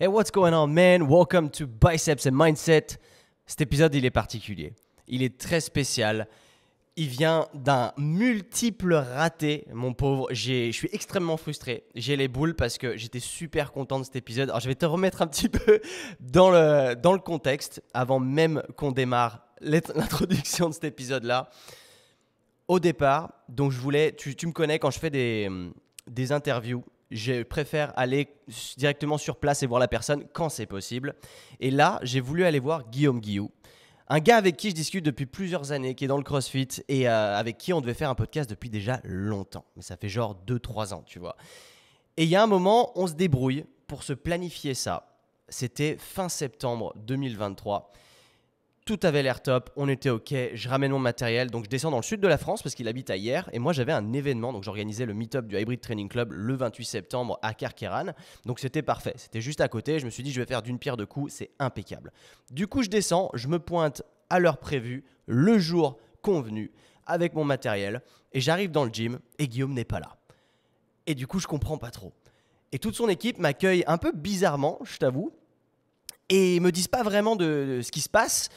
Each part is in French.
Hey, what's going on, man? Welcome to Biceps and Mindset. Cet épisode, il est particulier. Il est très spécial. Il vient d'un multiple raté, mon pauvre. Je suis extrêmement frustré. J'ai les boules parce que j'étais super content de cet épisode. Alors, je vais te remettre un petit peu dans le, dans le contexte avant même qu'on démarre l'introduction de cet épisode-là. Au départ, donc je voulais, tu, tu me connais quand je fais des, des interviews, je préfère aller directement sur place et voir la personne quand c'est possible. Et là, j'ai voulu aller voir Guillaume Guillou. Un gars avec qui je discute depuis plusieurs années, qui est dans le CrossFit et euh, avec qui on devait faire un podcast depuis déjà longtemps. Mais ça fait genre 2-3 ans, tu vois. Et il y a un moment, on se débrouille pour se planifier ça. C'était fin septembre 2023 tout avait l'air top, on était ok, je ramène mon matériel, donc je descends dans le sud de la France parce qu'il habite à hier, et moi j'avais un événement, donc j'organisais le meet-up du Hybrid Training Club le 28 septembre à Kerkéran, donc c'était parfait, c'était juste à côté, je me suis dit je vais faire d'une pierre deux coups, c'est impeccable. Du coup je descends, je me pointe à l'heure prévue, le jour convenu, avec mon matériel, et j'arrive dans le gym, et Guillaume n'est pas là. Et du coup je comprends pas trop. Et toute son équipe m'accueille un peu bizarrement, je t'avoue, et me disent pas vraiment de, ce qui se passe.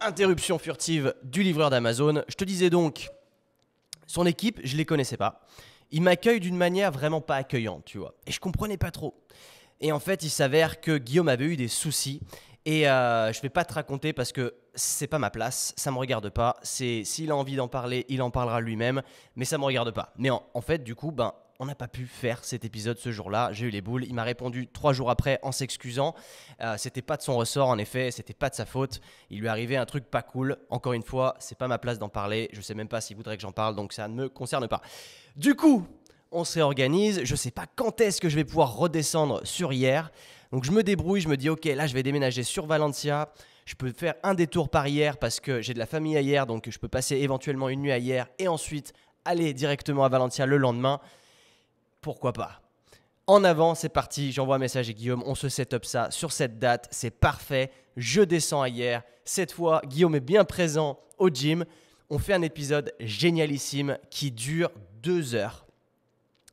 Interruption furtive du livreur d'Amazon. Je te disais donc, son équipe, je les connaissais pas. Il m'accueille d'une manière vraiment pas accueillante, tu vois. Et je comprenais pas trop. Et en fait, il s'avère que Guillaume avait eu des soucis. Et euh, je vais pas te raconter parce que c'est pas ma place, ça me regarde pas. C'est s'il a envie d'en parler, il en parlera lui-même, mais ça me regarde pas. Mais en fait, du coup, ben on n'a pas pu faire cet épisode ce jour-là. J'ai eu les boules. Il m'a répondu trois jours après en s'excusant. Euh, c'était pas de son ressort, en effet. C'était pas de sa faute. Il lui arrivait un truc pas cool. Encore une fois, c'est pas ma place d'en parler. Je sais même pas s'il voudrait que j'en parle, donc ça ne me concerne pas. Du coup, on se réorganise. Je sais pas quand est-ce que je vais pouvoir redescendre sur hier. Donc je me débrouille. Je me dis, ok, là, je vais déménager sur Valencia je peux faire un détour par hier parce que j'ai de la famille à hier, donc je peux passer éventuellement une nuit à hier et ensuite aller directement à Valencia le lendemain pourquoi pas en avant, c'est parti, j'envoie un message à Guillaume, on se set up ça sur cette date, c'est parfait, je descends hier, cette fois Guillaume est bien présent au gym, on fait un épisode génialissime qui dure deux heures.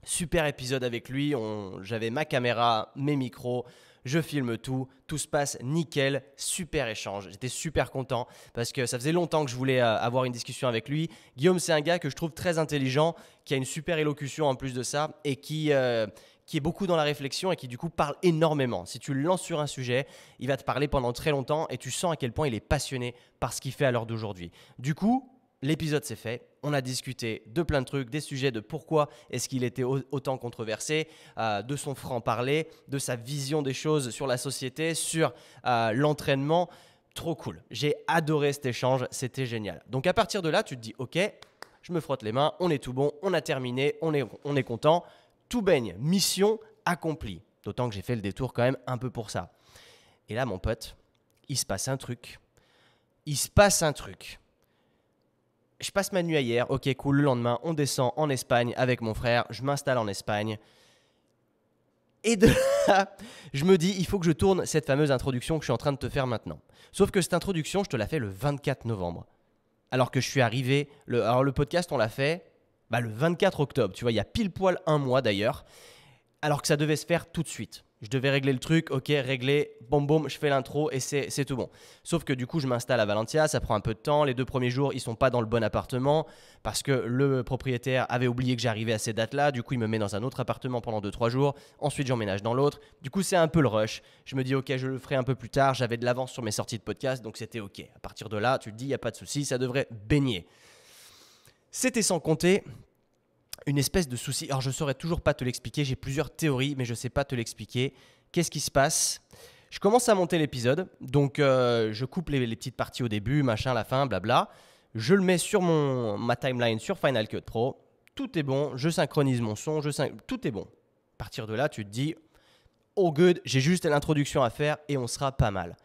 Super épisode avec lui, j'avais ma caméra, mes micros, je filme tout, tout se passe nickel, super échange. J'étais super content parce que ça faisait longtemps que je voulais euh, avoir une discussion avec lui. Guillaume, c'est un gars que je trouve très intelligent, qui a une super élocution en plus de ça et qui, euh, qui est beaucoup dans la réflexion et qui du coup parle énormément. Si tu le lances sur un sujet, il va te parler pendant très longtemps et tu sens à quel point il est passionné par ce qu'il fait à l'heure d'aujourd'hui. Du coup, l'épisode s'est fait, on a discuté de plein de trucs, des sujets de pourquoi est-ce qu'il était autant controversé, euh, de son franc-parler, de sa vision des choses sur la société, sur euh, l'entraînement. Trop cool. J'ai adoré cet échange, c'était génial. Donc à partir de là, tu te dis, ok, je me frotte les mains, on est tout bon, on a terminé, on est, on est content, tout baigne, mission accomplie. D'autant que j'ai fait le détour quand même un peu pour ça. Et là, mon pote, il se passe un truc. Il se passe un truc je passe ma nuit hier, ok cool, le lendemain on descend en Espagne avec mon frère, je m'installe en Espagne. Et de là, je me dis, il faut que je tourne cette fameuse introduction que je suis en train de te faire maintenant. Sauf que cette introduction, je te la fais le 24 novembre. Alors que je suis arrivé, le, alors le podcast, on l'a fait bah, le 24 octobre, tu vois, il y a pile poil un mois d'ailleurs, alors que ça devait se faire tout de suite je devais régler le truc, ok, régler, boum boum, je fais l'intro et c'est tout bon. Sauf que du coup, je m'installe à Valentia, ça prend un peu de temps. Les deux premiers jours, ils sont pas dans le bon appartement parce que le propriétaire avait oublié que j'arrivais à ces dates-là. Du coup, il me met dans un autre appartement pendant deux, trois jours. Ensuite, j'emménage dans l'autre. Du coup, c'est un peu le rush. Je me dis, ok, je le ferai un peu plus tard. J'avais de l'avance sur mes sorties de podcast, donc c'était ok. À partir de là, tu te dis, il n'y a pas de souci, ça devrait baigner. C'était sans compter une espèce de souci. Alors, je ne saurais toujours pas te l'expliquer. J'ai plusieurs théories, mais je ne sais pas te l'expliquer. Qu'est-ce qui se passe Je commence à monter l'épisode. Donc, euh, je coupe les, petites parties au début, machin, la fin, blabla. Je le mets sur mon, ma timeline sur Final Cut Pro. Tout est bon. Je synchronise mon son. Je Tout est bon. À partir de là, tu te dis, Oh good. J'ai juste l'introduction à faire et on sera pas mal.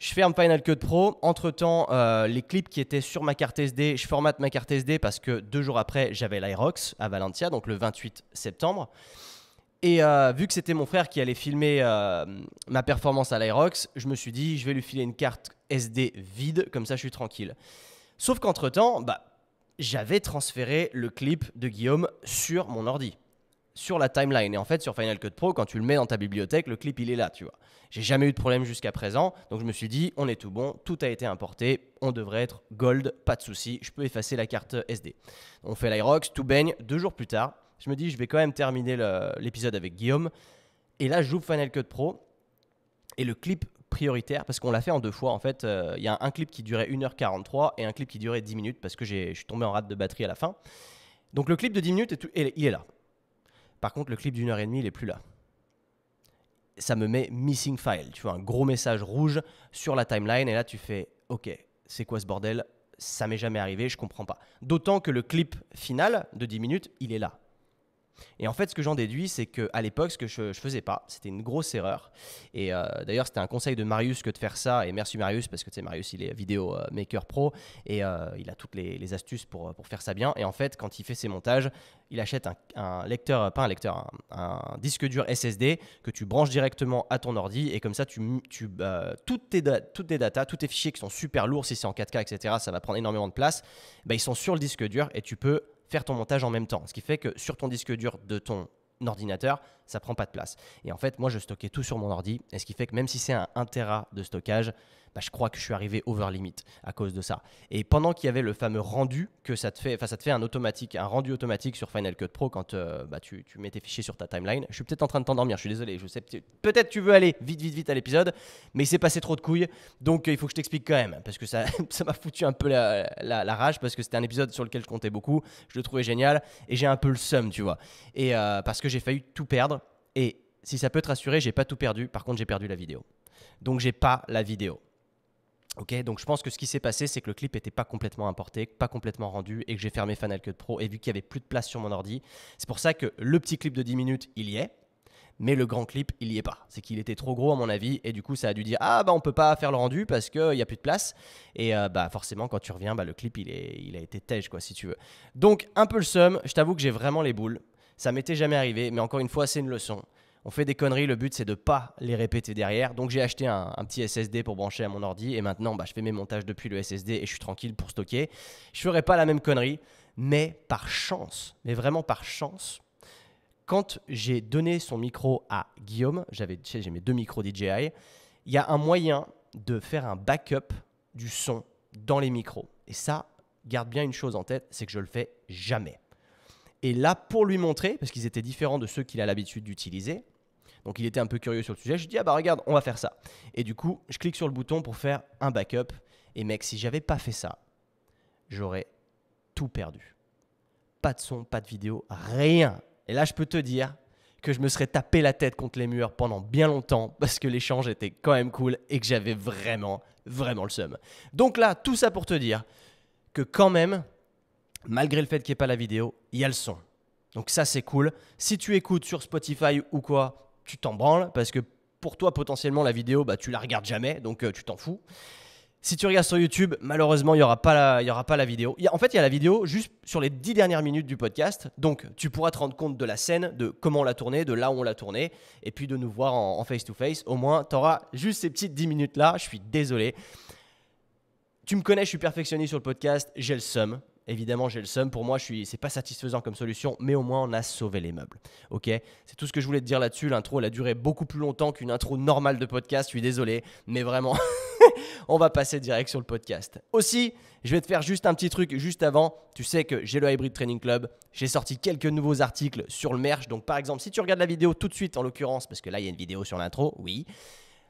Je ferme Final Cut Pro. Entre temps, euh, les clips qui étaient sur ma carte SD, je formate ma carte SD parce que deux jours après, j'avais l'Irox à Valentia, donc le 28 septembre. Et euh, vu que c'était mon frère qui allait filmer euh, ma performance à l'Irox, je me suis dit, je vais lui filer une carte SD vide, comme ça je suis tranquille. Sauf qu'entre temps, bah, j'avais transféré le clip de Guillaume sur mon ordi sur la timeline. Et en fait, sur Final Cut Pro, quand tu le mets dans ta bibliothèque, le clip, il est là, tu vois. J'ai jamais eu de problème jusqu'à présent, donc je me suis dit, on est tout bon, tout a été importé, on devrait être gold, pas de souci, je peux effacer la carte SD. On fait l'Irox, tout baigne, deux jours plus tard, je me dis, je vais quand même terminer l'épisode avec Guillaume. Et là, j'ouvre Final Cut Pro, et le clip prioritaire, parce qu'on l'a fait en deux fois, en fait, euh, il y a un clip qui durait 1h43 et un clip qui durait 10 minutes, parce que je suis tombé en rate de batterie à la fin. Donc le clip de 10 minutes, il est là. Par contre, le clip d'une heure et demie, il n'est plus là. Ça me met missing file, tu vois, un gros message rouge sur la timeline, et là tu fais, ok, c'est quoi ce bordel Ça m'est jamais arrivé, je comprends pas. D'autant que le clip final de 10 minutes, il est là. Et en fait, ce que j'en déduis, c'est qu'à l'époque, ce que je, ne faisais pas, c'était une grosse erreur. Et euh, d'ailleurs, c'était un conseil de Marius que de faire ça. Et merci Marius, parce que tu sais, Marius, il est vidéo euh, maker pro et euh, il a toutes les, astuces pour, pour, faire ça bien. Et en fait, quand il fait ses montages, il achète un, lecteur, pas un lecteur, un, disque dur SSD que tu branches directement à ton ordi. Et comme ça, tu, tu toutes, tes toutes tes datas, tous tes fichiers qui sont super lourds, si c'est en 4K, etc., ça va prendre énormément de place. Ben, ils sont sur le disque dur et tu peux faire ton montage en même temps. Ce qui fait que sur ton disque dur de ton ordinateur, ça prend pas de place. Et en fait, moi, je stockais tout sur mon ordi, et ce qui fait que même si c'est un 1 Tera de stockage, bah, je crois que je suis arrivé over limit à cause de ça. Et pendant qu'il y avait le fameux rendu que ça te fait, enfin ça te fait un automatique, un rendu automatique sur Final Cut Pro quand euh, bah, tu, tu, mets tes fichiers sur ta timeline. Je suis peut-être en train de t'endormir, je suis désolé. Je sais peut-être tu veux aller vite, vite, vite à l'épisode, mais il s'est passé trop de couilles, donc euh, il faut que je t'explique quand même parce que ça, ça m'a foutu un peu la, rage parce que c'était un épisode sur lequel je comptais beaucoup, je le trouvais génial et j'ai un peu le seum, tu vois. Et euh, parce que j'ai failli tout perdre et si ça peut te rassurer, j'ai pas tout perdu. Par contre, j'ai perdu la vidéo. Donc, j'ai pas la vidéo. Ok, donc je pense que ce qui s'est passé, c'est que le clip n'était pas complètement importé, pas complètement rendu, et que j'ai fermé Final Cut Pro et vu qu'il y avait plus de place sur mon ordi, c'est pour ça que le petit clip de 10 minutes, il y est, mais le grand clip, il y est pas. C'est qu'il était trop gros à mon avis, et du coup ça a dû dire ah bah on peut pas faire le rendu parce qu'il euh, y a plus de place, et euh, bah forcément quand tu reviens, bah le clip il est, il a été tège quoi si tu veux. Donc un peu le seum, je t'avoue que j'ai vraiment les boules. Ça m'était jamais arrivé, mais encore une fois, c'est une leçon. On fait des conneries, le but c'est de pas les répéter derrière. Donc j'ai acheté un, petit SSD pour brancher à mon ordi et maintenant bah, je fais mes montages depuis le SSD et je suis tranquille pour stocker. Je ferai pas la même connerie, mais par chance, mais vraiment par chance, quand j'ai donné son micro à Guillaume, j'avais j'ai mes deux micros DJI, il y a un moyen de faire un backup du son dans les micros. Et ça, garde bien une chose en tête, c'est que je le fais jamais. Et là, pour lui montrer, parce qu'ils étaient différents de ceux qu'il a l'habitude d'utiliser, donc il était un peu curieux sur le sujet, je lui dis, ah bah regarde, on va faire ça. Et du coup, je clique sur le bouton pour faire un backup. Et mec, si j'avais pas fait ça, j'aurais tout perdu. Pas de son, pas de vidéo, rien. Et là, je peux te dire que je me serais tapé la tête contre les murs pendant bien longtemps parce que l'échange était quand même cool et que j'avais vraiment, vraiment le seum. Donc là, tout ça pour te dire que quand même, malgré le fait qu'il n'y ait pas la vidéo, il y a le son. Donc ça, c'est cool. Si tu écoutes sur Spotify ou quoi, tu t'en branles parce que pour toi, potentiellement, la vidéo, bah, tu la regardes jamais, donc euh, tu t'en fous. Si tu regardes sur YouTube, malheureusement, il n'y aura, aura, pas la vidéo. en fait, il y a la vidéo juste sur les dix dernières minutes du podcast. Donc, tu pourras te rendre compte de la scène, de comment on l'a tournée, de là où on l'a tournée, et puis de nous voir en face-to-face. Au moins, tu auras juste ces petites 10 minutes-là. Je suis désolé. Tu me connais, je suis perfectionné sur le podcast, j'ai le seum. Évidemment, j'ai le seum. Pour moi, je suis, c'est pas satisfaisant comme solution, mais au moins on a sauvé les meubles. Ok, c'est tout ce que je voulais te dire là-dessus. L'intro, elle a duré beaucoup plus longtemps qu'une intro normale de podcast. Je suis désolé, mais vraiment, on va passer direct sur le podcast. Aussi, je vais te faire juste un petit truc juste avant. Tu sais que j'ai le Hybrid Training Club. J'ai sorti quelques nouveaux articles sur le merch. Donc, par exemple, si tu regardes la vidéo tout de suite, en l'occurrence, parce que là, il y a une vidéo sur l'intro, oui.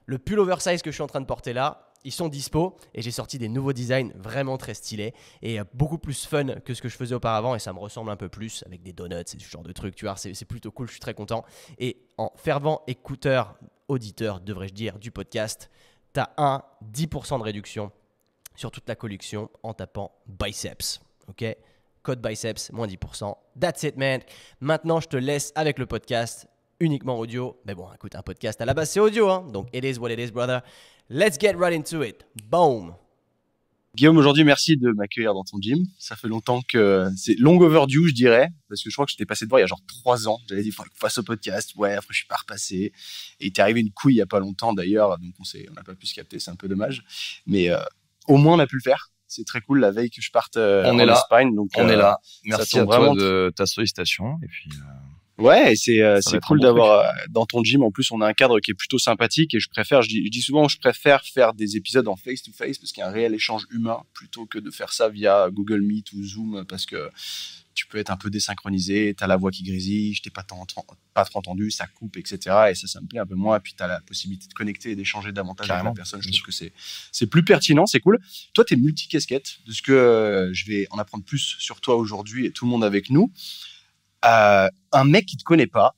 Le pull oversize que je suis en train de porter là, ils sont dispo et j'ai sorti des nouveaux designs vraiment très stylés et euh, beaucoup plus fun que ce que je faisais auparavant et ça me ressemble un peu plus avec des donuts et ce genre de trucs, tu vois, c'est plutôt cool, je suis très content. Et en fervent écouteur, auditeur, devrais-je dire, du podcast, tu as un 10% de réduction sur toute la collection en tapant biceps, ok Code biceps, moins 10%. That's it, man. Maintenant, je te laisse avec le podcast uniquement audio. Mais bon, écoute, un podcast à la base, c'est audio. Hein Donc, it is what it is, brother. Let's get right into it. Boom. Guillaume, aujourd'hui, merci de m'accueillir dans ton gym. Ça fait longtemps que c'est long overdue, je dirais, parce que je crois que je t'ai passé devant il y a genre trois ans. J'avais dit, il faudrait que fasse au podcast. Ouais, après, je suis pas repassé. Et t'es arrivé une couille il y a pas longtemps d'ailleurs, donc on n'a on pas pu se capter. C'est un peu dommage. Mais euh, au moins, on a pu le faire. C'est très cool la veille que je parte euh, on en est là. Espagne. Donc, on est euh, là. Merci à toi vraiment... de ta sollicitation. Et puis, Ouais, c'est euh, c'est cool d'avoir euh, dans ton gym. En plus, on a un cadre qui est plutôt sympathique et je préfère. Je dis, je dis souvent, je préfère faire des épisodes en face to face parce qu'il y a un réel échange humain plutôt que de faire ça via Google Meet ou Zoom parce que tu peux être un peu désynchronisé, tu as la voix qui grésille, je t'ai pas, pas trop entendu, ça coupe, etc. Et ça, ça me plaît un peu moins. Et puis, tu as la possibilité de connecter et d'échanger davantage avec la personne. Je trouve que c'est plus pertinent, c'est cool. Toi, tu es casquette de ce que euh, je vais en apprendre plus sur toi aujourd'hui et tout le monde avec nous. Euh, un mec qui te connaît pas,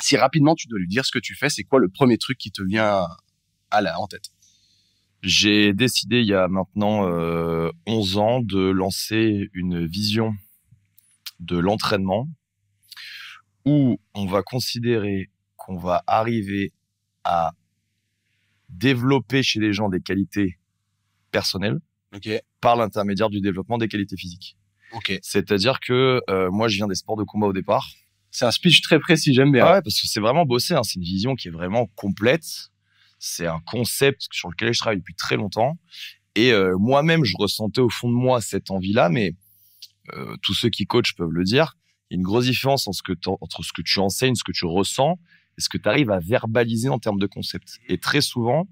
si rapidement tu dois lui dire ce que tu fais, c'est quoi le premier truc qui te vient à la en tête J'ai décidé il y a maintenant 11 euh, ans de lancer une vision de l'entraînement où on va considérer qu'on va arriver à développer chez les gens des qualités personnelles par l'intermédiaire du développement des qualités physiques. C'est-à-dire que euh, moi, je viens des sports de combat au départ. C'est un speech très précis, j'aime bien. Ah ouais, parce que c'est vraiment bossé. Hein. C'est une vision qui est vraiment complète. C'est un concept sur lequel je travaille depuis très longtemps. Et euh, moi-même, je ressentais au fond de moi cette envie-là, mais euh, tous ceux qui coachent peuvent le dire. Il y a une grosse différence entre ce que tu enseignes, ce que tu ressens, et ce que tu arrives à verbaliser en termes de concept. Et très souvent,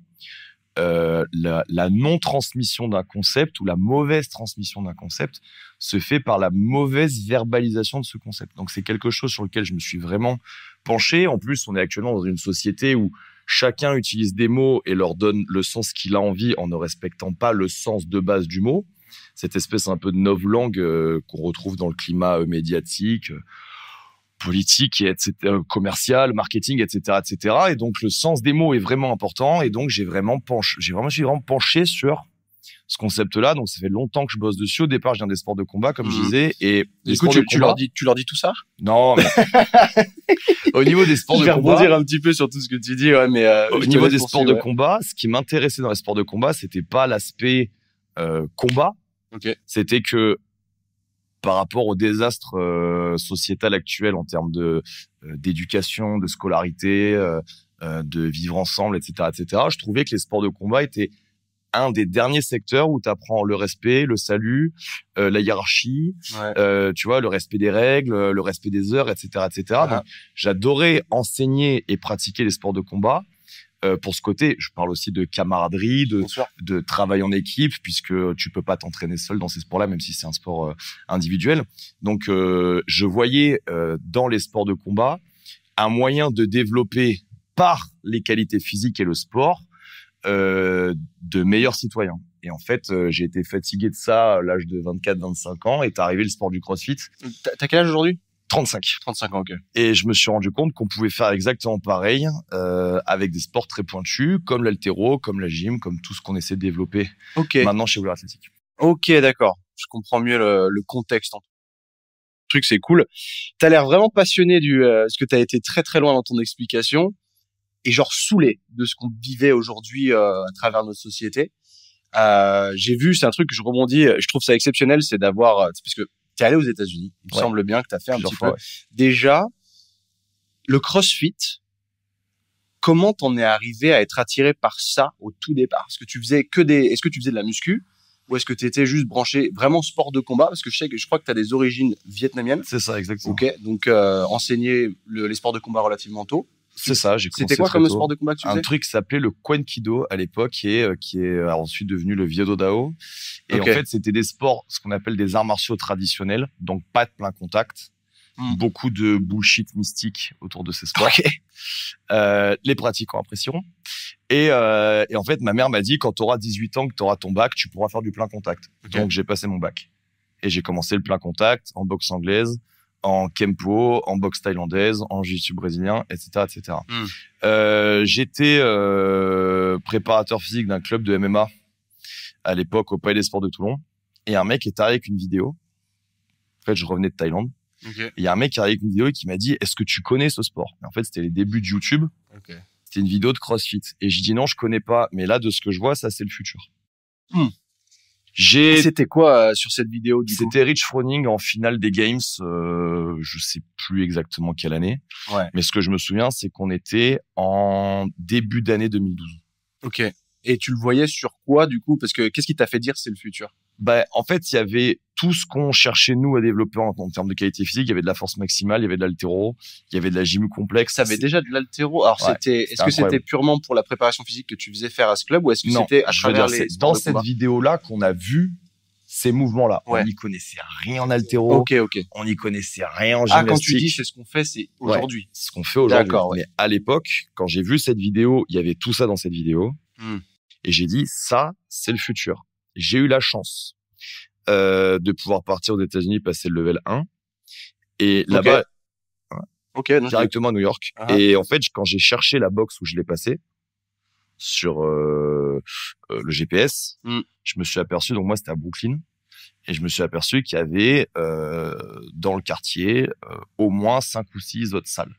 euh, la, non-transmission d'un concept ou la mauvaise transmission d'un concept se fait par la mauvaise verbalisation de ce concept. Donc c'est quelque chose sur lequel je me suis vraiment penché. En plus, on est actuellement dans une société où chacun utilise des mots et leur donne le sens qu'il a envie en ne respectant pas le sens de base du mot. Cette espèce un peu de novlangue langue euh, qu'on retrouve dans le climat euh, médiatique, politique, et etc., commercial, marketing, etc., etc. Et donc le sens des mots est vraiment important. Et donc j'ai vraiment penché, j'ai vraiment, vraiment penché sur ce concept-là. Donc ça fait longtemps que je bosse dessus. Au départ, je viens des sports de combat, comme je mhm. disais. Et écoute tu, leur dis, tu leur dis tout ça Non. au niveau des sports de combat je vais rebondir un petit peu sur tout ce que tu dis. Ouais, mais euh, au niveau des sports de combat, ce qui m'intéressait dans les sports de combat, c'était pas l'aspect euh, combat. C'était que par rapport au désastre euh, sociétal actuel en termes de euh, d'éducation, de scolarité, euh, de vivre ensemble, etc., etc. Je trouvais que les sports de combat étaient un des derniers secteurs où tu apprends le respect, le salut, la hiérarchie, tu vois, le respect des règles, le respect des heures, etc., etc. Ah. J'adorais enseigner et pratiquer les sports de combat euh, pour ce côté. Je parle aussi de camaraderie, de, travail en équipe, puisque tu peux pas t'entraîner seul dans ces sports-là, même si c'est un sport euh, individuel. Donc, euh, je voyais dans les sports de combat un moyen de développer par les qualités physiques et le sport de meilleurs citoyens. Et en fait, j'ai été fatigué de ça à l'âge de 24-25 ans. et Est arrivé le sport du crossfit. T'as quel âge aujourd'hui 35. 35 ans, ok. Et je me suis rendu compte qu'on pouvait faire exactement pareil euh, avec des sports très pointus, comme l'altéro, comme la gym, comme tout ce qu'on essaie de développer okay. maintenant chez Weir Ok, d'accord. Je comprends mieux le, le contexte. le truc, c'est cool. Tu as l'air vraiment passionné du... Euh, ce que tu as été très très loin dans ton explication et genre saoulé de ce qu'on vivait aujourd'hui euh, à travers notre société. Euh, j'ai vu, c'est un truc que je rebondis, je trouve ça exceptionnel, c'est d'avoir, euh, parce que tu allé aux États-Unis. Il semble bien que tu as fait un petit peu. Déjà, le CrossFit, comment t'en es arrivé à être attiré par ça au tout départ Est-ce que tu faisais que des est-ce que tu faisais de la muscu ou est-ce que tu étais juste branché vraiment sport de combat Parce que je sais que je crois que tu as des origines vietnamiennes. C'est ça, exactement. Ok, donc euh, enseigner les sports de combat relativement tôt. C'est ça, j'ai C'était quoi comme sport de combat que tu Un truc qui s'appelait le Kwenkido à l'époque et qui est euh, euh, ensuite devenu le Viedo Dao. Et en fait, c'était des sports, ce qu'on appelle des arts martiaux traditionnels, donc pas de plein contact. Hmm. Beaucoup de bullshit mystique autour de ces sports. Euh, les pratiquants apprécieront. Et, et, en fait, ma mère m'a dit, quand tu auras 18 ans, que tu auras ton bac, tu pourras faire du plein contact. Donc, j'ai passé mon bac. Et j'ai commencé le plein contact en boxe anglaise en kempo, en boxe thaïlandaise, en jiu-jitsu brésilien, etc. etc. Hmm. Euh, j'étais euh, préparateur physique d'un club de MMA à l'époque au Palais des Sports de Toulon. Et un mec est arrivé avec une vidéo. En fait, je revenais de Thaïlande. Il y a un mec qui est arrivé avec une vidéo et qui m'a dit Est-ce que tu connais ce sport En fait, c'était les débuts de YouTube. C'était une vidéo de CrossFit. Et j'ai dit « Non, je connais pas. Mais là, de ce que je vois, ça, c'est le futur. Hmm. J'ai. C'était quoi euh, sur cette vidéo C'était Rich Froning en finale des Games. Euh, je sais plus exactement quelle année. Mais ce que je me souviens, c'est qu'on était en début d'année 2012. Ok. Et tu le voyais sur quoi du coup Parce que qu'est-ce qui t'a fait dire c'est le futur ben en fait, il y avait tout ce qu'on cherchait nous à développer en, termes de qualité physique. Il y avait de la force maximale, il y avait de l'altéro, il y avait de la gym complexe. Ça avait déjà de l'altéro. Alors c'était, est-ce que c'était purement pour la préparation physique que tu faisais faire à ce club ou est-ce que c'était à travers dire, les dans cette vidéo là qu'on a vu ces mouvements-là. On n'y connaissait rien en altéro. On n'y connaissait rien en gymnastique. Ah, quand tu dis c'est ce qu'on fait, c'est aujourd'hui. ce qu'on fait aujourd'hui. D'accord. Mais à l'époque, quand j'ai vu cette vidéo, il y avait tout ça dans cette vidéo. Hmm. Et j'ai dit, ça, c'est le futur. J'ai eu la chance euh, de pouvoir partir aux États-Unis, passer le level 1. Et là-bas, directement à New York. Ah ah. Et en fait, quand j'ai cherché la box où je l'ai passé sur euh, euh, le GPS, mm. je me suis aperçu, donc moi c'était à Brooklyn, et je me suis aperçu qu'il y avait dans le quartier au moins 5 ou 6 autres salles.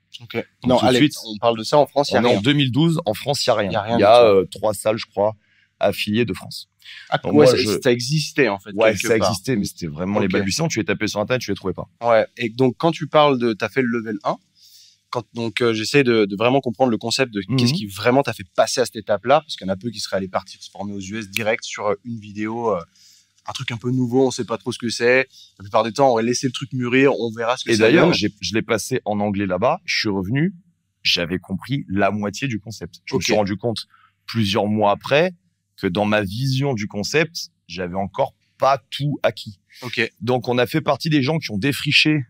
non, on parle de ça en France. a rien. en 2012, en France il y a rien. Il y a, y a trois salles, je crois affilié de France. Ah, moi, ça, existait en fait. Ouais, ça existait, mais c'était vraiment les balbutiants. Tu les tapais sur internet, tu les trouvais pas. Ouais. Et donc quand tu parles de, t'as fait le level 1. Quand, donc euh, j'essaie de, de, vraiment comprendre le concept de qu'est-ce mhm. qui vraiment t'a fait passer à cette étape-là, parce qu'il y en a peu qui seraient allés partir se former aux US direct sur euh, une vidéo, euh, un truc un peu nouveau, on sait pas trop ce que c'est. La plupart du temps, on aurait laissé le truc mûrir, on verra ce que c'est. Et d'ailleurs, je l'ai passé en anglais là-bas. Je suis revenu, j'avais compris la moitié du concept. Je me suis rendu compte plusieurs mois après que dans ma vision du concept, j'avais encore pas tout acquis. Donc on a fait partie des gens qui ont défriché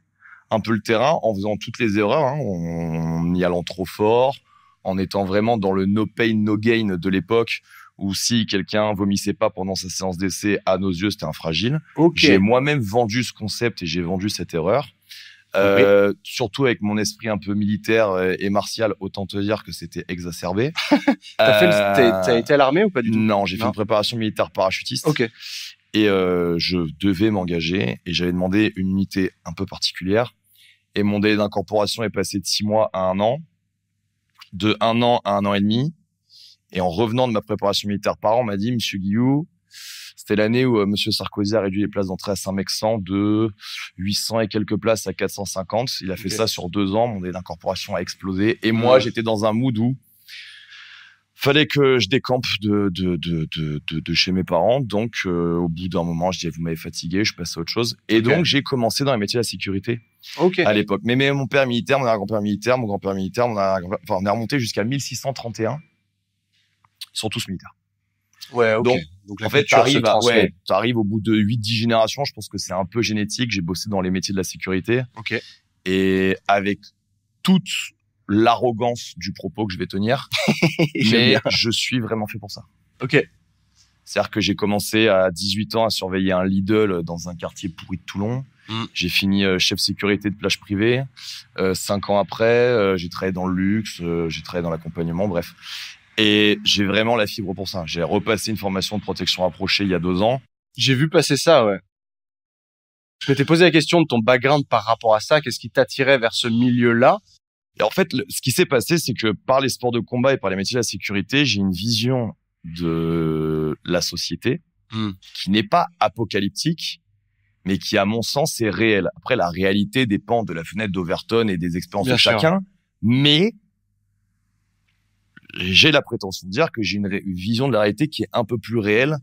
un peu le terrain en faisant toutes les erreurs, hein, en y allant trop fort, en étant vraiment dans le no pain no gain de l'époque où si quelqu'un vomissait pas pendant sa séance d'essai, à nos yeux c'était un fragile. J'ai moi-même vendu ce concept et j'ai vendu cette erreur. Euh, surtout avec mon esprit un peu militaire et martial, autant te dire que c'était exacerbé. Euh, t'as été à l'armée ou pas du tout Non, j'ai fait une préparation militaire parachutiste. Ok. Et euh, je devais m'engager et j'avais demandé une unité un peu particulière. Et mon délai d'incorporation est passé de six mois à un an, de un an à un an et demi. Et en revenant de ma préparation militaire par an, on m'a dit, Monsieur Guillou, c'était l'année où euh, Monsieur Sarkozy a réduit les places d'entrée à Saint-Mexan de 800 et quelques places à 450. Il a fait ça sur deux ans. Mon délai d'incorporation a explosé. Et moi, j'étais dans un mood où fallait que je décampe de, de, chez mes parents. Donc, euh, au bout d'un moment, je disais, vous m'avez fatigué, je passe à autre chose. Et donc, j'ai commencé dans les métiers de la sécurité à l'époque. Mais, mais, mon père militaire, mon grand-père militaire, mon grand-père militaire, on est remonté jusqu'à 1631. Ils sont tous militaires. Ouais, ok en fait, tu arrives, ouais, arrives au bout de 8-10 générations, je pense que c'est un peu génétique. J'ai bossé dans les métiers de la sécurité. Ok. Et avec toute l'arrogance du propos que je vais tenir, mais je suis vraiment fait pour ça. Ok. C'est-à-dire que j'ai commencé à 18 ans à surveiller un Lidl dans un quartier pourri de Toulon. Hmm. J'ai fini euh, chef sécurité de plage privée. Euh, cinq ans après, euh, j'ai travaillé dans le luxe, j'ai travaillé dans l'accompagnement, bref. Et j'ai vraiment la fibre pour ça. J'ai repassé une formation de protection approchée il y a deux ans. J'ai vu passer ça, ouais. Je m'étais posé la question de ton background par rapport à ça. Qu'est-ce qui t'attirait vers ce milieu-là Et en fait, ce qui s'est passé, c'est que par les sports de combat et par les métiers de la sécurité, j'ai une vision de la société hmm. qui n'est pas apocalyptique, mais qui, à mon sens, est réelle. Après, la réalité dépend de la fenêtre d'Overton et des expériences de chacun. Mais j'ai la prétention de dire que j'ai une, vision de la réalité qui est un peu plus réelle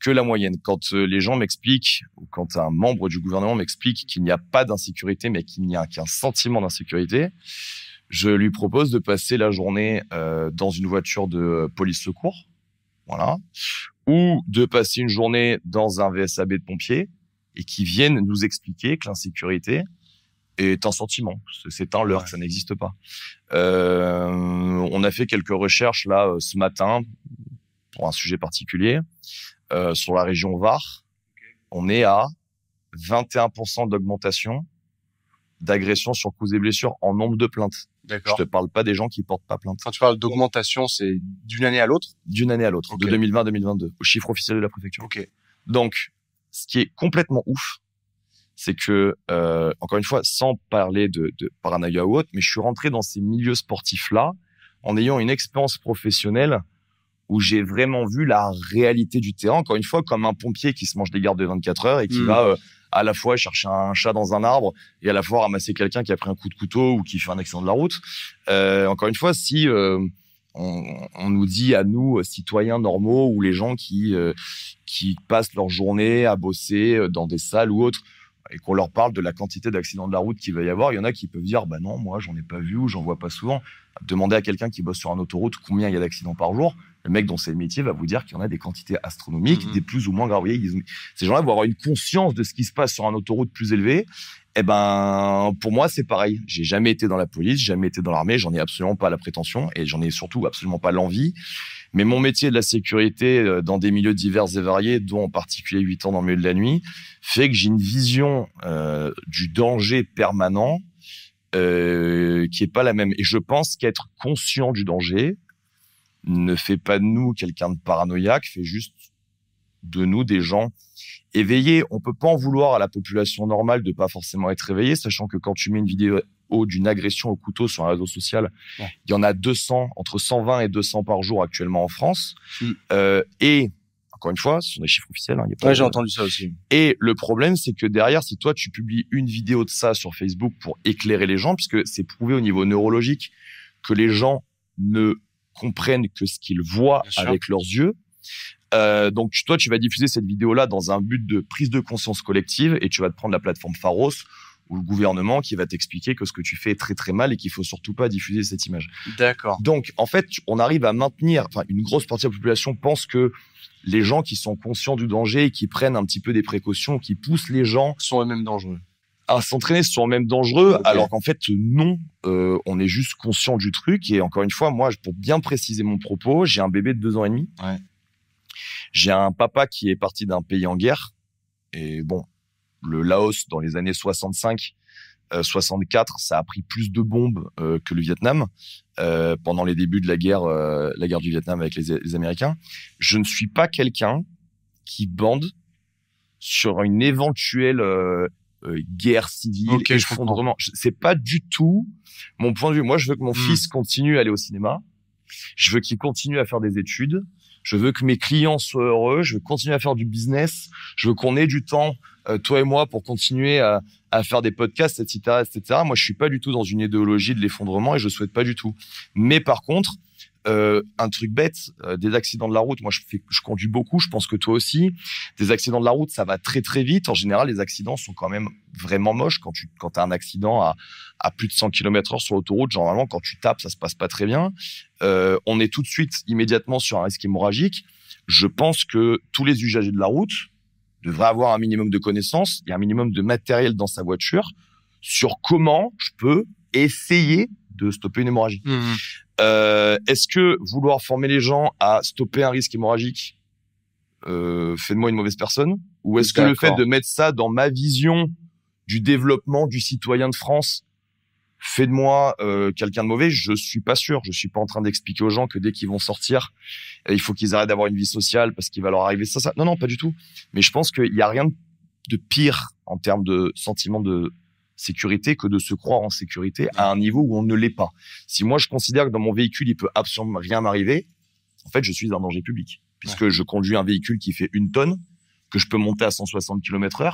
que la moyenne. Quand euh, les gens m'expliquent, ou quand un membre du gouvernement m'explique qu'il n'y a pas d'insécurité, mais qu'il n'y a qu'un sentiment d'insécurité, je lui propose de passer la journée euh, dans une voiture de police secours, voilà, ou de passer une journée dans un VSAB de pompiers, et qui viennent nous expliquer que l'insécurité, est un sentiment. C'est un leurre, ça n'existe pas. Euh, on a fait quelques recherches là euh, ce matin pour un sujet particulier euh, sur la région Var. On est à 21% d'augmentation d'agressions sur coups et blessures en nombre de plaintes. Je te parle pas des gens qui portent pas plainte. Quand tu parles d'augmentation, c'est d'une année à l'autre D'une année à l'autre, de 2020 à 2022, au chiffre officiel de la préfecture. Ok. Donc, ce qui est complètement ouf, c'est que, euh, encore une fois, sans parler de, de paranoïa ou autre, mais je suis rentré dans ces milieux sportifs-là en ayant une expérience professionnelle où j'ai vraiment vu la réalité du terrain, encore une fois, comme un pompier qui se mange des gardes de 24 heures et qui mmh. va euh, à la fois chercher un chat dans un arbre et à la fois ramasser quelqu'un qui a pris un coup de couteau ou qui fait un accident de la route. Euh, encore une fois, si euh, on, on, nous dit à nous, citoyens normaux ou les gens qui, qui passent leur journée à bosser dans des salles ou autres, et qu'on leur parle de la quantité d'accidents de la route qu'il va y avoir, il y en a qui peuvent dire bah non, moi j'en ai pas vu ou j'en vois pas souvent. Demandez à quelqu'un qui bosse sur un autoroute combien il y a d'accidents par jour. Le mec dont c'est le métier va vous dire qu'il y en a des quantités astronomiques, mhm. des plus ou moins graves. ces gens-là vont avoir une conscience de ce qui se passe sur un autoroute plus élevée. Eh ben, pour moi, c'est pareil. J'ai jamais été dans la police, jamais été dans l'armée, j'en ai absolument pas la prétention et j'en ai surtout absolument pas l'envie. Mais mon métier de la sécurité euh, dans des milieux divers et variés, dont en particulier 8 ans dans le milieu de la nuit, fait que j'ai une vision euh, du danger permanent euh, qui n'est pas la même. Et je pense qu'être conscient du danger ne fait pas de nous quelqu'un de paranoïaque, fait juste de nous des gens éveillés. On peut pas en vouloir à la population normale de pas forcément être éveillée, sachant que quand tu mets une vidéo d'une agression au couteau sur un réseau social. Il y en a 200, entre 120 et 200 par jour actuellement en France. Hmm. Euh, et encore une fois, ce sont des chiffres officiels. Hein, j'ai entendu ça aussi. Et le problème, c'est que derrière, si toi tu publies une vidéo de ça sur Facebook pour éclairer les gens, puisque c'est prouvé au niveau neurologique que les gens ne comprennent que ce qu'ils voient avec leurs yeux. Euh, donc toi, tu vas diffuser cette vidéo-là dans un but de prise de conscience collective et tu vas te prendre la plateforme Pharos le gouvernement qui va t'expliquer que ce que tu fais est très très mal et qu'il faut surtout pas diffuser cette image. D'accord. Donc en fait, on arrive à maintenir, enfin une grosse partie de la population pense que les gens qui sont conscients du danger et qui prennent un petit peu des précautions, qui poussent les gens sont eux-mêmes dangereux. À s'entraîner sont eux-mêmes dangereux, alors qu'en fait non, euh, on est juste conscient du truc. Et encore une fois, moi, pour bien préciser mon propos, j'ai un bébé de deux ans et demi. J'ai un papa qui est parti d'un pays en guerre. Et bon, le Laos dans les années 65, 64, euh, ça a pris plus de bombes euh, que le Vietnam euh, pendant les débuts de la guerre, la guerre du Vietnam avec les, Américains. Je ne suis pas quelqu'un qui bande sur une éventuelle guerre civile okay, et C'est pas du tout mon point de vue. Moi, je veux que mon hmm. fils continue à aller au cinéma. Je veux qu'il continue à faire des études. Je veux que mes clients soient heureux. Je veux continuer à faire du business. Je veux qu'on ait du temps euh, toi et moi, pour continuer à, à, faire des podcasts, etc., etc. Moi, je suis pas du tout dans une idéologie de l'effondrement et je souhaite pas du tout. Mais par contre, euh, un truc bête, euh, des accidents de la route. Moi, je, je conduis beaucoup, je pense que toi aussi. Des accidents de la route, ça va très très vite. En général, les accidents sont quand même vraiment moches quand tu quand as un accident à, à plus de 100 km/h sur l'autoroute. Généralement, quand tu tapes, ça se passe pas très bien. Euh, on est tout de suite immédiatement sur un risque hémorragique. Je pense que tous les usagers de la route, devrait avoir un minimum de connaissances et un minimum de matériel dans sa voiture sur comment je peux essayer de stopper une hémorragie. Mmh. Euh, est-ce que vouloir former les gens à stopper un risque hémorragique euh, fait de moi une mauvaise personne Ou est-ce que le fait de mettre ça dans ma vision du développement du citoyen de France fais de moi euh, quelqu'un de mauvais, je suis pas sûr. Je suis pas en train d'expliquer aux gens que dès qu'ils vont sortir, euh, il faut qu'ils arrêtent d'avoir une vie sociale parce qu'il va leur arriver ça, ça. Non, non, pas du tout. Mais je pense qu'il n'y a rien de pire en termes de sentiment de sécurité que de se croire en sécurité à un niveau où on ne l'est pas. Si moi je considère que dans mon véhicule il peut absolument rien m'arriver, en fait je suis un danger public puisque je conduis un véhicule qui fait une tonne que je peux monter à 160 km/h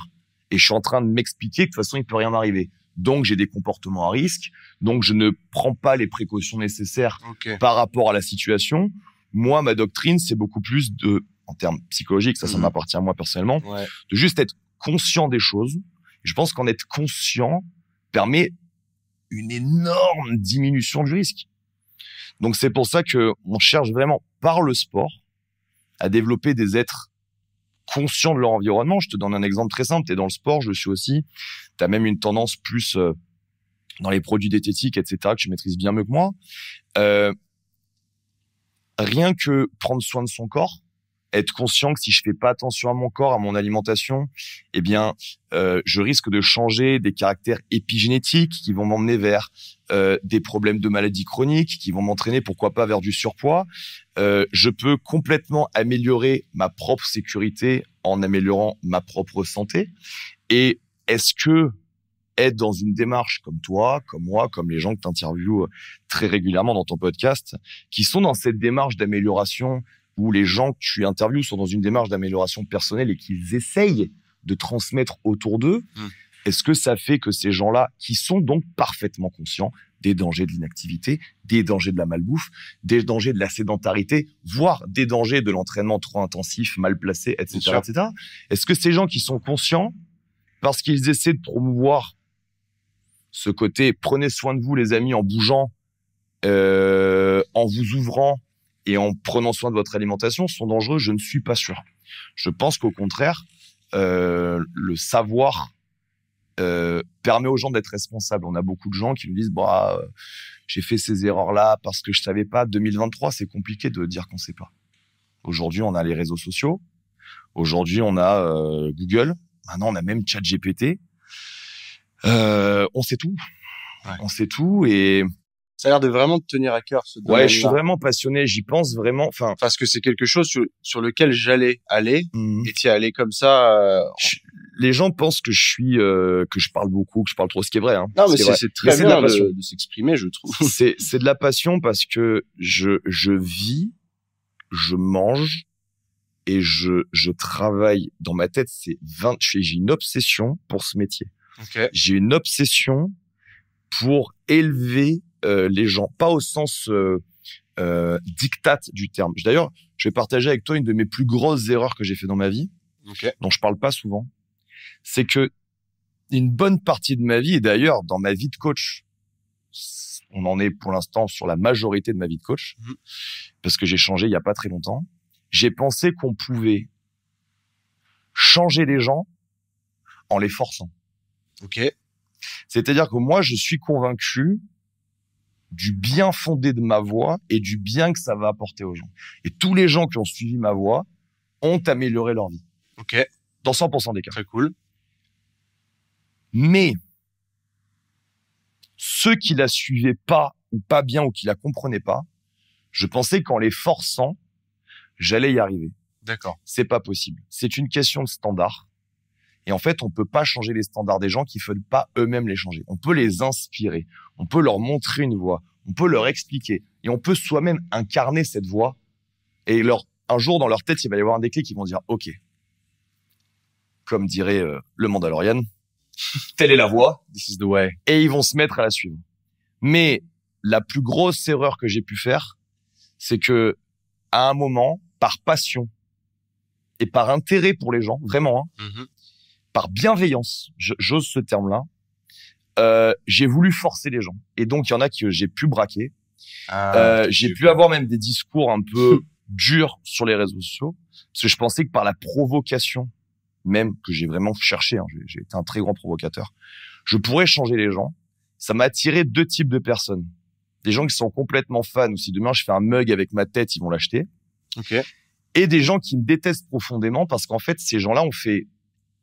et je suis en train de m'expliquer que de toute façon il peut rien m'arriver donc j'ai des comportements à risque, donc je ne prends pas les précautions nécessaires par rapport à la situation. Moi, ma doctrine, c'est beaucoup plus de, en termes psychologiques, ça, ça mhm. m'appartient à moi personnellement, de juste être conscient des choses. Je pense qu'en être conscient permet une énorme diminution du risque. Donc c'est pour ça que on cherche vraiment par le sport à développer des êtres conscients de leur environnement. Je te donne un exemple très simple. Tu es dans le sport, je suis aussi. Tu as même une tendance plus euh, dans les produits diététiques, etc., que tu maîtrises bien mieux que moi. Euh, rien que prendre soin de son corps, être conscient que si je fais pas attention à mon corps, à mon alimentation, eh bien, euh, je risque de changer des caractères épigénétiques qui vont m'emmener vers euh, des problèmes de maladies chroniques, qui vont m'entraîner, pourquoi pas, vers du surpoids. Euh, je peux complètement améliorer ma propre sécurité en améliorant ma propre santé. Et est-ce que être dans une démarche comme toi, comme moi, comme les gens que tu interviews très régulièrement dans ton podcast, qui sont dans cette démarche d'amélioration où les gens que tu interviews sont dans une démarche d'amélioration personnelle et qu'ils essayent de transmettre autour d'eux, hmm. est-ce que ça fait que ces gens-là, qui sont donc parfaitement conscients des dangers de l'inactivité, des dangers de la malbouffe, des dangers de la sédentarité, voire des dangers de l'entraînement trop intensif, mal placé, etc. etc. Est-ce que ces gens qui sont conscients, parce qu'ils essaient de promouvoir ce côté prenez soin de vous les amis en bougeant, euh, en vous ouvrant, et en prenant soin de votre alimentation sont dangereux Je ne suis pas sûr. Je pense qu'au contraire, euh, le savoir euh, permet aux gens d'être responsables. On a beaucoup de gens qui nous disent bah, euh, j'ai fait ces erreurs-là parce que je savais pas. 2023, c'est compliqué de dire qu'on sait pas. Aujourd'hui, on a les réseaux sociaux. Aujourd'hui, on a euh, Google. Maintenant, on a même ChatGPT. Euh, on sait tout. On sait tout et ça a l'air de vraiment tenir à cœur ce domaine. Ouais, je suis vraiment passionné, j'y pense vraiment. Enfin, parce que c'est quelque chose sur, lequel j'allais aller mhm. et tiens, allé comme ça. Euh, les gens pensent que je suis euh, que je parle beaucoup, que je parle trop, ce qui est vrai. Hein. Non, mais c'est très bien de, s'exprimer, je trouve. C'est c'est de la passion parce que je je vis, je mange et je je travaille dans ma tête. C'est 20. J'ai une obsession pour ce métier. Okay. J'ai une obsession pour élever euh, les gens, pas au sens euh, euh dictate du terme. D'ailleurs, je vais partager avec toi une de mes plus grosses erreurs que j'ai fait dans ma vie, dont je parle pas souvent. C'est que une bonne partie de ma vie, et d'ailleurs dans ma vie de coach, on en est pour l'instant sur la majorité de ma vie de coach, mhm. parce que j'ai changé il y a pas très longtemps. J'ai pensé qu'on pouvait changer les gens en les forçant. Ok. C'est-à-dire que moi, je suis convaincu du bien fondé de ma voix et du bien que ça va apporter aux gens. Et tous les gens qui ont suivi ma voix ont amélioré leur vie. OK. Dans 100% des cas. Très cool. Mais ceux qui la suivaient pas ou pas bien ou qui la comprenaient pas, je pensais qu'en les forçant, j'allais y arriver. D'accord. C'est pas possible. C'est une question de standard. Et en fait, on peut pas changer les standards des gens qui veulent pas eux-mêmes les changer. On peut les inspirer, on peut leur montrer une voie, on peut leur expliquer et on peut soi-même incarner cette voie. Et leur, un jour, dans leur tête, il va y avoir un déclic, qui vont dire, OK, comme dirait euh, le Mandalorian, telle est la voie, this is the way. Et ils vont se mettre à la suivre. Mais la plus grosse erreur que j'ai pu faire, c'est que à un moment, par passion et par intérêt pour les gens, vraiment, hein, mm-hmm par bienveillance, j'ose ce terme-là, euh, j'ai voulu forcer les gens. Et donc, il y en a que j'ai pu braquer. Ah, euh, j'ai pu avoir même des discours un peu durs sur les réseaux sociaux, parce que je pensais que par la provocation, même que j'ai vraiment cherché, hein, j'ai été un très grand provocateur, je pourrais changer les gens. Ça m'a attiré deux types de personnes. Des gens qui sont complètement fans, ou si demain je fais un mug avec ma tête, ils vont l'acheter. Et des gens qui me détestent profondément, parce qu'en fait, ces gens-là ont fait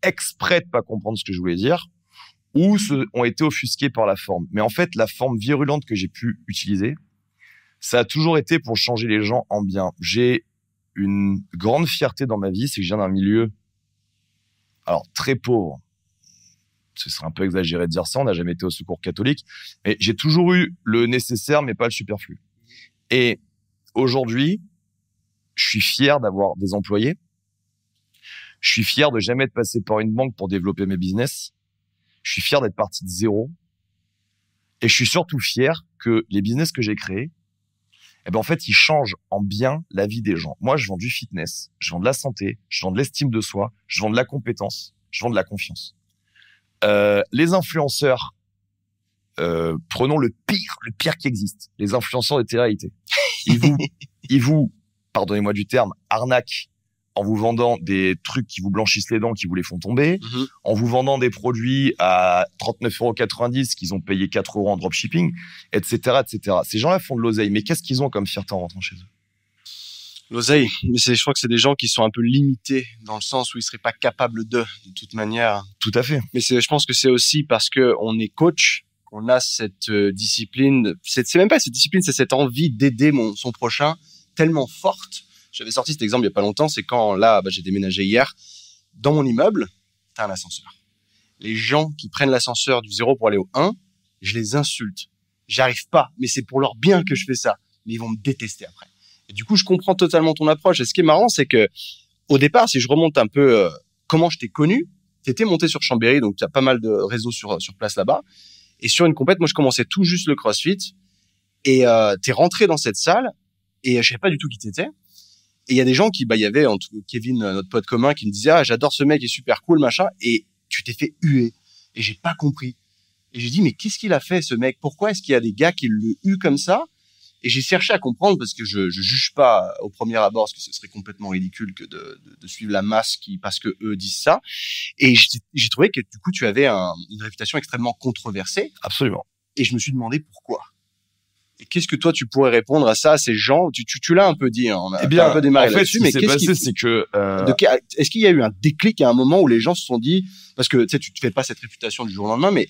exprès de pas comprendre ce que je voulais dire ou ont été offusqués par la forme. Mais en fait, la forme virulente que j'ai pu utiliser, ça a toujours été pour changer les gens en bien. J'ai une grande fierté dans ma vie, c'est que je viens d'un milieu, alors très pauvre. Ce serait un peu exagéré de dire ça, on n'a jamais été au secours catholique, mais j'ai toujours eu le nécessaire, mais pas le superflu. Et aujourd'hui, je suis fier d'avoir des employés je suis fier de jamais être passé par une banque pour développer mes business. Je suis fier d'être parti de zéro. Et je suis surtout fier que les business que j'ai créés, eh ben en fait, ils changent en bien la vie des gens. Moi, je vends du fitness, je vends de la santé, je vends de l'estime de soi, je vends de la compétence, je vends de la confiance. Euh, les influenceurs, euh, prenons le pire, le pire qui existe, les influenceurs de télé-réalité. vous, ils vous pardonnez-moi du terme, arnaquent en vous vendant des trucs qui vous blanchissent les dents, qui vous les font tomber, mhm. en vous vendant des produits à 39,90€ qu'ils ont payé 4 euros en dropshipping, etc., etc. Ces gens-là font de l'oseille, mais qu'est-ce qu'ils ont comme fierté en rentrant chez eux L'oseille, mais je crois que c'est des gens qui sont un peu limités dans le sens où ils seraient pas capables de, de toute manière. Tout à fait. Mais je pense que c'est aussi parce que on est coach, qu'on a cette euh, discipline, c'est même pas cette discipline, c'est cette envie d'aider son prochain tellement forte j'avais sorti cet exemple il n'y a pas longtemps, c'est quand là, bah, j'ai déménagé hier, dans mon immeuble, tu as un ascenseur. Les gens qui prennent l'ascenseur du 0 pour aller au 1, je les insulte. J'arrive pas, mais c'est pour leur bien que je fais ça. Mais ils vont me détester après. du coup, je comprends totalement ton approche. Et ce qui est marrant, c'est que au départ, si je remonte un peu euh, comment je t'ai connu, tu étais monté sur Chambéry, donc tu as pas mal de réseaux sur, sur place là-bas. Et sur une compète, moi, je commençais tout juste le CrossFit. Et euh, tu es rentré dans cette salle et je savais pas du tout qui t'étais. Et il y a des gens qui, bah, il y avait en tout Kevin, euh, notre pote commun, qui me disait ah j'adore ce mec, il est super cool, machin. Et tu t'es fait huer. Et j'ai pas compris. Et j'ai dit mais qu'est-ce qu'il a fait ce mec Pourquoi est-ce qu'il y a des gars qui le huent comme ça et j'ai cherché à comprendre parce que je, je juge pas euh, au premier abord parce que ce serait complètement ridicule que de, suivre la masse qui parce que eux disent ça. Et j'ai trouvé que du coup tu avais une réputation extrêmement controversée. Absolument. Et je me suis demandé pourquoi. Qu'est-ce que toi tu pourrais répondre à ça, à ces gens Tu, tu, tu l'as un peu dit, hein, on a eh bien, un peu démarré là-dessus, mais qu'est-ce qui c'est que euh, est-ce qu'il y a eu un déclic à un moment où les gens se sont dit parce que tu sais, tu te fais pas cette réputation du jour au lendemain, mais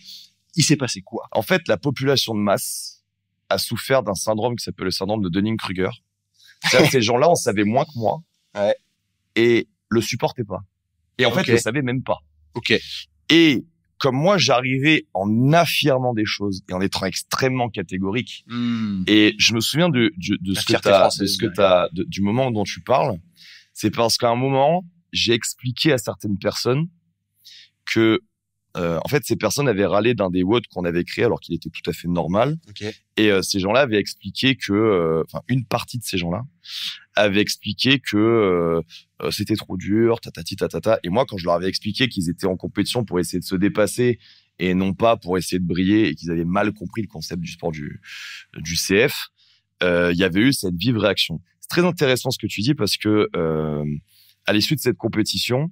il s'est passé quoi En fait, la population de masse a souffert d'un syndrome qui s'appelle le syndrome de Dunning-Kruger. ces gens-là, on savait moins que moi ouais. et le supportaient pas. Et en fait, ne le même pas. Ok. Et comme moi, j'arrivais en affirmant des choses et en étant extrêmement catégorique. Hmm. Et je me souviens de, ce que t'as, ce que du moment dont tu parles. C'est parce qu'à un moment, j'ai expliqué à certaines personnes que, euh, en fait, ces personnes avaient râlé d'un des WOD qu'on avait créé alors qu'il était tout à fait normal. Et euh, ces gens-là avaient expliqué que, euh, enfin, une partie de ces gens-là avait expliqué que euh, euh, c'était trop dur, tatati tatata. Et moi, quand je leur avais expliqué qu'ils étaient en compétition pour essayer de se dépasser et non pas pour essayer de briller et qu'ils avaient mal compris le concept du sport du, du CF, euh, il y avait eu cette vive réaction. C'est très intéressant ce que tu dis parce que euh, à l'issue de cette compétition,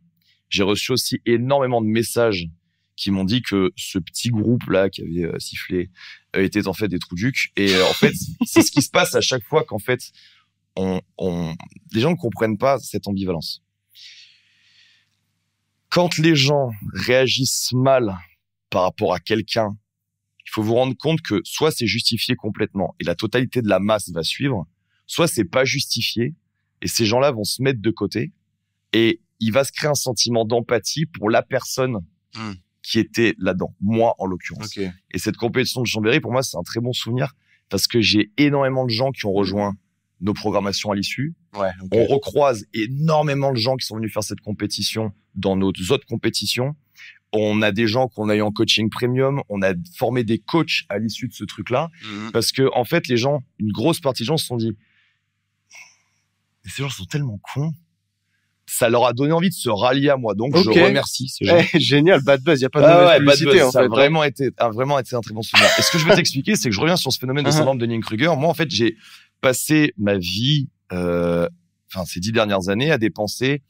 j'ai reçu aussi énormément de messages qui m'ont dit que ce petit groupe là qui avait sifflé était en fait des trous ducs et en fait c'est ce qui se passe à chaque fois qu'en fait on, les gens ne comprennent pas cette ambivalence. Quand les gens réagissent mal par rapport à quelqu'un, il faut vous rendre compte que soit c'est justifié complètement et la totalité de la masse va suivre, soit c'est pas justifié et ces gens-là vont se mettre de côté et il va se créer un sentiment d'empathie pour la personne hmm. qui était là-dedans, moi en l'occurrence. Et cette compétition de Chambéry, pour moi, c'est un très bon souvenir parce que j'ai énormément de gens qui ont rejoint nos programmations à l'issue. On recroise énormément de gens qui sont venus faire cette compétition dans nos autres compétitions. On a des gens qu'on a eu en coaching premium. On a formé des coachs à l'issue de ce truc-là. Mhm. Parce que, en fait, les gens, une grosse partie des gens se sont dit, ces gens sont tellement cons. Ça leur a donné envie de se rallier à moi. Donc, je remercie ces eh, génial, Bad Buzz, il n'y a pas de ah Ça a hein. vraiment, été, vraiment été un très bon souvenir. et ce que je veux t'expliquer, c'est que je reviens sur ce phénomène de uh-huh. syndrome de Kruger. Moi, en fait, j'ai passé ma vie, euh, enfin ces dix dernières années, à dépenser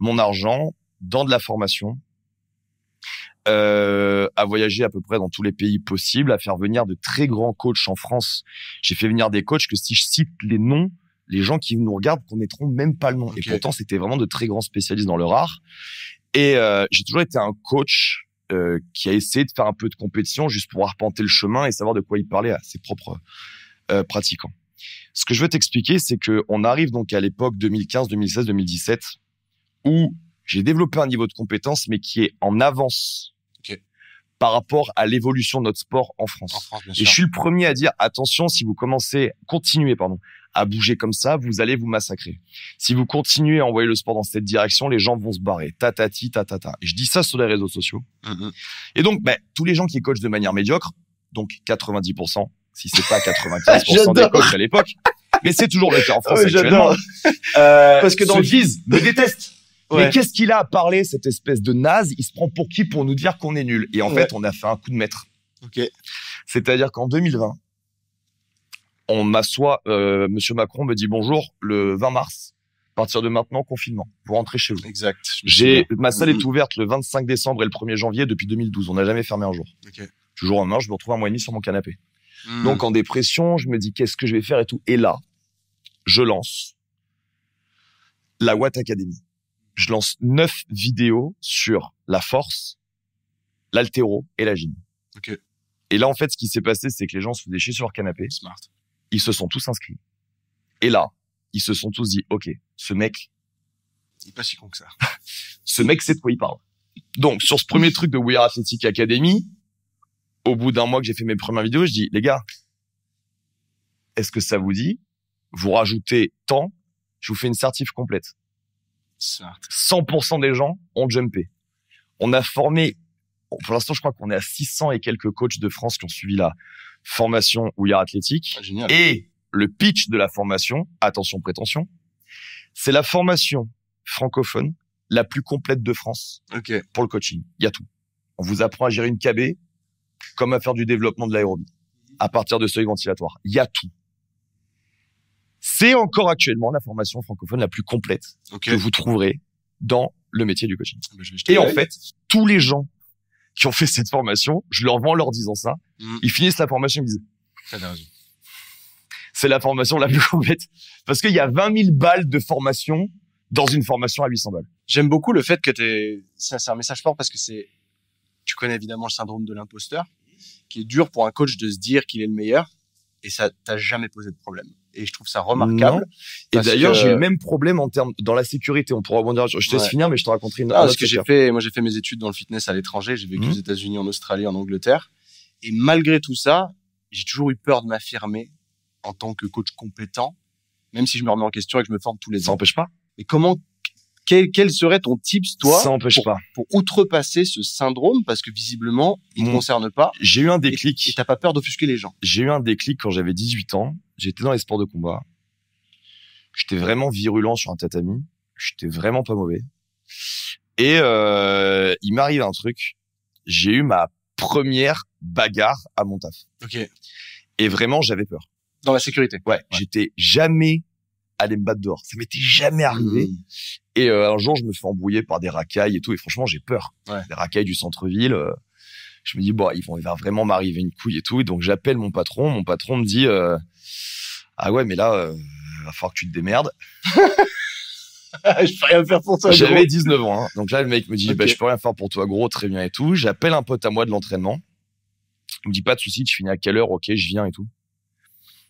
mon argent dans de la formation, euh, à voyager à peu près dans tous les pays possibles, à faire venir de très grands coachs en France. J'ai fait venir des coachs que si je cite les noms, les gens qui nous regardent connaîtront même pas le nom. Et pourtant, c'était vraiment de très grands spécialistes dans leur art. Et euh, j'ai toujours été un coach euh, qui a essayé de faire un peu de compétition juste pour arpenter le chemin et savoir de quoi il parlait à ses propres euh, pratiquants. Ce que je veux t'expliquer, c'est que on arrive donc à l'époque 2015, 2016, 2017, où j'ai développé un niveau de compétence, mais qui est en avance par rapport à l'évolution de notre sport en France. et je suis le premier à dire attention, si vous commencez, continuez, pardon, à bouger comme ça, vous allez vous massacrer. Si vous continuez à envoyer le sport dans cette direction, les gens vont se barrer. Tatati, tatata. je dis ça sur les réseaux sociaux. Mmh, mmh. Et donc, ben, tous les gens qui coachent de manière médiocre, donc 90%, si c'est pas 95% ah, des coachs à l'époque. Mais c'est toujours le cas en ah France actuellement. Euh, Parce que dans le vise me déteste. Mais qu'est-ce qu'il a à parler, cette espèce de naze Il se prend pour qui pour nous dire qu'on est nul Et en fait, on a fait un coup de maître. Ok. C'est-à-dire qu'en 2020, on m'assoit, euh, Monsieur Macron me dit bonjour le 20 mars. À partir de maintenant, confinement. Pour rentrez chez vous. Exact. J'ai ma salle est mm. ouverte le 25 décembre et le 1er janvier depuis 2012. On n'a jamais fermé un jour. Toujours Toujours jour je me retrouve un mois et demi sur mon canapé. Hmm. Donc en dépression, je me dis qu'est-ce que je vais faire et tout. Et là, je lance la Watt Academy. Je lance neuf vidéos sur la force, l'altéro et la gym. Et là, en fait, ce qui s'est passé, c'est que les gens se faisaient chier sur leur canapé. Smart. Ils se sont tous inscrits. Et là, ils se sont tous dit, OK, ce mec. Il est pas si con que ça. ce mec sait de quoi il parle. Donc, sur ce premier truc de We Are Athletic Academy, au bout d'un mois que j'ai fait mes premières vidéos, je dis, les gars, est-ce que ça vous dit Vous rajoutez tant, je vous fais une certif complète. 100% des gens ont jumpé. On a formé, pour l'instant, je crois qu'on est à 600 et quelques coachs de France qui ont suivi la formation Ouillard Athlétique. Ah, et le pitch de la formation, attention prétention, c'est la formation francophone la plus complète de France pour le coaching. Il y a tout. On vous apprend à gérer une KB, comme à faire du développement de l'aérobie à partir de seuil ventilatoire. Il y a tout. C'est encore actuellement la formation francophone la plus complète que vous trouverez dans le métier du coaching. Bah, et en fait, tous les gens qui ont fait cette formation, je leur vends en leur disant ça, mm. ils finissent la formation et disent c'est la formation la plus complète. Parce qu'il y a 20 000 balles de formation dans une formation à 800 balles. J'aime beaucoup le fait que tu es... C'est un message fort parce que c'est... Tu connais évidemment le syndrome de l'imposteur qui est dur pour un coach de se dire qu'il est le meilleur et ça t'a jamais posé de problème. Et je trouve ça remarquable. Et d'ailleurs, j'ai eu le même problème en termes dans la sécurité. On pourra rebondir. Je te laisse finir, mais je te raconterai une. Ah, parce que j'ai fait, moi, j'ai fait mes études dans le fitness à l'étranger. J'ai vécu mhm. aux États-Unis, en Australie, en Angleterre. Et malgré tout ça, j'ai toujours eu peur de m'affirmer en tant que coach compétent, même si je me remets en question et que je me forme tous les ans. Ça n'empêche pas. Mais comment quel, serait ton tips, toi, pour, outrepasser ce syndrome Parce que visiblement, il ne concerne pas. J'ai eu un déclic. Et t'as pas peur d'offusquer les gens J'ai eu un déclic quand j'avais 18 ans. J'étais dans les sports de combat. J'étais vraiment virulent sur un tatami. J'étais vraiment pas mauvais. Et euh, il m'arrive un truc. J'ai eu ma première bagarre à mon taf. Ok. Et vraiment, j'avais peur. Dans la sécurité. ouais. J'étais jamais aller me battre dehors. Ça m'était jamais arrivé. Mmh. Et euh, un jour, je me fais embrouiller par des racailles et tout. Et franchement, j'ai peur. Les Des racailles du centre-ville. Euh, je me dis, bon, ils vont vraiment m'arriver une couille et tout. Et donc, j'appelle mon patron. Mon patron me dit, euh, ah ouais, mais là, il va falloir que tu te démerdes. je peux rien faire pour toi. J'avais 19 ans. Hein. Donc là, le mec me dit, je bah, je peux rien faire pour toi, gros, très bien et tout. J'appelle un pote à moi de l'entraînement. Il me dit, pas de souci, tu finis à quelle heure, ok, je viens et tout.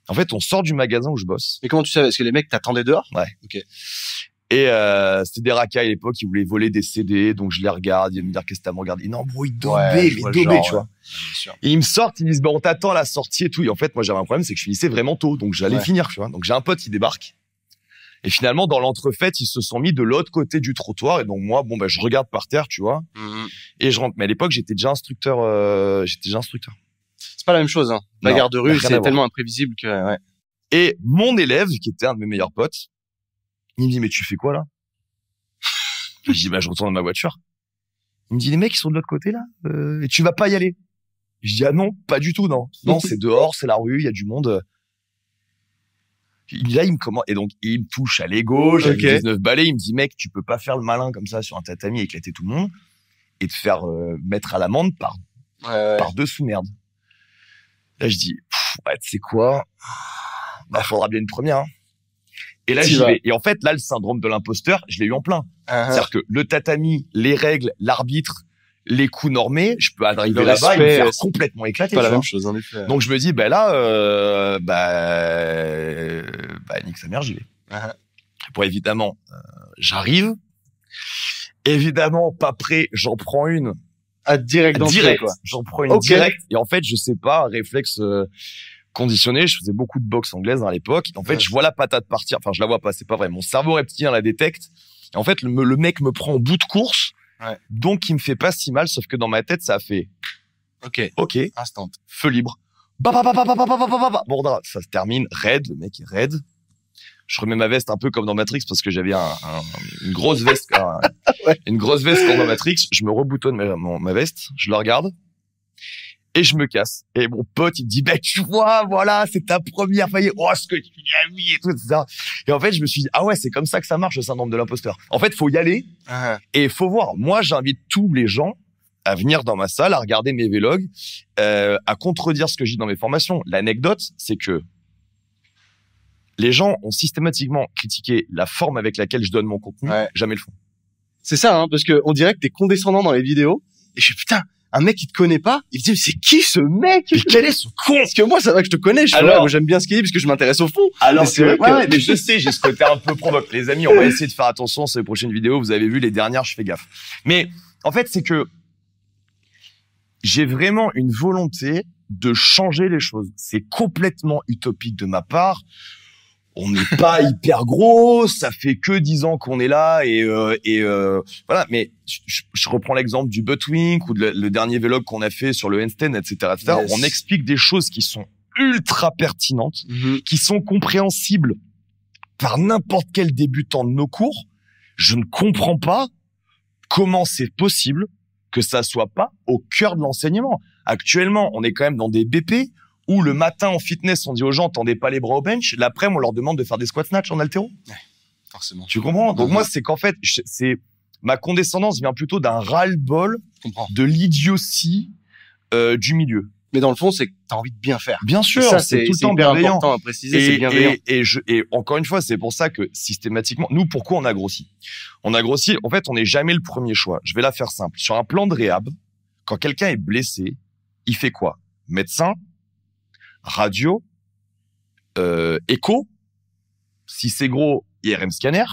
En fait, on sort du magasin où je bosse. Mais comment tu savais Est-ce que les mecs t'attendaient dehors Ouais. Ok. Et euh, c'était des racailles à l'époque, ils voulaient voler des CD, donc je les regarde, ils me dire qu'est-ce que t'as me regarder. Ils m'embrouillent dobé, ouais, mais dobé, tu vois. ils me sortent, ils me disent, bon, bah, on t'attend à la sortie et tout. Et en fait, moi, j'avais un problème, c'est que je finissais vraiment tôt, donc j'allais finir, tu vois. Donc j'ai un pote, qui débarque. Et finalement, dans l'entrefait, ils se sont mis de l'autre côté du trottoir. Et donc, moi, bon, bah, je regarde par terre, tu vois. Mmh et je rentre. Mais à l'époque, j'étais déjà instructeur, euh, j'étais déjà instructeur c'est pas la même chose. Hein. La garde de rue, c'est tellement imprévisible que. Et mon élève, qui était un de mes meilleurs potes, il me dit mais tu fais quoi là Je dis bah je retourne dans ma voiture. Il me dit les mecs ils sont de l'autre côté là euh, et tu vas pas y aller. Je dis ah non pas du tout non non c'est dehors c'est la rue il y a du monde. Là il me et donc il me touche à l'ego j'ai 19 balais il me dit mec tu peux pas faire le malin comme ça sur un tatami éclater tout le monde et te faire euh, mettre à l'amende par par deux sous merde. Là, je dis, c'est bah, tu sais quoi Bah, faudra bien une première. Hein. Et là, je vais. Et en fait, là, le syndrome de l'imposteur, je l'ai eu en plein. Ah, ah. C'est-à-dire que le tatami, les règles, l'arbitre, les coups normés, je peux arriver là-bas et me faire complètement éclater. Pas la même chose, en effet. Donc, je me dis, bah là, euh, bah, bah nique sa mère, j'y vais. Pour ah, évidemment, euh, j'arrive. Évidemment, pas prêt, j'en prends une à ah, direct dans direct. J'en prends une direct. Et en fait, je sais pas, réflexe euh, conditionné, je faisais beaucoup de boxe anglaise à l'époque. En fait, je vois la patate partir. Enfin, je la vois pas, c'est pas vrai. Mon cerveau reptilien la détecte. en fait, le, mec me prend au bout de course. Donc, il me fait pas si mal, sauf que dans ma tête, ça fait. Ok. Ok. Instant. Feu libre. Bon, ça se termine. Raid. Le mec est raid je remets ma veste un peu comme dans Matrix parce que j'avais un, une grosse veste, une grosse veste comme dans Matrix. Je me reboutonne ma, veste, je la regarde et je me casse. Et mon pote, il me dit, bah, tu vois, voilà, c'est ta première faillite. Oh, ce que tu as mis ah et tout ça. Et en fait, je me suis dit, ah ouais, c'est comme ça que ça marche, le syndrome de l'imposteur. En fait, faut y aller. Ah. Et faut voir. Moi, j'invite tous les gens à venir dans ma salle, à regarder mes vlogs, euh, à contredire ce que j'ai dans mes formations. L'anecdote, c'est que les gens ont systématiquement critiqué la forme avec laquelle je donne mon contenu, jamais le fond. C'est ça, hein, parce que on dirait que t'es condescendant dans les vidéos. Et je suis putain, un mec qui te connaît pas, il me dit c'est qui ce mec mais Quel est ce con Parce que moi ça va que je te connais, je alors, moi j'aime bien ce qu'il dit parce que je m'intéresse au fond. Alors c'est mais je sais, j'ai ce côté un peu provoque. Les amis, on va essayer de faire attention sur les prochaines vidéos. Vous avez vu les dernières, je fais gaffe. Mais en fait, c'est que j'ai vraiment une volonté de changer les choses. C'est complètement utopique de ma part on n'est pas hyper gros, ça fait que dix ans qu'on est là et, euh, euh, voilà. Mais je, reprends l'exemple du Buttwink ou le, dernier vlog qu'on a fait sur le Einstein, etc., On explique des choses qui sont ultra pertinentes, mm-hmm. qui sont compréhensibles par n'importe quel débutant de nos cours. Je ne comprends pas comment c'est possible que ça soit pas au cœur de l'enseignement. Actuellement, on est quand même dans des BP où le matin en fitness, on dit aux gens, tendez pas les bras au bench, l'après, on leur demande de faire des squats snatch en altéro. forcément. Tu comprends Donc moi, c'est qu'en fait, c'est ma condescendance vient plutôt d'un ras-le-bol de l'idiotie euh, du milieu. Mais dans le fond, c'est que tu as envie de bien faire. Bien sûr, c'est tout le temps bienveillant. Important à préciser, et, et encore une fois, c'est pour ça que systématiquement, nous, pourquoi on a grossi On a grossi, en fait, on n'est jamais le premier choix. Je vais la faire simple. Sur un plan de réhab, quand quelqu'un est blessé, il fait quoi Médecin, radio, euh, écho. Si c'est gros, IRM scanner.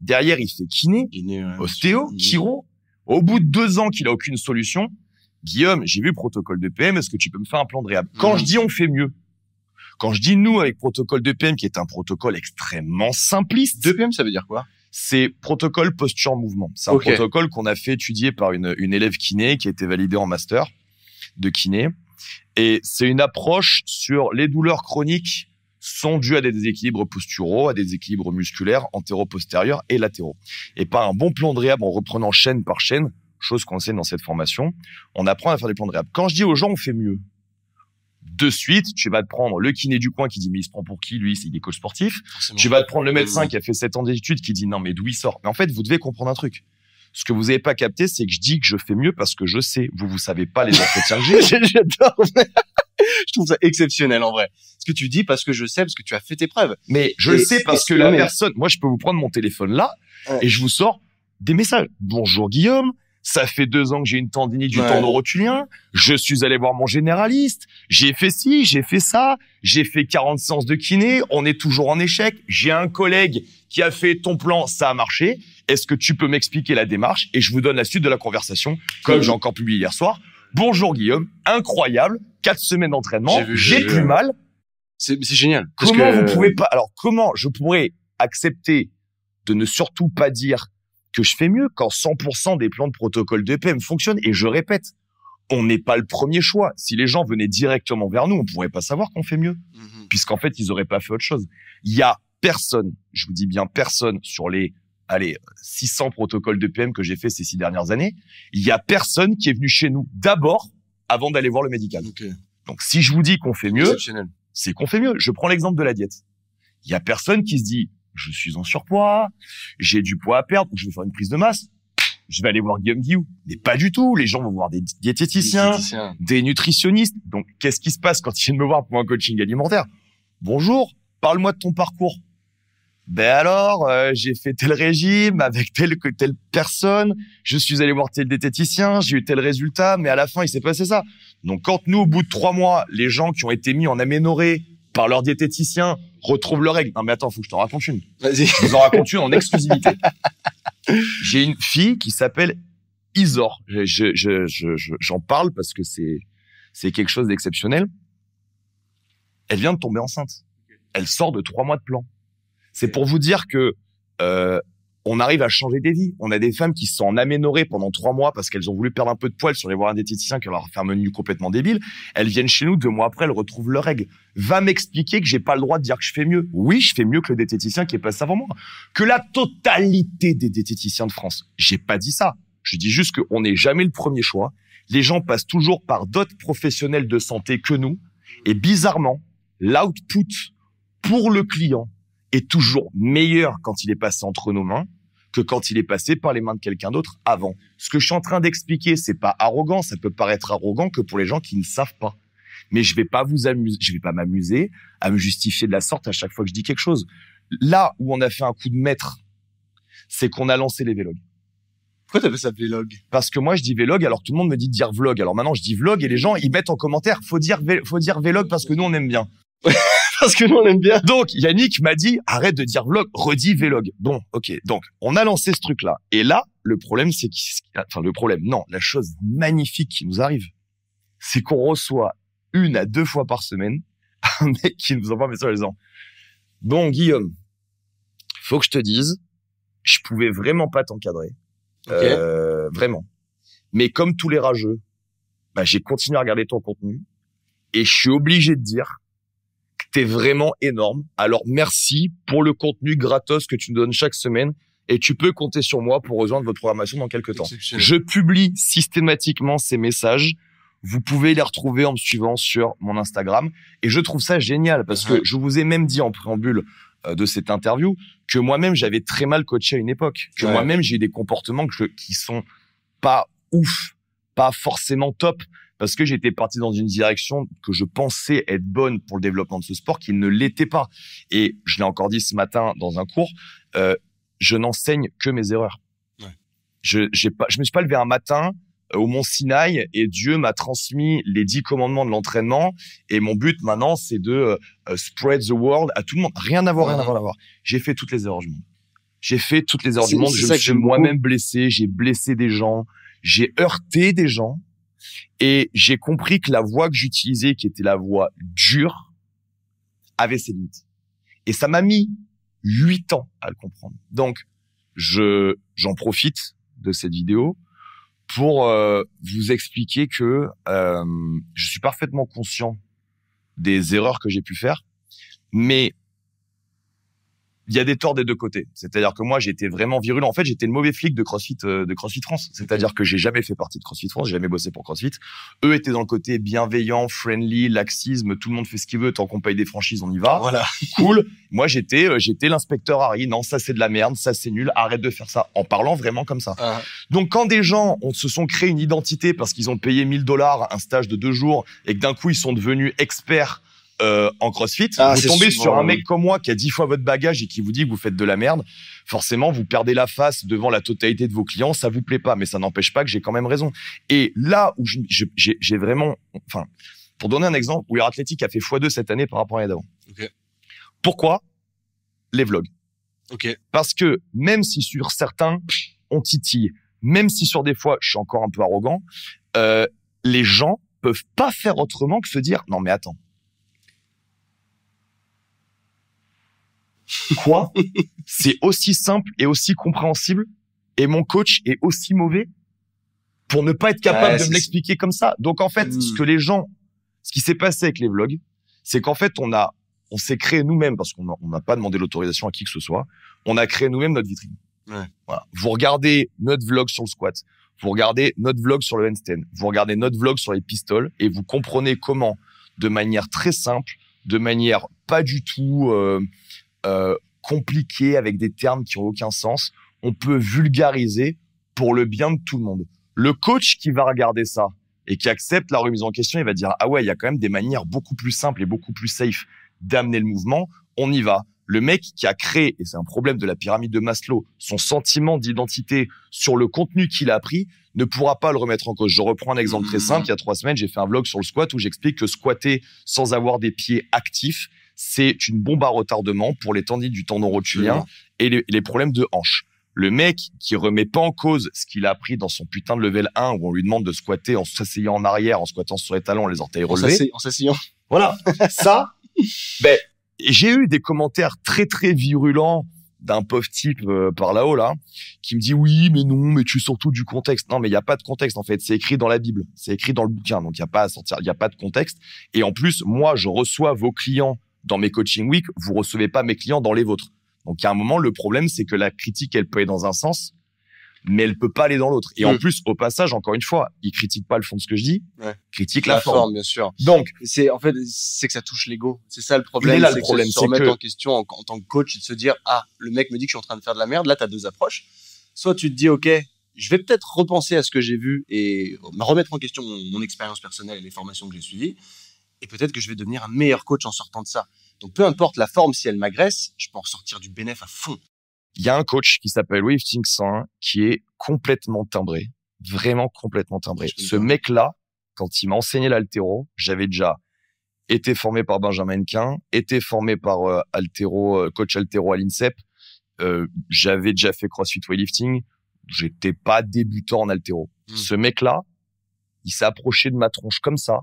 Derrière, il fait kiné, euh, ostéo, chiro. Au bout de deux ans qu'il a aucune solution, Guillaume, j'ai vu protocole de PM, est-ce que tu peux me faire un plan de réhab? Quand je mhm. dis on fait mieux, quand je dis nous avec protocole de PM, qui est un protocole extrêmement simpliste. De PM, ça veut dire quoi? c'est protocole posture mouvement. C'est un protocole qu'on a fait étudier par une, une élève kiné qui a été validée en master de kiné et c'est une approche sur les douleurs chroniques sont dues à des déséquilibres posturaux, à des déséquilibres musculaires antéro-postérieurs et latéraux. Et pas un bon plan de réhab en reprenant chaîne par chaîne, chose qu'on enseigne dans cette formation. On apprend à faire des plans de réhab. Quand je dis aux gens, on fait mieux. De suite, tu vas te prendre le kiné du coin qui dit mais il se prend pour qui lui, il est coach sportif. Tu vas te prendre le médecin qui a fait 7 ans d'études qui dit non mais d'où il sort. Mais en fait, vous devez comprendre un truc. Ce que vous n'avez pas capté, c'est que je dis que je fais mieux parce que je sais. Vous, vous savez pas les entretiens que j'ai. J'adore. je trouve ça exceptionnel en vrai. Ce que tu dis parce que je sais, parce que tu as fait tes preuves. Mais je le sais parce que la personne, moi, je peux vous prendre mon téléphone là et je vous sors des messages. Bonjour Guillaume. Ça fait deux ans que j'ai une tendinite du tendon rotulien. Je suis allé voir mon généraliste. J'ai fait ci, j'ai fait ça. J'ai fait 40 séances de kiné. On est toujours en échec. J'ai un collègue qui a fait ton plan. Ça a marché. Est-ce que tu peux m'expliquer la démarche Et je vous donne la suite de la conversation, comme j'ai encore publié hier soir. Bonjour Guillaume, incroyable, quatre semaines d'entraînement, j'ai plus mal. C'est génial. comment vous pouvez pas Alors comment je pourrais accepter de ne surtout pas dire que je fais mieux quand 100% des plans de protocole de e fonctionnent Et je répète, on n'est pas le premier choix. Si les gens venaient directement vers nous, on pourrait pas savoir qu'on fait mieux, mhm. puisqu'en fait ils n'auraient pas fait autre chose. Il y a personne, je vous dis bien personne, sur les allez, 600 protocoles de PM que j'ai fait ces six dernières années, il y a personne qui est venu chez nous d'abord avant d'aller voir le médical. Donc, si je vous dis qu'on fait mieux, c'est qu'on fait mieux. Je prends l'exemple de la diète. Il y a personne qui se dit, je suis en surpoids, j'ai du poids à perdre, je vais faire une prise de masse. Je vais aller voir Guillaume Guillou. Mais pas du tout. Les gens vont voir des diététiciens. des nutritionnistes. Donc, qu'est-ce qui se passe quand ils viennent me voir pour un coaching alimentaire? Bonjour, parle-moi de ton parcours ben alors, euh, j'ai fait tel régime avec telle que telle personne, je suis allé voir tel diététicien, j'ai eu tel résultat, mais à la fin, il s'est passé ça. Donc, quand nous, au bout de trois mois, les gens qui ont été mis en aménorée par leur diététicien retrouvent leurs règles. Non, mais attends, faut que je t'en raconte une. Vas-y. Je vous en raconte une en exclusivité. j'ai une fille qui s'appelle Isor. J'en je, je, parle parce que c'est, c'est quelque chose d'exceptionnel. Elle vient de tomber enceinte. Elle sort de trois mois de plan c'est pour vous dire que euh, on arrive à changer des vies. On a des femmes qui sont aménorées pendant trois mois parce qu'elles ont voulu perdre un peu de poil sur les voir un diététicien qui leur fait un menu complètement débile. Elles viennent chez nous, deux mois après, elles retrouvent leur règles. Va m'expliquer que j'ai pas le droit de dire que je fais mieux. Oui, je fais mieux que le diététicien qui est passé avant moi. Que la totalité des diététiciens de France. J'ai pas dit ça. Je dis juste qu'on n'est jamais le premier choix. Les gens passent toujours par d'autres professionnels de santé que nous. Et bizarrement, l'output pour le client est toujours meilleur quand il est passé entre nos mains que quand il est passé par les mains de quelqu'un d'autre avant. Ce que je suis en train d'expliquer, c'est pas arrogant, ça peut paraître arrogant que pour les gens qui ne savent pas. Mais je vais pas vous amuser, je vais pas m'amuser à me justifier de la sorte à chaque fois que je dis quelque chose. Là où on a fait un coup de maître, c'est qu'on a lancé les vlogs. Pourquoi fait ça vlog Parce que moi je dis vlog alors tout le monde me dit de dire vlog. Alors maintenant je dis vlog et les gens ils mettent en commentaire faut dire faut dire vlog parce que nous on aime bien. parce que nous on aime bien. Donc Yannick m'a dit arrête de dire vlog, redis vlog. Bon, ok. Donc on a lancé ce truc là. Et là, le problème c'est enfin le problème, non, la chose magnifique qui nous arrive, c'est qu'on reçoit une à deux fois par semaine un mec qui nous envoie un message en disant bon Guillaume, faut que je te dise, je pouvais vraiment pas t'encadrer, euh, vraiment. Mais comme tous les rageux, bah, j'ai continué à regarder ton contenu et je suis obligé de dire T'es vraiment énorme. Alors merci pour le contenu gratos que tu nous donnes chaque semaine et tu peux compter sur moi pour rejoindre votre programmation dans quelques temps. Je publie systématiquement ces messages. Vous pouvez les retrouver en me suivant sur mon Instagram. Et je trouve ça génial parce que ah. je vous ai même dit en préambule euh, de cette interview que moi-même j'avais très mal coaché à une époque, que moi-même j'ai eu des comportements que je, qui sont pas ouf, pas forcément top parce que j'étais parti dans une direction que je pensais être bonne pour le développement de ce sport, qui ne l'était pas. Et je l'ai encore dit ce matin dans un cours, euh, je n'enseigne que mes erreurs. Je ne pas, je me suis pas levé un matin euh, au mont Sinaï et Dieu m'a transmis les dix commandements de l'entraînement et mon but maintenant c'est de euh, spread the world à tout le monde. Rien à voir, rien à à voir. J'ai fait toutes les erreurs du monde. J'ai fait toutes les erreurs du monde. Je me suis moi-même blessé, j'ai blessé des gens, j'ai heurté des gens et j'ai compris que la voix que j'utilisais, qui était la voix dure, avait ses limites. Et ça m'a mis huit ans à le comprendre. Donc, je j'en profite de cette vidéo pour euh, vous expliquer que euh, je suis parfaitement conscient des erreurs que j'ai pu faire, mais il y a des torts des deux côtés. C'est-à-dire que moi, j'étais vraiment virulent. En fait, j'étais le mauvais flic de CrossFit euh, de CrossFit France. C'est-à-dire que j'ai jamais fait partie de CrossFit France, j'ai jamais bossé pour CrossFit. Eux étaient dans le côté bienveillant, friendly, laxisme, tout le monde fait ce qu'il veut, tant qu'on paye des franchises, on y va. Voilà. Cool. moi, j'étais euh, j'étais l'inspecteur Harry. Non, ça c'est de la merde, ça c'est nul, arrête de faire ça. En parlant vraiment comme ça. Ah. Donc quand des gens se sont créés une identité parce qu'ils ont payé 1000 dollars un stage de deux jours et que d'un coup ils sont devenus experts euh, en crossfit, ah, vous tombez sur un mec comme moi qui a dix fois votre bagage et qui vous dit que vous faites de la merde, forcément, vous perdez la face devant la totalité de vos clients, ça vous plaît pas, mais ça n'empêche pas que j'ai quand même raison. Et là où j'ai vraiment, enfin, pour donner un exemple, Wheeler Athletic a fait foi 2 cette année par rapport à l'année d'avant. Pourquoi Les vlogs. Parce que même si sur certains, on titille, même si sur des fois, je suis encore un peu arrogant, euh, les gens peuvent pas faire autrement que se dire, non mais attends, Quoi C'est aussi simple et aussi compréhensible. Et mon coach est aussi mauvais pour ne pas être capable de me l'expliquer comme ça. Donc en fait, ce hmm. que les gens, ce qui s'est passé avec les vlogs, c'est qu'en fait on a, on s'est créé nous-mêmes parce qu'on n'a pas demandé l'autorisation à qui que ce soit. On a créé nous-mêmes notre vitrine. Vous regardez notre vlog sur le squat, vous regardez notre vlog sur le handstand, vous regardez notre vlog sur les pistoles et vous comprenez comment, de manière très simple, de manière pas du tout euh, euh, avec des termes qui ont aucun sens. On peut vulgariser pour le bien de tout le monde. Le coach qui va regarder ça et qui accepte la remise en question, il va dire ah ouais, il y a quand même des manières beaucoup plus simples et beaucoup plus safe d'amener le mouvement. On y va. Le mec qui a créé, et c'est un problème de la pyramide de Maslow, son sentiment d'identité sur le contenu qu'il a appris ne pourra pas le remettre en cause. Je reprends un exemple très mmh. simple. Il y a trois semaines, j'ai fait un vlog sur le squat où j'explique que squatter sans avoir des pieds actifs, c'est une bombe à retardement pour les tendines du tendon rotulien et les, problèmes de hanche. Le mec qui remet pas en cause ce qu'il a appris dans son putain de level 1 où on lui demande de squatter en s'asseyant en arrière, en squattant sur les talons, les orteils relevés. En s'asseyant. Voilà. Ça, ben, j'ai eu des commentaires très très virulents d'un pauvre type euh, par là-haut là qui me dit oui mais non mais tu surtout du contexte non mais il y a pas de contexte en fait c'est écrit dans la Bible c'est écrit dans le bouquin donc il y a pas à sortir il n'y a pas de contexte et en plus moi je reçois vos clients dans mes coaching week, vous recevez pas mes clients dans les vôtres. Donc, à un moment, le problème, c'est que la critique, elle peut aller dans un sens, mais elle peut pas aller dans l'autre. Et en hmm. plus, au passage, encore une fois, il critiquent pas le fond de ce que je dis, critique la, forme. bien sûr. Donc, c'est en fait, c'est que ça touche l'ego. C'est ça le problème. Là, le problème, c'est se remettre en question en, tant que coach de se dire ah, le mec me dit que je suis en train de faire de la merde. Là, tu as deux approches. Soit tu te dis ok, je vais peut-être repenser à ce que j'ai vu et me remettre en question mon, mon expérience personnelle et les formations que j'ai suivies et peut-être que je vais devenir un meilleur coach en sortant de ça. Donc peu importe la forme, si elle m'agresse, je peux en sortir du bénéf à fond. Il y a un coach qui s'appelle Wave 101 qui est complètement timbré, vraiment complètement timbré. Ce mec-là, quand il m'a enseigné l'altéro, j'avais déjà été formé par Benjamin Quin, été formé par euh, euh, coach altéro à l'INSEP, euh, j'avais déjà fait CrossFit Weightlifting, j'étais pas débutant en altéro. Hmm. Ce mec-là, il s'est approché de ma tronche comme ça,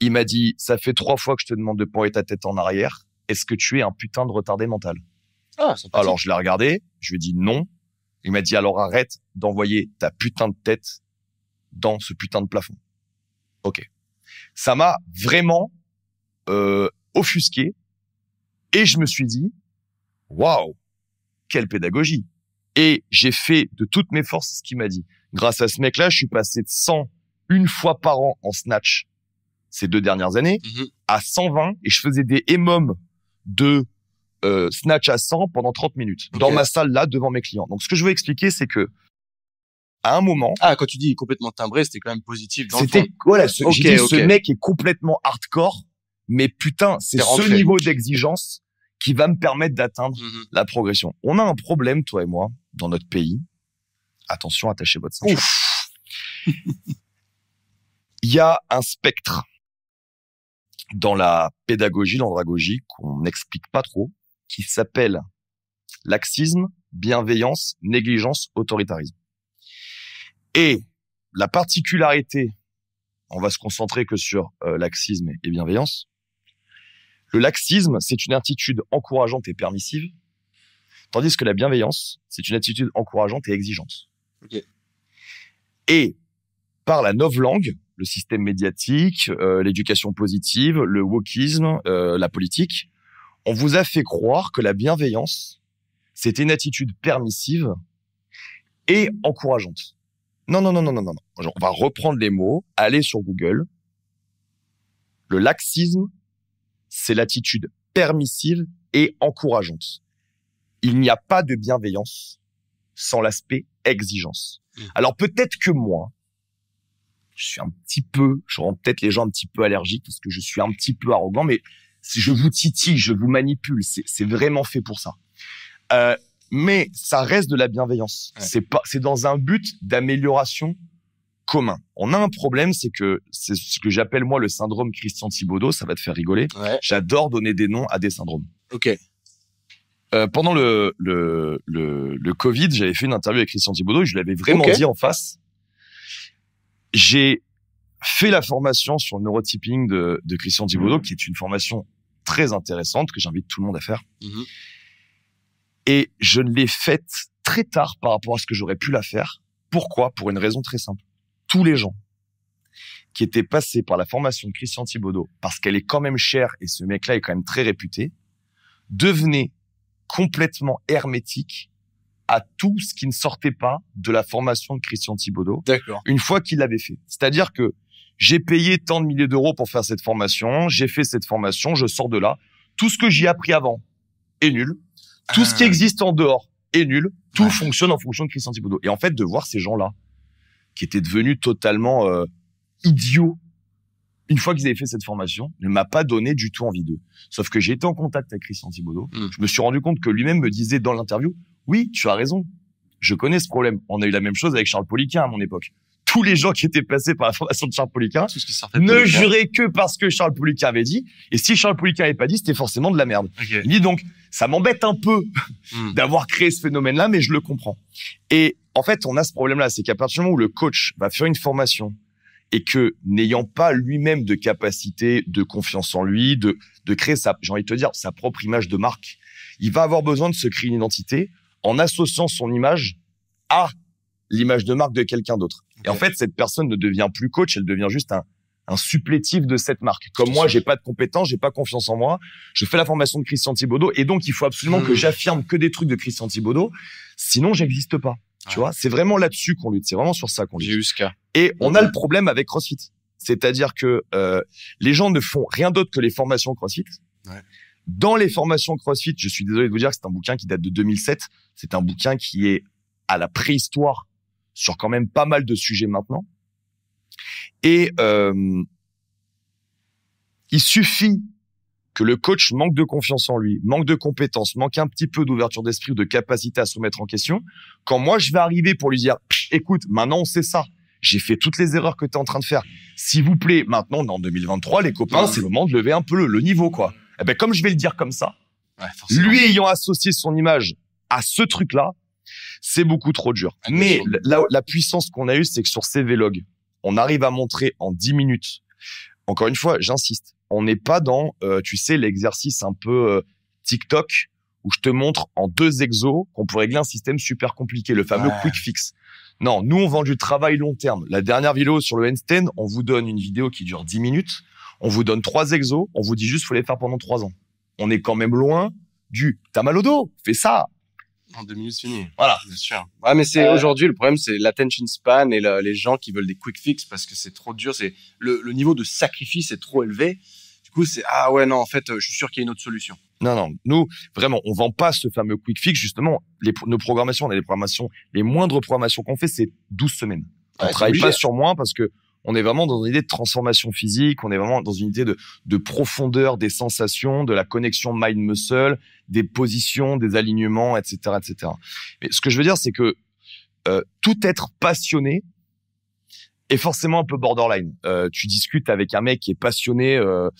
il m'a dit, ça fait trois fois que je te demande de pointer ta tête en arrière. Est-ce que tu es un putain de retardé mental? Ah, alors je l'ai regardé, je lui ai dit non. Il m'a dit alors arrête d'envoyer ta putain de tête dans ce putain de plafond. Ok. Ça m'a vraiment euh, offusqué et je me suis dit waouh quelle pédagogie. Et j'ai fait de toutes mes forces ce qu'il m'a dit. Grâce à ce mec-là, je suis passé de 100 une fois par an en snatch ces deux dernières années mhm. à 120 et je faisais des EMOM de euh, snatch à 100 pendant 30 minutes dans ma salle là devant mes clients. Donc ce que je veux expliquer c'est que à un moment Ah quand tu dis complètement timbré, c'était quand même positif C'était voilà, ce, ce mec est complètement hardcore mais putain, c'est ce niveau d'exigence qui va me permettre d'atteindre mhm. la progression. On a un problème toi et moi dans notre pays. Attention, attachez votre ceinture. Il y a un spectre dans la pédagogie, l'andragogie, qu'on n'explique pas trop, qui s'appelle laxisme, bienveillance, négligence, autoritarisme. Et la particularité, on va se concentrer que sur euh, laxisme et bienveillance. Le laxisme, c'est une attitude encourageante et permissive, tandis que la bienveillance, c'est une attitude encourageante et exigeante. Et par la langue le système médiatique, euh, l'éducation positive, le wokisme, euh, la politique. On vous a fait croire que la bienveillance, c'était une attitude permissive et encourageante. Non, non, non, non, non, non. Genre, on va reprendre les mots, aller sur Google. Le laxisme, c'est l'attitude permissive et encourageante. Il n'y a pas de bienveillance sans l'aspect exigence. Mmh. Alors peut-être que moi, je suis un petit peu, je rends peut-être les gens un petit peu allergiques parce que je suis un petit peu arrogant, mais je vous titille, je vous manipule. C'est vraiment fait pour ça. Euh, mais ça reste de la bienveillance. C'est pas, c'est dans un but d'amélioration commun. On a un problème, c'est que c'est ce que j'appelle moi le syndrome Christian Thibaudot. Ça va te faire rigoler. J'adore donner des noms à des syndromes. Ok. Euh, pendant le, le, le, Covid, j'avais fait une interview avec Christian Thibaudot et je l'avais vraiment dit en face. J'ai fait la formation sur le neurotyping de, Christian Thibaudot, mhm. qui est une formation très intéressante que j'invite tout le monde à faire. Mhm. Et je l'ai faite très tard par rapport à ce que j'aurais pu la faire. Pourquoi Pour une raison très simple. Tous les gens qui étaient passés par la formation de Christian Thibaudot, parce qu'elle est quand même chère et ce mec-là est quand même très réputé, devenaient complètement hermétiques à tout ce qui ne sortait pas de la formation de Christian Thibaudot. Une fois qu'il l'avait fait. C'est-à-dire que j'ai payé tant de milliers d'euros pour faire cette formation, j'ai fait cette formation, je sors de là. Tout ce que j'ai appris avant est nul. Tout ce qui ah existe en dehors est nul. Tout fonctionne en fonction de Christian Thibaudot. Et en fait, de voir ces gens-là, qui étaient devenus totalement euh, idiots, une fois qu'ils avaient fait cette formation, ne m'a pas donné du tout envie d'eux. Sauf que j'ai été en contact avec Christian Thibaudot. Hmm. Je me suis rendu compte que lui-même me disait dans l'interview, oui, tu as raison. Je connais ce problème. On a eu la même chose avec Charles Poliquin à mon époque. Tous les gens qui étaient passés par la formation de Charles Poliquin ne juraient que parce que Charles Poliquin avait dit. Et si Charles Poliquin n'avait pas dit, c'était forcément de la merde. donc, ça m'embête un peu hmm. d'avoir créé ce phénomène-là, mais je le comprends. Et en fait, on a ce problème-là, c'est qu'à partir du moment où le coach va faire une formation, et que n'ayant pas lui-même de capacité de confiance en lui, de, de créer sa, j'ai envie de te dire, sa propre image de marque, il va avoir besoin de se créer une identité en associant son image à l'image de marque de quelqu'un d'autre. Et en fait, cette personne ne devient plus coach, elle devient juste un, supplétif de cette marque. Comme moi, j'ai pas de compétences, j'ai pas confiance en moi. Je fais la formation de Christian Thibaudot et donc il faut absolument que hmm. j'affirme que des trucs de Christian Thibaudot, sinon j'existe pas. Tu vois, c'est vraiment là-dessus qu'on lutte, c'est vraiment sur ça qu'on lutte. Et on a le problème avec CrossFit, c'est-à-dire que euh, les gens ne font rien d'autre que les formations CrossFit. Dans les formations CrossFit, je suis désolé de vous dire que c'est un bouquin qui date de 2007. C'est un bouquin qui est à la préhistoire sur quand même pas mal de sujets maintenant. Et euh, il suffit que le coach manque de confiance en lui, manque de compétences, manque un petit peu d'ouverture d'esprit ou de capacité à se mettre en question, quand moi je vais arriver pour lui dire, écoute, maintenant on sait ça, j'ai fait toutes les erreurs que tu es en train de faire. S'il vous plaît, maintenant, on en 2023, les copains, c'est le moment de lever un peu le niveau, quoi eh ben, comme je vais le dire comme ça, lui ayant associé son image à ce truc-là, c'est beaucoup trop dur. Ah, mais la, puissance qu'on a eue, c'est que sur ces vlogs, on arrive à montrer en 10 minutes. Encore une fois, j'insiste, on n'est pas dans, euh, tu sais, l'exercice un peu euh, TikTok où je te montre en deux exos qu'on pourrait régler un système super compliqué, le fameux quick fix. Non, nous, on vend du travail long terme. La dernière vidéo sur le handstand, on vous donne une vidéo qui dure 10 minutes on vous donne trois exos, on vous dit juste faut les faire pendant trois ans. On est quand même loin du t'as mal au dos, fais ça. En deux minutes, fini. Voilà. Bien sûr. Ouais, mais c'est euh. aujourd'hui le problème, c'est l'attention span et les gens qui veulent des quick fix parce que c'est trop dur, c'est le, niveau de sacrifice est trop élevé. Du coup, c'est ah ouais non, en fait, je suis sûr qu'il y a une autre solution. Non, non, nous, vraiment, on vend pas ce fameux quick fix. Justement, les, nos programmations, on a programmations, les moindres programmations qu'on fait, c'est 12 semaines. On travaille pas sur moins parce que on est vraiment dans une idée de transformation physique, on est vraiment dans une idée de, profondeur des sensations, de la connexion mind-muscle, des positions, des alignements, etc., etc. Mais ce que je veux dire, c'est que euh, tout être passionné est forcément un peu borderline. Euh, tu discutes avec un mec qui est passionné. Euh,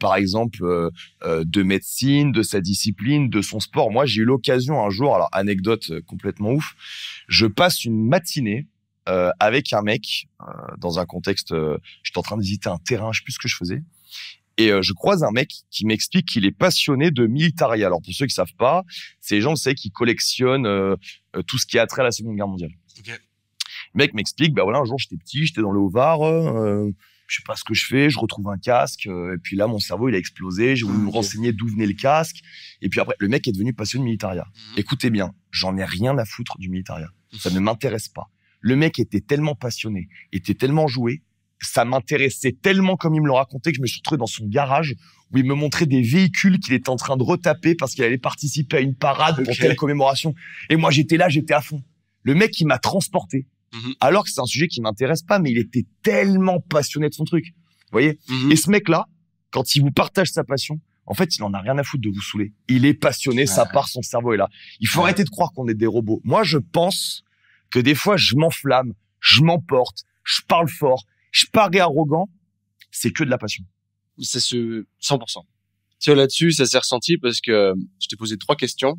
par exemple, de médecine, de sa discipline, de son sport. Moi, j'ai eu l'occasion un jour, alors anecdote complètement ouf, je passe une matinée euh, avec un mec euh, dans un contexte. Euh, j'étais en train de visiter un terrain, je sais plus ce que je faisais. Et je croise un mec qui m'explique qu'il est passionné de militaria. Alors pour ceux qui savent pas, c'est les gens, vous savez, qui collectionnent tout ce qui a trait à la Seconde Guerre mondiale. Le mec m'explique, bah voilà, un jour j'étais petit, j'étais dans le Haut-Var, je sais pas ce que je fais, je retrouve un casque, et puis là mon cerveau il a explosé, j'ai voulu ah, me renseigner d'où venait le casque, et puis après le mec est devenu passionné de militaria. Mhm. Écoutez bien, j'en ai rien à foutre du militaria, ça ne m'intéresse pas. Le mec était tellement passionné, était tellement joué, ça m'intéressait tellement comme il me le racontait que je me suis retrouvé dans son garage où il me montrait des véhicules qu'il était en train de retaper parce qu'il allait participer à une parade pour telle commémoration. Et moi, j'étais là, j'étais à fond. Le mec, il m'a transporté. Mhm. Alors que c'est un sujet qui m'intéresse pas, mais il était tellement passionné de son truc. Vous voyez? Mhm. Et ce mec-là, quand il vous partage sa passion, en fait, il en a rien à foutre de vous saouler. Il est passionné, sa part, son cerveau est là. Il faut arrêter de croire qu'on est des robots. Moi, je pense que des fois je m'enflamme, je m'emporte, je parle fort, je parais arrogant, c'est que de la passion. C'est ce 100%. Tu là-dessus, ça s'est ressenti parce que euh, je t'ai posé trois questions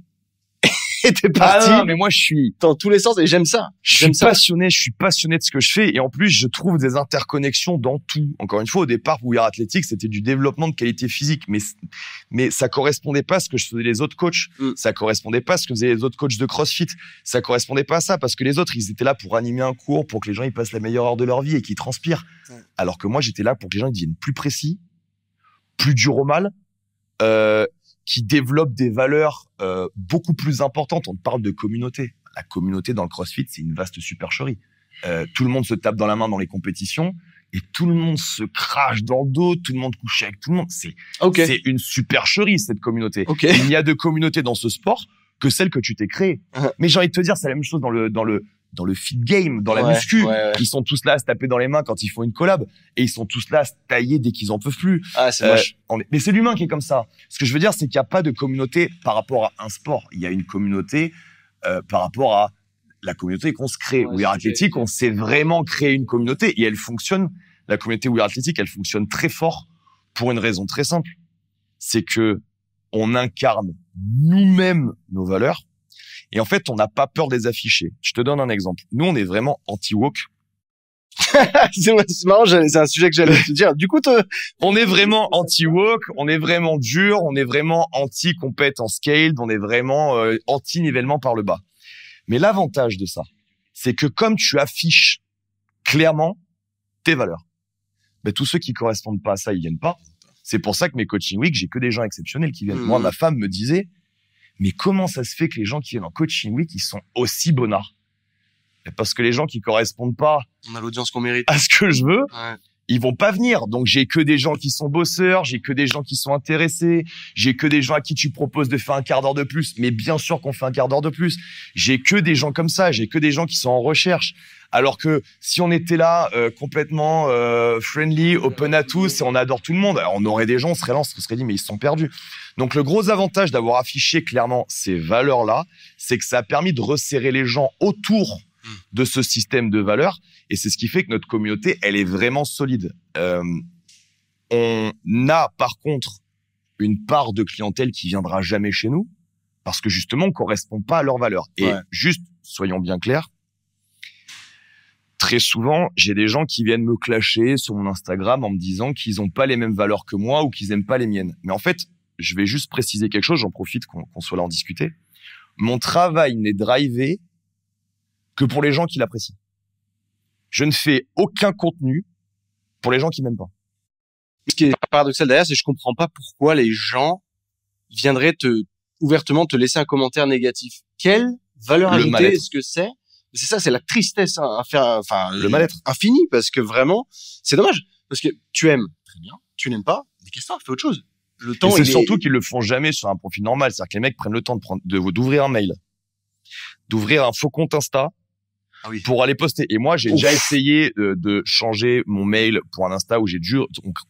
Ah parti. Ah non, mais moi, je suis dans tous les sens et j'aime ça. Je suis passionné, je suis passionné de ce que je fais et en plus, je trouve des interconnexions dans tout. Encore une fois, au départ, pour a Athletic, c'était du développement de qualité physique, mais mais ça correspondait pas à ce que je faisais les autres coachs. Mm. Ça correspondait pas à ce que faisaient les autres coachs de CrossFit. Ça correspondait pas à ça parce que les autres, ils étaient là pour animer un cours, pour que les gens ils passent la meilleure heure de leur vie et qu'ils transpirent. Alors que moi, j'étais là pour que les gens ils deviennent plus précis, plus dur au mal. Euh, qui développe des valeurs euh, beaucoup plus importantes. On parle de communauté. La communauté dans le CrossFit, c'est une vaste supercherie. Euh, tout le monde se tape dans la main dans les compétitions et tout le monde se crache dans le dos, tout le monde couche avec tout le monde. C'est une supercherie, cette communauté. Il n'y a de communauté dans ce sport que celle que tu t'es créée. Uh-huh. Mais j'ai envie de te dire, c'est la même chose dans le, dans le, dans le fit game, dans la muscu. Ils sont tous là à se taper dans les mains quand ils font une collab et ils sont tous là à se tailler dès qu'ils en peuvent plus. Ah, c'est euh, Mais c'est l'humain qui est comme ça. Ce que je veux dire, c'est qu'il n'y a pas de communauté par rapport à un sport. Il y a une communauté euh, par rapport à la communauté qu'on se crée. Ou Athlétique, Athletic, on s'est vraiment créé une communauté et elle fonctionne. La communauté Wear Athlétique, elle fonctionne très fort pour une raison très simple. C'est que on incarne nous-mêmes nos valeurs et en fait, on n'a pas peur des les afficher. Je te donne un exemple. Nous, on est vraiment anti-woke. c'est marrant, c'est un sujet que j'allais te dire. Du coup, on est vraiment anti-woke, on est vraiment dur, on est vraiment anti-compète en scaled, on est vraiment euh, anti-nivellement par le bas. Mais l'avantage de ça, c'est que comme tu affiches clairement tes valeurs, mais ben, tous ceux qui correspondent pas à ça, ils viennent pas. C'est pour ça que mes coaching week, j'ai que des gens exceptionnels qui viennent. Moi, mmh. ma femme me disait, mais comment ça se fait que les gens qui viennent en coaching week, ils sont aussi bonnards Parce que les gens qui correspondent pas On l'audience qu'on mérite. à ce que je veux, ouais. ils vont pas venir. Donc j'ai que des gens qui sont bosseurs, j'ai que des gens qui sont intéressés, j'ai que des gens à qui tu proposes de faire un quart d'heure de plus, mais bien sûr qu'on fait un quart d'heure de plus. J'ai que des gens comme ça, j'ai que des gens qui sont en recherche. Alors que si on était là euh, complètement euh, friendly, open à tous et on adore tout le monde, on aurait des gens, on serait là, on se serait dit mais ils sont perdus. Donc le gros avantage d'avoir affiché clairement ces valeurs-là, c'est que ça a permis de resserrer les gens autour hmm. de ce système de valeurs. Et c'est ce qui fait que notre communauté, elle est vraiment solide. Euh, on a par contre une part de clientèle qui viendra jamais chez nous parce que justement, on correspond pas à leurs valeurs. Et juste, soyons bien clairs, très souvent, j'ai des gens qui viennent me clasher sur mon Instagram en me disant qu'ils n'ont pas les mêmes valeurs que moi ou qu'ils n'aiment pas les miennes. Mais en fait, je vais juste préciser quelque chose, j'en profite qu'on soit là en discuter. Mon travail n'est drivé que pour les gens qui l'apprécient. Je ne fais aucun contenu pour les gens qui m'aiment pas. Ce qui est paradoxal d'ailleurs, c'est que je comprends pas pourquoi les gens viendraient ouvertement te laisser un commentaire négatif. Quelle valeur ajoutée est-ce que c'est C'est ça, c'est la tristesse hein, à faire, enfin le mal-être infini parce que vraiment, c'est dommage parce que tu aimes très bien, tu n'aimes pas, mais qu'est-ce que fais autre chose temps. C'est surtout qu'ils qu'ils le font jamais sur un profil normal. C'est-à-dire que les mecs prennent le temps de d'ouvrir un mail, d'ouvrir un faux compte Insta. Ah pour aller poster. Et moi, j'ai déjà essayé euh, de changer mon mail pour un Insta où j'ai dû,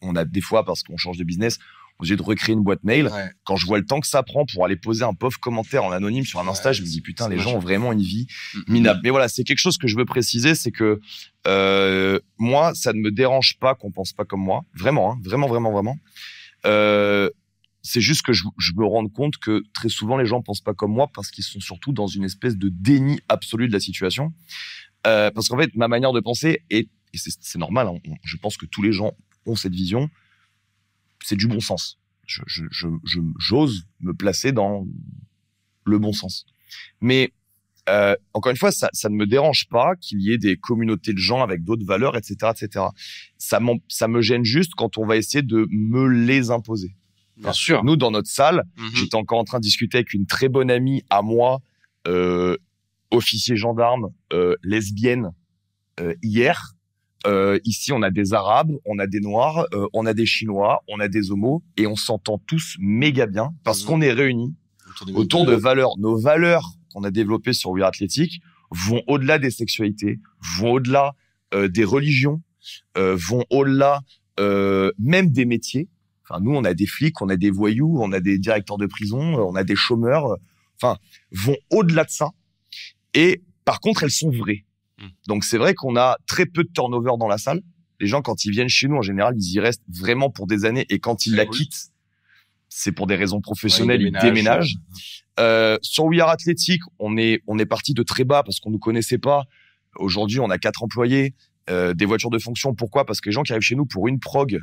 on, a des fois, parce qu'on change de business, on a de recréer une boîte mail. Quand je vois le temps que ça prend pour aller poser un pauvre commentaire en anonyme sur un Insta, je me dis, putain, les gens ont vraiment une vie mm, mm, minable. Mm. Mais voilà, c'est quelque chose que je veux préciser, c'est que euh, moi, ça ne me dérange pas qu'on pense pas comme moi. Vraiment, hein. vraiment, vraiment, vraiment. Euh, c'est juste que je, je, me rends compte que très souvent les gens pensent pas comme moi parce qu'ils sont surtout dans une espèce de déni absolu de la situation. Euh, parce qu'en fait, ma manière de penser est, et c'est normal, hein, je pense que tous les gens ont cette vision, c'est du bon sens. J'ose je, je, me placer dans le bon sens. Mais euh, encore une fois, ça, ne me dérange pas qu'il y ait des communautés de gens avec d'autres valeurs, etc., etc. Ça, ça me gêne juste quand on va essayer de me les imposer. Bien sûr. Nous, dans notre salle, mhm. j'étais encore en train de discuter avec une très bonne amie à moi, euh, officier gendarme, euh, lesbienne, euh, hier. Euh, ici, on a des Arabes, on a des Noirs, on a des Chinois, on a des homos, et on s'entend tous méga bien parce mhm. qu'on est réunis autour, autour de valeurs. Nos valeurs qu'on a développé sur We Are Athletic vont au-delà des sexualités, vont au-delà euh, des religions, euh, vont au-delà euh, même des métiers. Enfin, nous, on a des flics, on a des voyous, on a des directeurs de prison, on a des chômeurs. Enfin, vont au-delà de ça. Et par contre, elles sont vraies. Hmm. Donc, c'est vrai qu'on a très peu de turnover dans la salle. Les gens, quand ils viennent chez nous, en général, ils y restent vraiment pour des années. Et quand ils eh la quittent, c'est pour des raisons professionnelles, Ils déménagent. Hmm. Euh, sur We Are Athletic, on est, on est parti de très bas parce qu'on ne nous connaissait pas. Aujourd'hui, on a quatre employés, euh, des voitures de fonction. Pourquoi Parce que les gens qui arrivent chez nous pour une prog,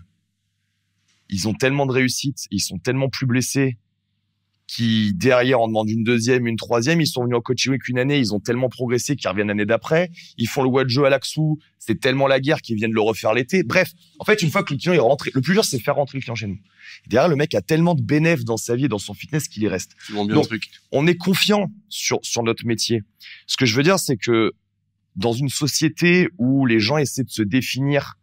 ils ont tellement de réussite, ils sont tellement plus blessés, qui derrière en demandent une deuxième, une troisième. Ils sont venus en coaching week une année, ils ont tellement progressé qu'ils reviennent l'année d'après. Ils font le Wajo à l'Axou, c'est tellement la guerre qu'ils viennent le refaire l'été. Bref, en fait, une fois que le client est rentré, le plus dur c'est faire rentrer le client chez nous. derrière, le mec a tellement de bénéfices dans sa vie et dans son fitness qu'il y reste. Donc, on est confiant sur sur notre métier. Ce que je veux dire, c'est que dans une société où les gens essaient de se définir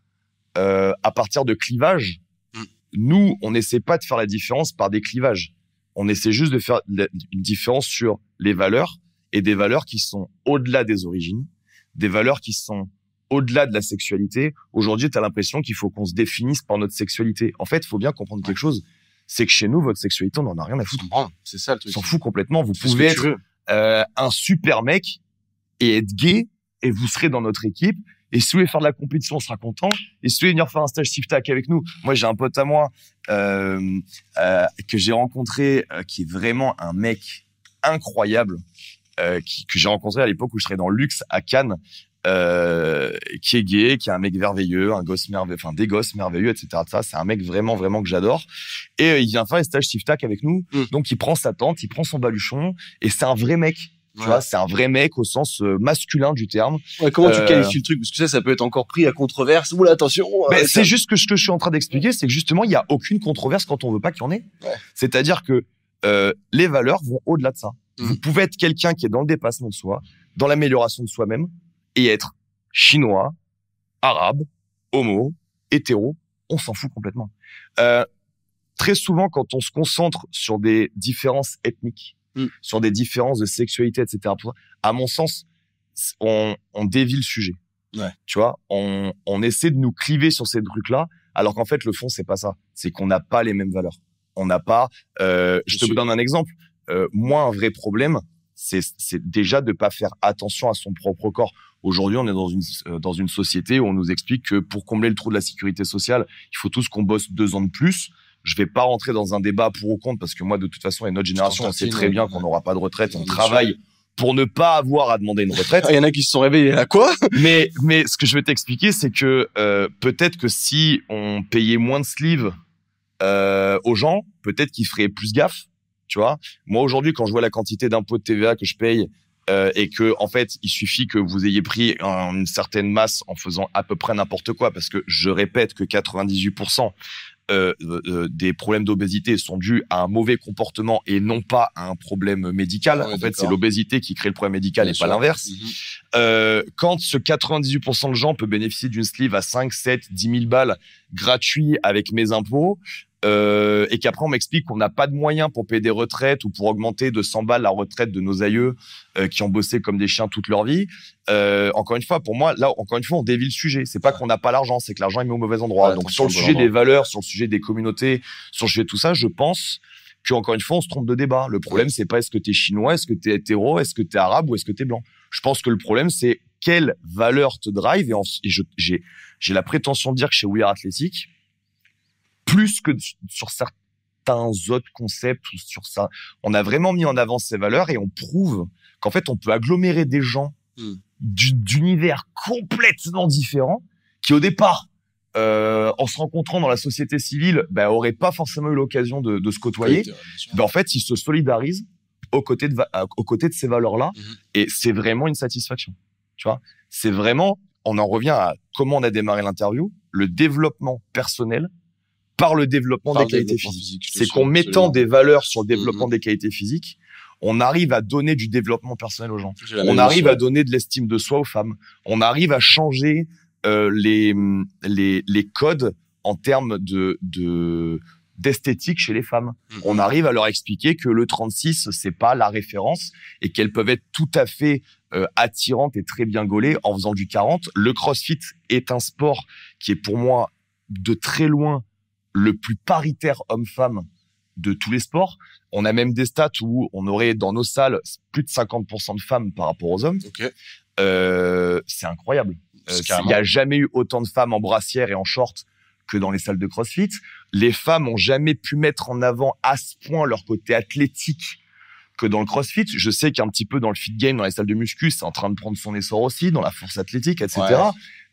euh, à partir de clivages, mm. nous, on n'essaie pas de faire la différence par des clivages on essaie juste de faire une différence sur les valeurs et des valeurs qui sont au-delà des origines, des valeurs qui sont au-delà de la sexualité. Aujourd'hui, tu as l'impression qu'il faut qu'on se définisse par notre sexualité. En fait, il faut bien comprendre quelque chose. C'est que chez nous, votre sexualité, on n'en a rien à foutre. C'est ça le truc. On s'en fout complètement. Vous pouvez être euh, un super mec et être gay et vous serez dans notre équipe. Et si vous voulez faire de la compétition, on sera content. Et si vous voulez venir faire un stage SIFTAC avec nous, moi j'ai un pote à moi euh, euh, que j'ai rencontré, euh, qui est vraiment un mec incroyable, que j'ai rencontré à l'époque où je serais dans le Luxe à Cannes, qui est gay, qui est un mec merveilleux, un gosse merveilleux, enfin des gosses merveilleux, etc. Ça, c'est un mec vraiment, vraiment que j'adore. Et il vient faire un stage SIFTAC avec nous. Mm. Donc il prend sa tente, il prend son baluchon, et c'est un vrai mec tu c'est un vrai mec au sens euh, masculin du terme. comment tu euh, qualifies le truc Parce que ça, ça peut être encore pris à controverse. Oula, attention. Ben, c'est juste que ce que je suis en train d'expliquer, c'est que justement, il n'y a aucune controverse quand on veut pas qu'il y en ait. C'est-à-dire que euh, les valeurs vont au-delà de ça. Mmh. Vous pouvez être quelqu'un qui est dans le dépassement de soi, dans l'amélioration de soi-même, et être chinois, arabe, homo, hétéro, on s'en fout complètement. Euh, très souvent, quand on se concentre sur des différences ethniques, Mm. sur des différences de sexualité, etc. À mon sens, on, dévie le sujet. Tu vois, on, essaie de nous cliver sur ces trucs-là, alors qu'en fait, le fond, c'est pas ça. C'est qu'on n'a pas les mêmes valeurs. On n'a pas. Euh, je te donne un exemple. Euh, moi, un vrai problème, c'est déjà de ne pas faire attention à son propre corps. Aujourd'hui, on est dans une, euh, dans une société où on nous explique que pour combler le trou de la sécurité sociale, il faut tous qu'on bosse deux ans de plus. Je vais pas rentrer dans un débat pour ou contre parce que moi, de toute façon, et notre génération, on sait très bien qu'on n'aura pas de retraite. On travaille pour ne pas avoir à demander une retraite. Il y en a qui se sont réveillés à quoi Mais mais ce que je vais t'expliquer, c'est que euh, peut-être que si on payait moins de sleeves euh, aux gens, peut-être qu'ils feraient plus gaffe. Tu vois Moi aujourd'hui, quand je vois la quantité d'impôts de TVA que je paye euh, et que en fait, il suffit que vous ayez pris une certaine masse en faisant à peu près n'importe quoi, parce que je répète que 98% euh, euh, euh, des problèmes d'obésité sont dus à un mauvais comportement et non pas à un problème médical. en fait, c'est l'obésité qui crée le problème médical et pas l'inverse. Mhm. euh, quand ce 98% de gens peut bénéficier d'une sleeve à 5, 7, 10 000 balles gratuit avec mes impôts, euh, et qu'après on m'explique qu'on n'a pas de moyens pour payer des retraites ou pour augmenter de 100 balles la retraite de nos aïeux euh, qui ont bossé comme des chiens toute leur vie. Euh, encore une fois, pour moi, là, encore une fois, on dévie le sujet. C'est pas qu'on n'a pas l'argent, c'est que l'argent est mis au mauvais endroit. Donc sur le sujet des valeurs, sur le sujet des communautés, sur le sujet de tout ça, je pense que encore une fois, on se trompe de débat. Le problème, c'est pas est-ce que tu es chinois, est-ce que tu es hétéro, est-ce que tu es arabe ou est-ce que tu es blanc. Je pense que le problème, c'est quelle valeur te drive et, j'ai la prétention de dire que chez We Athletic, plus que sur certains autres concepts ou sur ça. On a vraiment mis en avant ces valeurs et on prouve qu'en fait, on peut agglomérer des gens hmm. d'univers complètement différents qui, au départ, euh, en se rencontrant dans la société civile, ben auraient pas forcément eu l'occasion de, se côtoyer. mais bah, en fait, ils se solidarisent aux côtés de, aux côtés de ces valeurs-là. Mhm. Et c'est vraiment une satisfaction. Tu vois, c'est vraiment, on en revient à comment on a démarré l'interview, le développement personnel par le développement des qualités physiques. C'est qu'en mettant des valeurs sur le mhm. développement des qualités physiques, on arrive à donner du développement personnel aux gens. On arrive à donner de l'estime de soi aux femmes. On arrive à changer euh, les, les, codes en termes de, d'esthétique chez les femmes. Mhm. On arrive à leur expliquer que le 36 c'est pas la référence et qu'elles peuvent être tout à fait euh, attirantes et très bien gaulées en faisant du 40. Le CrossFit est un sport qui est pour moi de très loin le plus paritaire homme-femme de tous les sports. On a même des stats où on aurait dans nos salles plus de 50% de femmes par rapport aux hommes. Euh, c'est incroyable. Euh, il n'y a jamais eu autant de femmes en brassière et en short que dans les salles de CrossFit. Les femmes n'ont jamais pu mettre en avant à ce point leur côté athlétique que dans le CrossFit. Je sais qu'un petit peu dans le fit game, dans les salles de muscu, c'est en train de prendre son essor aussi, dans la force athlétique, etc.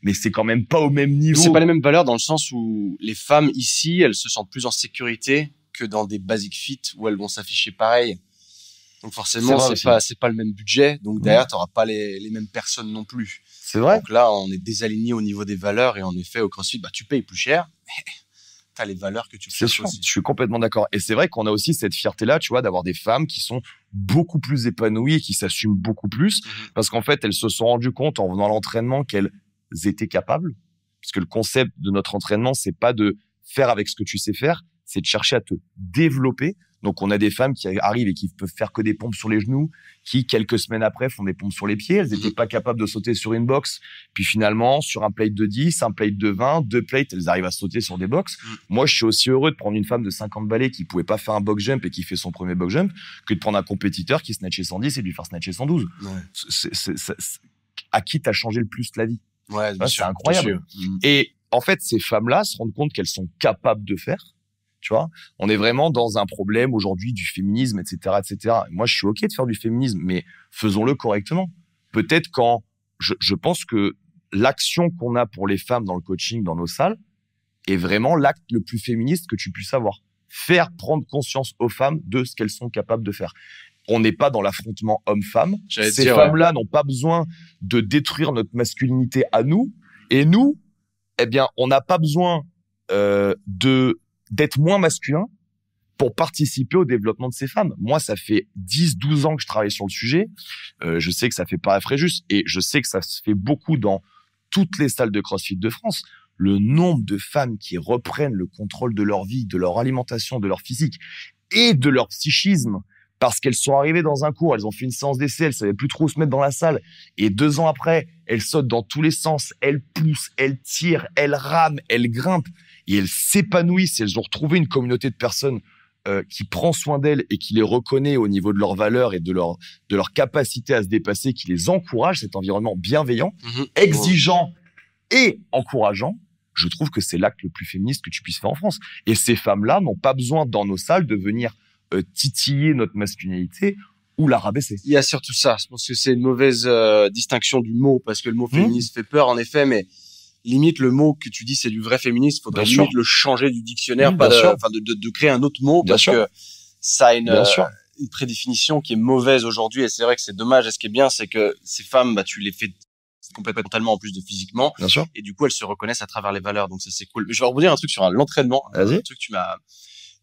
Mais c'est quand même pas au même niveau. C'est pas les mêmes valeurs dans le sens où les femmes ici, elles se sentent plus en sécurité que dans des basic fit où elles vont s'afficher pareil. Donc forcément, c'est pas pas le même budget. Donc derrière, tu n'auras pas les, mêmes personnes non plus. C'est vrai. Donc là, on est désaligné au niveau des valeurs et en effet, au CrossFit, bah tu payes plus cher. tu as les valeurs que tu peux Je suis complètement d'accord. Et c'est vrai qu'on a aussi cette fierté-là, tu vois, d'avoir des femmes qui sont beaucoup plus épanouies et qui s'assument beaucoup plus mhm. parce qu'en fait, elles se sont rendues compte en venant à l'entraînement qu'elles étaient capables. Parce que le concept de notre entraînement, c'est pas de faire avec ce que tu sais faire, c'est de chercher à te développer donc on a des femmes qui arrivent et qui peuvent faire que des pompes sur les genoux, qui quelques semaines après font des pompes sur les pieds. Elles n'étaient mmh. pas capables de sauter sur une box. Puis finalement, sur un plate de 10, un plate de 20, deux plates, elles arrivent à sauter sur des box. Mmh. Moi, je suis aussi heureux de prendre une femme de 50 balais qui pouvait pas faire un box jump et qui fait son premier box jump que de prendre un compétiteur qui snatchait 110 et lui faire snatcher 112. à qui t'as changé le plus la vie C'est incroyable. Mmh. Et en fait, ces femmes-là se rendent compte qu'elles sont capables de faire vois, on est vraiment dans un problème aujourd'hui du féminisme, etc., etc. moi, je suis ok de faire du féminisme, mais faisons-le correctement. Peut-être quand je, pense que l'action qu'on a pour les femmes dans le coaching, dans nos salles, est vraiment l'acte le plus féministe que tu puisses avoir. Faire prendre conscience aux femmes de ce qu'elles sont capables de faire. On n'est pas dans l'affrontement homme-femme. Ces femmes-là n'ont pas besoin de détruire notre masculinité à nous. Et nous, eh bien, on n'a pas besoin euh, de d'être moins masculin pour participer au développement de ces femmes. Moi, ça fait 10, 12 ans que je travaille sur le sujet. Euh, je sais que ça fait pas frais juste et je sais que ça se fait beaucoup dans toutes les salles de CrossFit de France. Le nombre de femmes qui reprennent le contrôle de leur vie, de leur alimentation, de leur physique et de leur psychisme parce qu'elles sont arrivées dans un cours, elles ont fait une séance d'essai, elles savaient plus trop où se mettre dans la salle. Et deux ans après, elles sautent dans tous les sens, elles poussent, elles tirent, elles rament, elles grimpent et elles s'épanouissent, elles ont retrouvé une communauté de personnes euh, qui prend soin d'elles et qui les reconnaît au niveau de leurs valeurs et de leur, de leur capacité à se dépasser, qui les encourage, cet environnement bienveillant, mhm. exigeant et encourageant, je trouve que c'est l'acte le plus féministe que tu puisses faire en France. Et ces femmes-là n'ont pas besoin, dans nos salles, de venir euh, titiller notre masculinité ou la rabaisser. Il y a surtout ça. Je pense que c'est une mauvaise euh, distinction du mot, parce que le mot mmh. féministe fait peur, en effet, mais limite le mot que tu dis c'est du vrai féministe, faudrait limite le changer du dictionnaire, pas de, enfin de, de, créer un autre mot parce que ça a une, euh, une prédéfinition qui est mauvaise aujourd'hui et c'est vrai que c'est dommage. Et ce qui est bien, c'est que ces femmes, bah, tu les fais complètement mentalement en plus de physiquement. Et du coup, elles se reconnaissent à travers les valeurs. Donc ça, c'est cool. Mais je vais rebondir un truc sur l'entraînement. Un truc que tu m'as,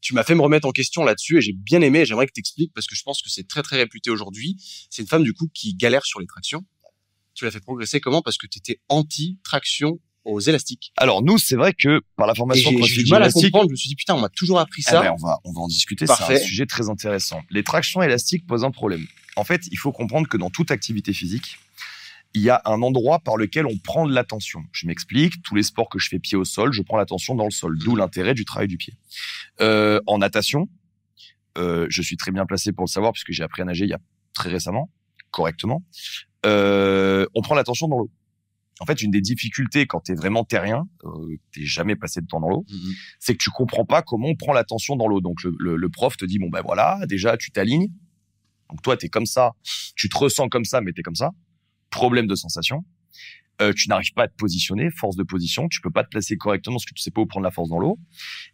tu m'as fait me remettre en question là-dessus et j'ai bien aimé. J'aimerais que expliques parce que je pense que c'est très très réputé aujourd'hui. C'est une femme du coup qui galère sur les tractions. Tu l'as fait progresser comment Parce que tu étais anti-traction aux élastiques. Alors nous, c'est vrai que par la formation J'ai du mal à comprendre. Je me suis dit putain, on m'a toujours appris ça. Eh ben, on va on va en discuter. C'est un sujet très intéressant. Les tractions élastiques posent un problème. En fait, il faut comprendre que dans toute activité physique, il y a un endroit par lequel on prend de l'attention. Je m'explique, tous les sports que je fais pied au sol, je prends l'attention dans le sol, d'où l'intérêt du travail du pied. Euh, en natation, euh, je suis très bien placé pour le savoir puisque j'ai appris à nager il y a très récemment, correctement. Euh, on prend l'attention dans l'eau. En fait, une des difficultés quand tu es vraiment terrien, tu euh, t'es jamais passé de temps dans l'eau, mm-hmm. c'est que tu comprends pas comment on prend la tension dans l'eau. Donc le, prof te dit bon ben voilà, déjà tu t'alignes. Donc toi tu es comme ça, tu te ressens comme ça mais tu es comme ça. Problème de sensation. Euh, tu n'arrives pas à te positionner, force de position, tu peux pas te placer correctement parce que tu sais pas où prendre la force dans l'eau.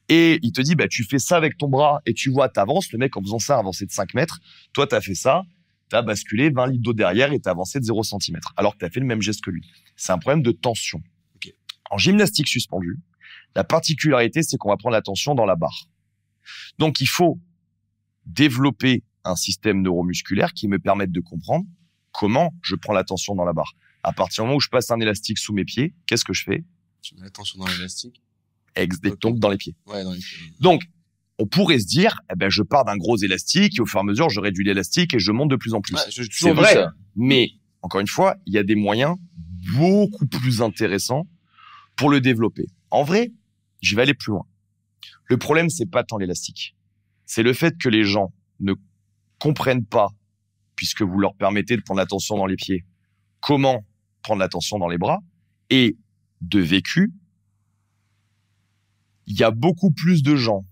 Et il te dit, bah, tu fais ça avec ton bras et tu vois, t'avances, le mec en faisant ça a avancé de 5 mètres, toi tu as fait ça, tu as basculé 20 litres d'eau derrière et as avancé de 0 cm, alors que as fait le même geste que lui c'est un problème de tension. En gymnastique suspendue, la particularité, c'est qu'on va prendre la tension dans la barre. Donc, il faut développer un système neuromusculaire qui me permette de comprendre comment je prends la tension dans la barre. À partir du moment où je passe un élastique sous mes pieds, qu'est-ce que je fais Tu mets la tension dans l'élastique Ex Donc, dans les pieds. Ouais, dans les pieds. Donc, on pourrait se dire, eh ben, je pars d'un gros élastique et au fur et à mesure, je réduis l'élastique et je monte de plus en plus. c'est vrai, mais encore une fois, il y a des moyens beaucoup plus intéressant pour le développer. En vrai, je vais aller plus loin. Le problème, c'est pas tant l'élastique. C'est le fait que les gens ne comprennent pas, puisque vous leur permettez de prendre l'attention dans les pieds, comment prendre l'attention dans les bras. Et de vécu, il y a beaucoup plus de gens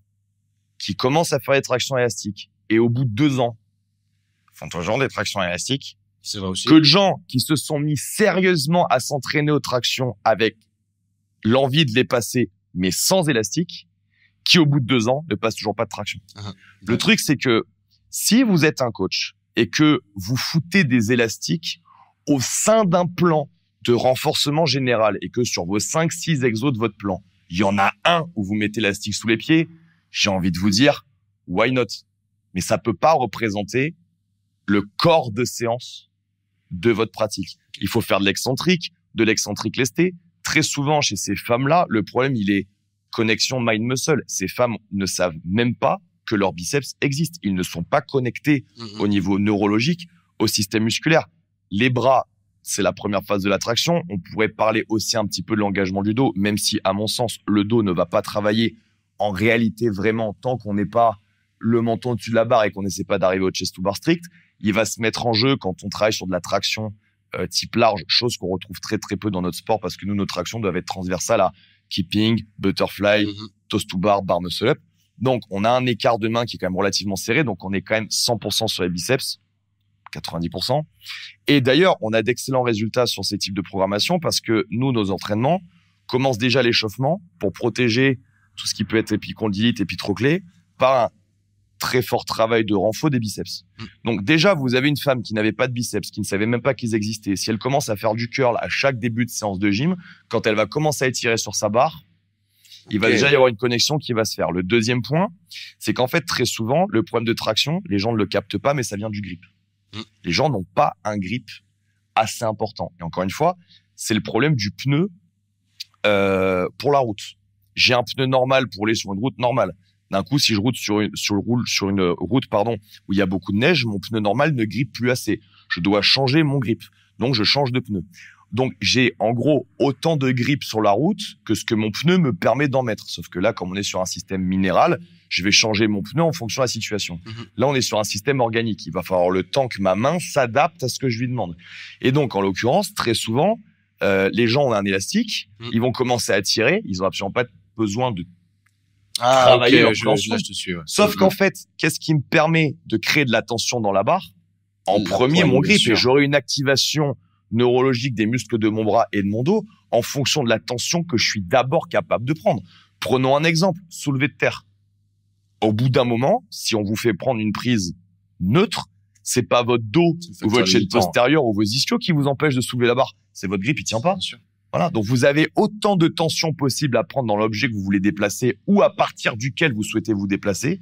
qui commencent à faire des tractions élastiques et au bout de deux ans font toujours des tractions élastiques c'est vrai aussi. de gens qui se sont mis sérieusement à s'entraîner aux tractions avec l'envie de les passer, mais sans élastique, qui au bout de deux ans ne passent toujours pas de traction. Ah, ah. le truc, c'est que si vous êtes un coach et que vous foutez des élastiques au sein d'un plan de renforcement général et que sur vos 5-6 exos de votre plan, il y en a un où vous mettez l'élastique sous les pieds, j'ai envie de vous dire, why not? Mais ça peut pas représenter le corps de séance de votre pratique. Il faut faire de l'excentrique, de l'excentrique lesté. Très souvent, chez ces femmes-là, le problème, il est connexion mind-muscle. Ces femmes ne savent même pas que leurs biceps existent. Ils ne sont pas connectés mm-hmm. au niveau neurologique, au système musculaire. Les bras, c'est la première phase de l'attraction. On pourrait parler aussi un petit peu de l'engagement du dos, même si, à mon sens, le dos ne va pas travailler en réalité vraiment tant qu'on n'est pas le menton au-dessus de la barre et qu'on n'essaie pas d'arriver au chest to bar strict il va se mettre en jeu quand on travaille sur de la traction euh, type large, chose qu'on retrouve très très peu dans notre sport parce que nous, notre tractions doivent être transversale à keeping, butterfly, mhm. toast to bar, bar muscle up. Donc, on a un écart de main qui est quand même relativement serré. Donc, on est quand même 100% sur les biceps, 90%. Et d'ailleurs, on a d'excellents résultats sur ces types de programmation parce que nous, nos entraînements commencent déjà l'échauffement pour protéger tout ce qui peut être épicondylite, épitroclé, par un très fort travail de renfort des biceps. Mm. Donc déjà, vous avez une femme qui n'avait pas de biceps, qui ne savait même pas qu'ils existaient. Si elle commence à faire du curl à chaque début de séance de gym, quand elle va commencer à étirer sur sa barre, il va déjà y avoir une connexion qui va se faire. Le deuxième point, c'est qu'en fait, très souvent, le problème de traction, les gens ne le captent pas, mais ça vient du grip. Mm. Les gens n'ont pas un grip assez important. Et encore une fois, c'est le problème du pneu euh, pour la route. J'ai un pneu normal pour aller sur une route normale. D'un coup, si je roule sur une, sur, le sur une euh, route pardon, où il y a beaucoup de neige, mon pneu normal ne grippe plus assez. Je dois changer mon grip. Donc, je change de pneu. Donc, j'ai en gros autant de grip sur la route que ce que mon pneu me permet d'en mettre. Sauf que là, comme on est sur un système minéral, je vais changer mon pneu en fonction de la situation. Mhm. Là, on est sur un système organique. Il va falloir le temps que ma main s'adapte à ce que je lui demande. Et donc, en l'occurrence, très souvent, euh, les gens ont un élastique, mhm. ils vont commencer à tirer, ils n'ont absolument pas besoin de ah, travailler je, je te suis, Sauf mm, qu'en mm. fait, qu'est-ce qui me permet de créer de la tension dans la barre En premier, mon grip, et j'aurai une activation neurologique des muscles de mon bras et de mon dos en fonction de la tension que je suis d'abord capable de prendre. Prenons un exemple, soulever de terre. Au bout d'un moment, si on vous fait prendre une prise neutre, c'est pas votre dos ou votre chaîne hein. postérieure ou vos ischios qui vous empêchent de soulever la barre, c'est votre grip, il tient pas. Bien voilà, donc vous avez autant de tension possible à prendre dans l'objet que vous voulez déplacer ou à partir duquel vous souhaitez vous déplacer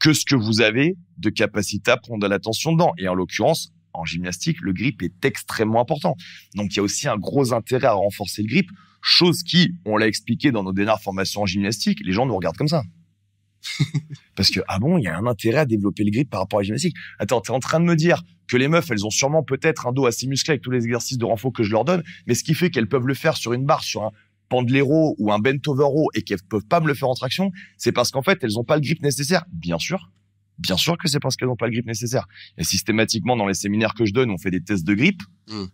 que ce que vous avez de capacité à prendre de la tension dedans. Et en l'occurrence, en gymnastique, le grip est extrêmement important. Donc il y a aussi un gros intérêt à renforcer le grip, chose qui, on l'a expliqué dans nos dernières formations en gymnastique, les gens nous regardent comme ça. Parce que, ah bon, il y a un intérêt à développer le grip par rapport à la gymnastique. Attends, t'es en train de me dire que les meufs, elles ont sûrement peut-être un dos assez musclé avec tous les exercices de renfort que je leur donne, mais ce qui fait qu'elles peuvent le faire sur une barre, sur un pendlero ou un bent over row et qu'elles peuvent pas me le faire en traction, c'est parce qu'en fait, elles n'ont pas le grip nécessaire. Bien sûr. Bien sûr que c'est parce qu'elles n'ont pas le grip nécessaire. Et systématiquement, dans les séminaires que je donne, on fait des tests de grip. Hmm.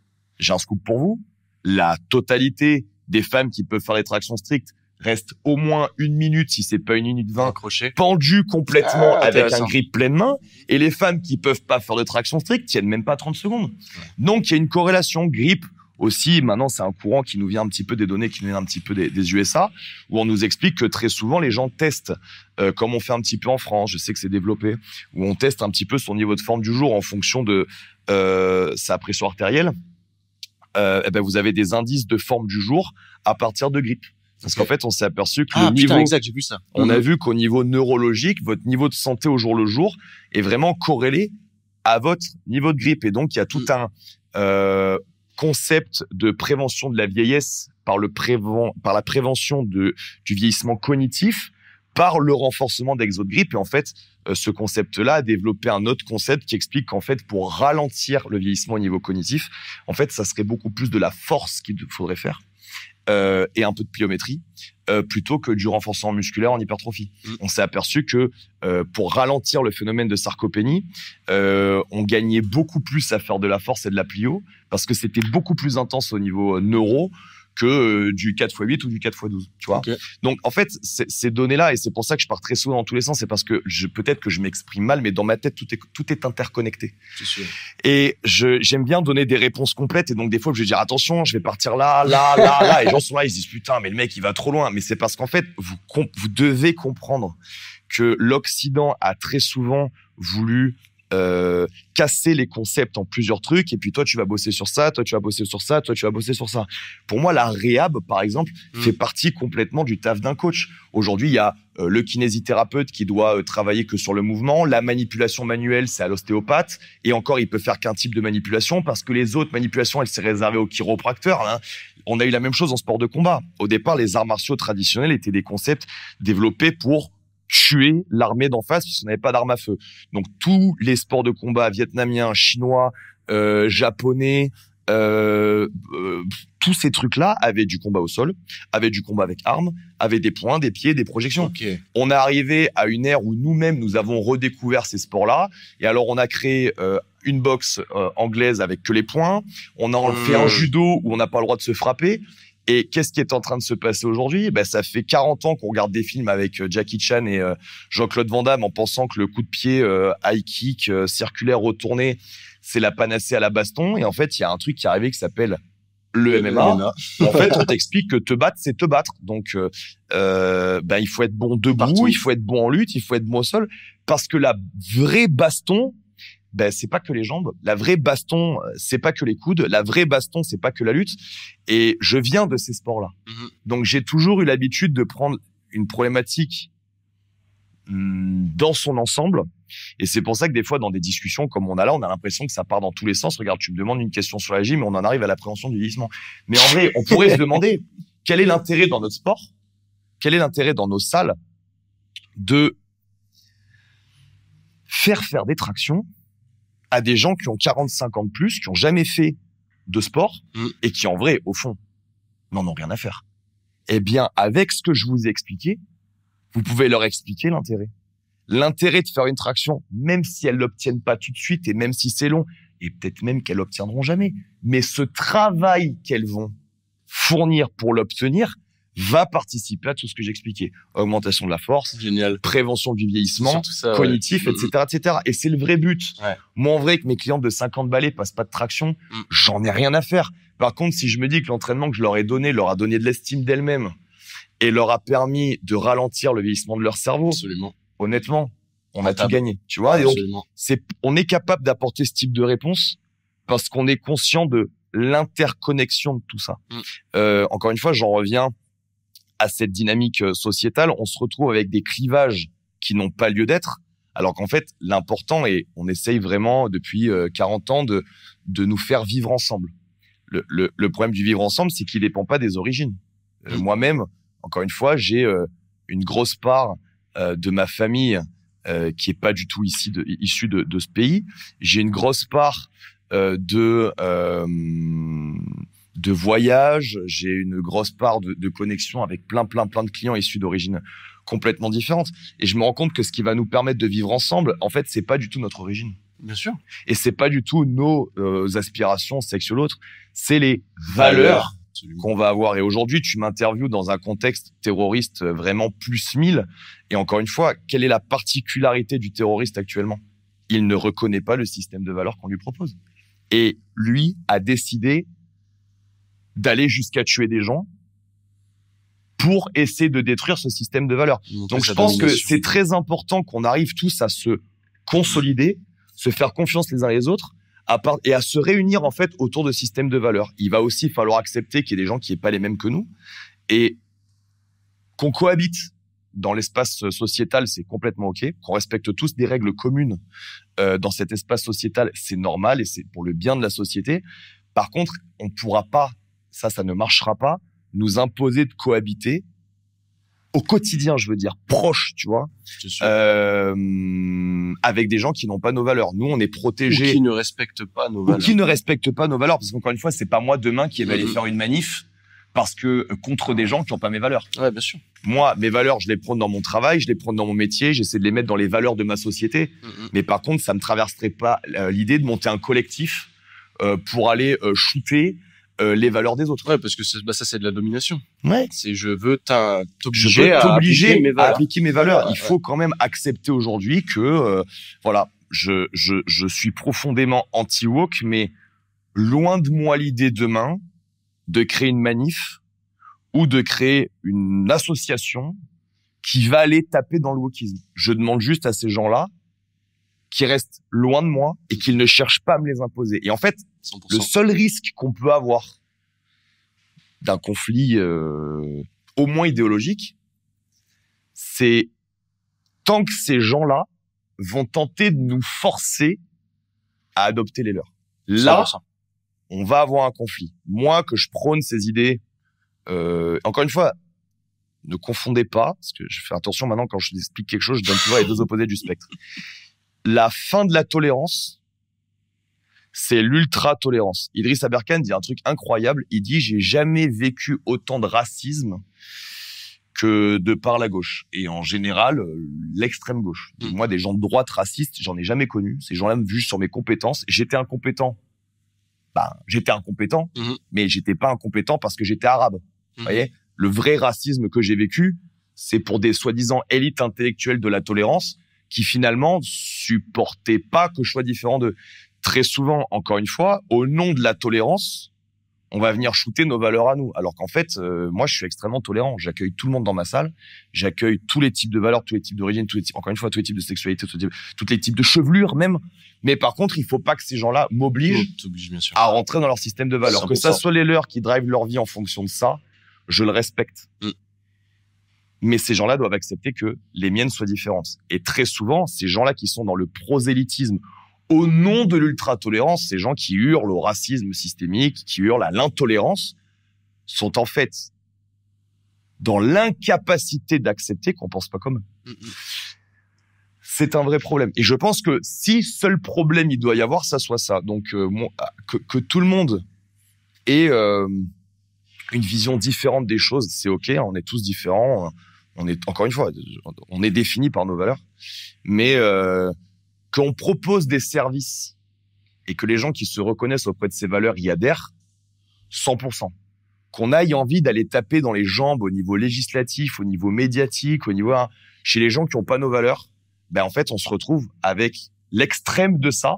J'ai un scoop pour vous. La totalité des femmes qui peuvent faire des tractions strictes reste au moins une minute, si c'est pas une minute vingt, accroché. pendu complètement ah, avec un grip pleine main. Et les femmes qui peuvent pas faire de traction stricte tiennent même pas 30 secondes. Donc, il y a une corrélation grip aussi, maintenant, c'est un courant qui nous vient un petit peu des données, qui nous vient un petit peu des, USA, où on nous explique que très souvent, les gens testent, euh, comme on fait un petit peu en France, je sais que c'est développé, où on teste un petit peu son niveau de forme du jour en fonction de euh, sa pression artérielle. Euh, eh ben vous avez des indices de forme du jour à partir de grippe. Parce qu'en fait, on s'est aperçu que ah, on a mhm. vu qu'au niveau neurologique, votre niveau de santé au jour le jour est vraiment corrélé à votre niveau de grippe. Et donc, il y a tout mm. un euh, concept de prévention de la vieillesse par le par la prévention de du vieillissement cognitif par le renforcement grippe. Et en fait, euh, ce concept-là a développé un autre concept qui explique qu'en fait, pour ralentir le vieillissement au niveau cognitif, en fait, ça serait beaucoup plus de la force qu'il faudrait faire. Euh, et un peu de pliométrie euh, plutôt que du renforcement musculaire en hypertrophie. Mm. On s'est aperçu que euh, pour ralentir le phénomène de sarcopénie, on gagnait beaucoup plus à faire de la force et de la plio parce que c'était beaucoup plus intense au niveau neuro que euh, du 4x8 ou du 4x12, tu vois. Donc en fait, ces données-là, et c'est pour ça que je pars très souvent dans tous les sens, c'est parce que peut-être que je m'exprime mal, mais dans ma tête, tout est, tout est interconnecté. sûr. Et j'aime bien donner des réponses complètes, et donc des fois, je vais dire, attention, je vais partir là, là, là, là, et les gens sont là, ils se disent, putain, mais le mec, il va trop loin. Mais c'est parce qu'en fait, vous, vous devez comprendre que l'Occident a très souvent voulu euh, casser les concepts en plusieurs trucs, et puis toi, tu vas bosser sur ça, toi, tu vas bosser sur ça, toi, tu vas bosser sur ça. Pour moi, la réhab, par exemple, mm. fait partie complètement du taf d'un coach. Aujourd'hui, il y a euh, le kinésithérapeute qui doit euh, travailler que sur le mouvement, la manipulation manuelle, c'est à l'ostéopathe, et encore, il peut faire qu'un type de manipulation, parce que les autres manipulations, elles, sont réservées au chiropracteurs. Hein. On a eu la même chose en sport de combat. Au départ, les arts martiaux traditionnels étaient des concepts développés pour tuer l'armée d'en face puisqu'on n'avait pas d'armes à feu. Donc tous les sports de combat vietnamiens, chinois, euh, japonais, euh, euh, tous ces trucs-là avaient du combat au sol, avaient du combat avec armes, avaient des points des pieds, des projections. On est arrivé à une ère où nous-mêmes, nous avons redécouvert ces sports-là. Et alors, on a créé une boxe anglaise avec que les points On a fait un judo où on n'a pas le droit de se frapper. Et qu'est-ce qui est en train de se passer aujourd'hui eh ben, Ça fait 40 ans qu'on regarde des films avec euh, Jackie Chan et euh, Jean-Claude Van Damme en pensant que le coup de pied euh, high kick, circulaire retourné, c'est la panacée à la baston. Et en fait, il y a un truc qui est arrivé qui s'appelle le MMA. en fait, on t'explique que te battre, c'est te battre. Donc, ben, il faut être bon debout, il faut être bon en lutte, il faut être bon au sol, parce que la vraie baston, ben c'est pas que les jambes. La vraie baston, euh, c'est pas que les coudes. La vraie baston, c'est pas que la lutte. Et je viens de ces sports-là. Mhm. Donc j'ai toujours eu l'habitude de prendre une problématique mmh, dans son ensemble. Et c'est pour ça que des fois, dans des discussions comme on a là, on a l'impression que ça part dans tous les sens. Regarde, tu me demandes une question sur la gym mais on en arrive à l'appréhension du glissement. Mais en vrai, on pourrait se demander quel est l'intérêt dans notre sport, quel est l'intérêt dans nos salles de faire faire des tractions à des gens qui ont 45 ans de plus, qui ont jamais fait de sport mm. et qui en vrai, au fond, n'en ont rien à faire. Eh bien, avec ce que je vous ai expliqué, vous pouvez leur expliquer l'intérêt. L'intérêt de faire une traction, même si elles l'obtiennent pas tout de suite et même si c'est long, et peut-être même qu'elles l'obtiendront jamais. Mais ce travail qu'elles vont fournir pour l'obtenir, va participer à tout ce que j'expliquais. Augmentation de la force, Génial. prévention du vieillissement, cognitif, etc., mm, mm. etc. Et c'est le vrai but. Moi, en vrai, que mes clients de 50 balais passent pas de traction, mm. j'en ai rien à faire. Par contre, si je me dis que l'entraînement que je leur ai donné leur a donné de l'estime d'elles-mêmes et leur a permis de ralentir le vieillissement de leur cerveau, Absolument. honnêtement, on a tout gagné. Tu vois, c'est, on est capable d'apporter ce type de réponse parce qu'on est conscient de l'interconnexion de tout ça. Euh, encore une fois, j'en reviens à cette dynamique euh, sociétale, on se retrouve avec des clivages qui n'ont pas lieu d'être. Alors qu'en fait, l'important, et on essaye vraiment depuis 40 euh, ans de, de nous faire vivre ensemble. Le, le, le problème du vivre ensemble, c'est qu'il dépend pas des origines. Euh, moi-même, encore une fois, j'ai une grosse part de ma famille qui est pas du tout ici de, issue de, de ce pays. J'ai une grosse part de de voyage, j'ai une grosse part de, connexion avec plein, plein, plein de clients issus d'origines complètement différentes. Et je me rends compte que ce qui va nous permettre de vivre ensemble, en fait, c'est pas du tout notre origine. Bien sûr. Et c'est pas du tout nos euh, aspirations sexuelles l'autre, c'est les valeurs, qu'on va avoir. Et aujourd'hui, tu m'interviews dans un contexte terroriste euh, vraiment plus mille, Et encore une fois, quelle est la particularité du terroriste actuellement Il ne reconnaît pas le système de valeurs qu'on lui propose. Et lui a décidé d'aller jusqu'à tuer des gens pour essayer de détruire ce système de valeurs. Donc, je pense que c'est très important qu'on arrive tous à se consolider, se faire confiance les uns les autres, à part, et à se réunir en fait autour de systèmes de valeurs. Il va aussi falloir accepter qu'il y ait des gens qui n'aient pas les mêmes que nous et qu'on cohabite dans l'espace sociétal, c'est complètement ok. Qu'on respecte tous des règles communes euh, dans cet espace sociétal, c'est normal et c'est pour le bien de la société. Par contre, on ne pourra pas ça, ça ne marchera pas, nous imposer de cohabiter au quotidien, je veux dire, proche, tu vois, euh, avec des gens qui n'ont pas nos valeurs. Nous, on est protégés. qui ne respectent pas nos valeurs. qui ne respectent pas nos valeurs, parce qu'encore une fois, c'est pas moi demain qui vais aller mm-hmm. faire une manif parce que euh, contre des gens qui n'ont pas mes valeurs. Ouais, bien sûr. Moi, mes valeurs, je les prends dans mon travail, je les prends dans mon métier, j'essaie de les mettre dans les valeurs de ma société. Mm-hmm. Mais par contre, ça me traverserait pas euh, l'idée de monter un collectif pour aller shooter euh, les valeurs des autres. parce que ça, bah, ça c'est de la domination. Ouais. C'est je veux t'obliger à, appliquer mes valeurs. Il faut quand même accepter aujourd'hui que euh, voilà, je, je, je suis profondément anti-woke, mais loin de moi l'idée demain de créer une manif ou de créer une association qui va aller taper dans le wokisme. Je demande juste à ces gens-là qui restent loin de moi et qu'ils ne cherchent pas à me les imposer. Et en fait, le seul risque qu'on peut avoir d'un conflit euh, au moins idéologique, c'est tant que ces gens-là vont tenter de nous forcer à adopter les leurs. Là, on va avoir un conflit. Moi, que je prône ces idées, euh, encore une fois, ne confondez pas, parce que je fais attention maintenant quand je vous explique quelque chose, je donne toujours les deux opposés du spectre. La fin de la tolérance, c'est l'ultra-tolérance. Idriss Aberkan dit un truc incroyable. Il dit, j'ai jamais vécu autant de racisme que de par la gauche. Et en général, euh, l'extrême gauche. Hmm. moi, des gens de droite racistes, j'en ai jamais connu. Ces gens-là me jugent sur mes compétences. J'étais incompétent. Ben, j'étais incompétent, hmm. mais j'étais pas incompétent parce que j'étais arabe. Hmm. Vous voyez, le vrai racisme que j'ai vécu, c'est pour des soi-disant élites intellectuelles de la tolérance qui finalement supportaient pas que je sois différent de. ..» très souvent, encore une fois, au nom de la tolérance, on va venir shooter nos valeurs à nous. Alors qu'en fait, euh, moi, je suis extrêmement tolérant. J'accueille tout le monde dans ma salle. J'accueille tous les types de valeurs, tous les types d'origines, tous les types, encore une fois, tous les types de sexualité, tous les types, de chevelures même. Mais par contre, il faut pas que ces gens-là m'obligent oh, à rentrer dans leur système de valeurs. Que ça soit les leurs qui drivent leur vie en fonction de ça, je le respecte. Mm. Mais ces gens-là doivent accepter que les miennes soient différentes. Et très souvent, ces gens-là qui sont dans le prosélytisme au nom de l'ultra-tolérance, ces gens qui hurlent au racisme systémique, qui hurlent à l'intolérance, sont en fait dans l'incapacité d'accepter qu'on pense pas comme eux. Mm, mm. C'est un vrai problème. Et je pense que si seul problème il doit y avoir, ça soit ça. Donc euh, ah, que, tout le monde ait euh, une vision différente des choses, c'est ok. On est tous différents. On est encore une fois, on est défini par nos valeurs, mais euh, qu'on propose des services et que les gens qui se reconnaissent auprès de ces valeurs y adhèrent, 100%. Qu'on aille envie d'aller taper dans les jambes au niveau législatif, au niveau médiatique, au niveau chez les gens qui n'ont pas nos valeurs, ben en fait on se retrouve avec l'extrême de ça,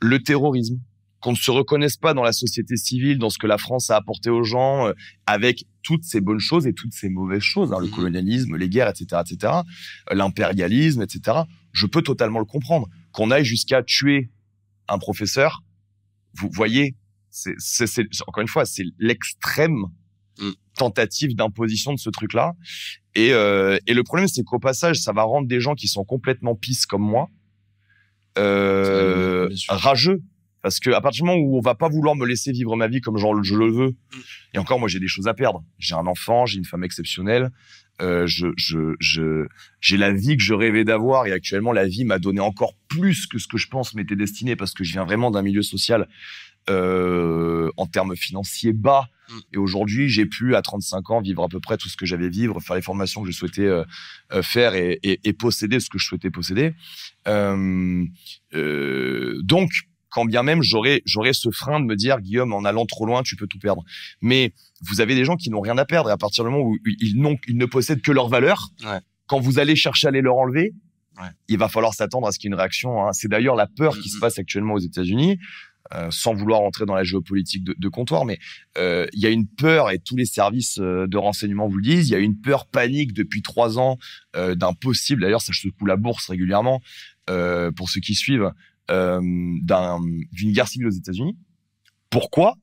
le terrorisme, qu'on ne se reconnaisse pas dans la société civile, dans ce que la France a apporté aux gens, euh, avec toutes ces bonnes choses et toutes ces mauvaises choses, hein, le mmh. colonialisme, les guerres, etc., etc., l'impérialisme, etc je peux totalement le comprendre. Qu'on aille jusqu'à tuer un professeur, vous voyez, c'est, encore une fois, c'est l'extrême mm. tentative d'imposition de ce truc-là. Euh, et, le problème, c'est qu'au passage, ça va rendre des gens qui sont complètement pisses comme moi euh, rageux. Parce que à partir du moment où on va pas vouloir me laisser vivre ma vie comme genre je le veux, mm. et encore moi j'ai des choses à perdre. J'ai un enfant, j'ai une femme exceptionnelle, euh, je, j'ai la vie que je rêvais d'avoir et actuellement la vie m'a donné encore plus que ce que je pense m'était destiné parce que je viens vraiment d'un milieu social euh, en termes financiers bas. Mm. Et aujourd'hui, j'ai pu, à 35 ans, vivre à peu près tout ce que j'avais vivre, faire les formations que je souhaitais euh, faire et, et, posséder ce que je souhaitais posséder. donc, quand bien même j'aurais j'aurais ce frein de me dire Guillaume en allant trop loin tu peux tout perdre mais vous avez des gens qui n'ont rien à perdre et à partir du moment où ils n'ont ils ne possèdent que leur valeur quand vous allez chercher à les leur enlever il va falloir s'attendre à ce qu'il y ait une réaction hein. c'est d'ailleurs la peur qui se passe actuellement aux États-Unis euh, sans vouloir entrer dans la géopolitique de, comptoir, mais euh, il y a une peur, et tous les services euh, de renseignement vous le disent, il y a une peur panique depuis trois ans d'impossible. d'un possible, d'ailleurs ça secoue la bourse régulièrement, pour ceux qui suivent, euh, d'une guerre civile aux États-Unis. Pourquoi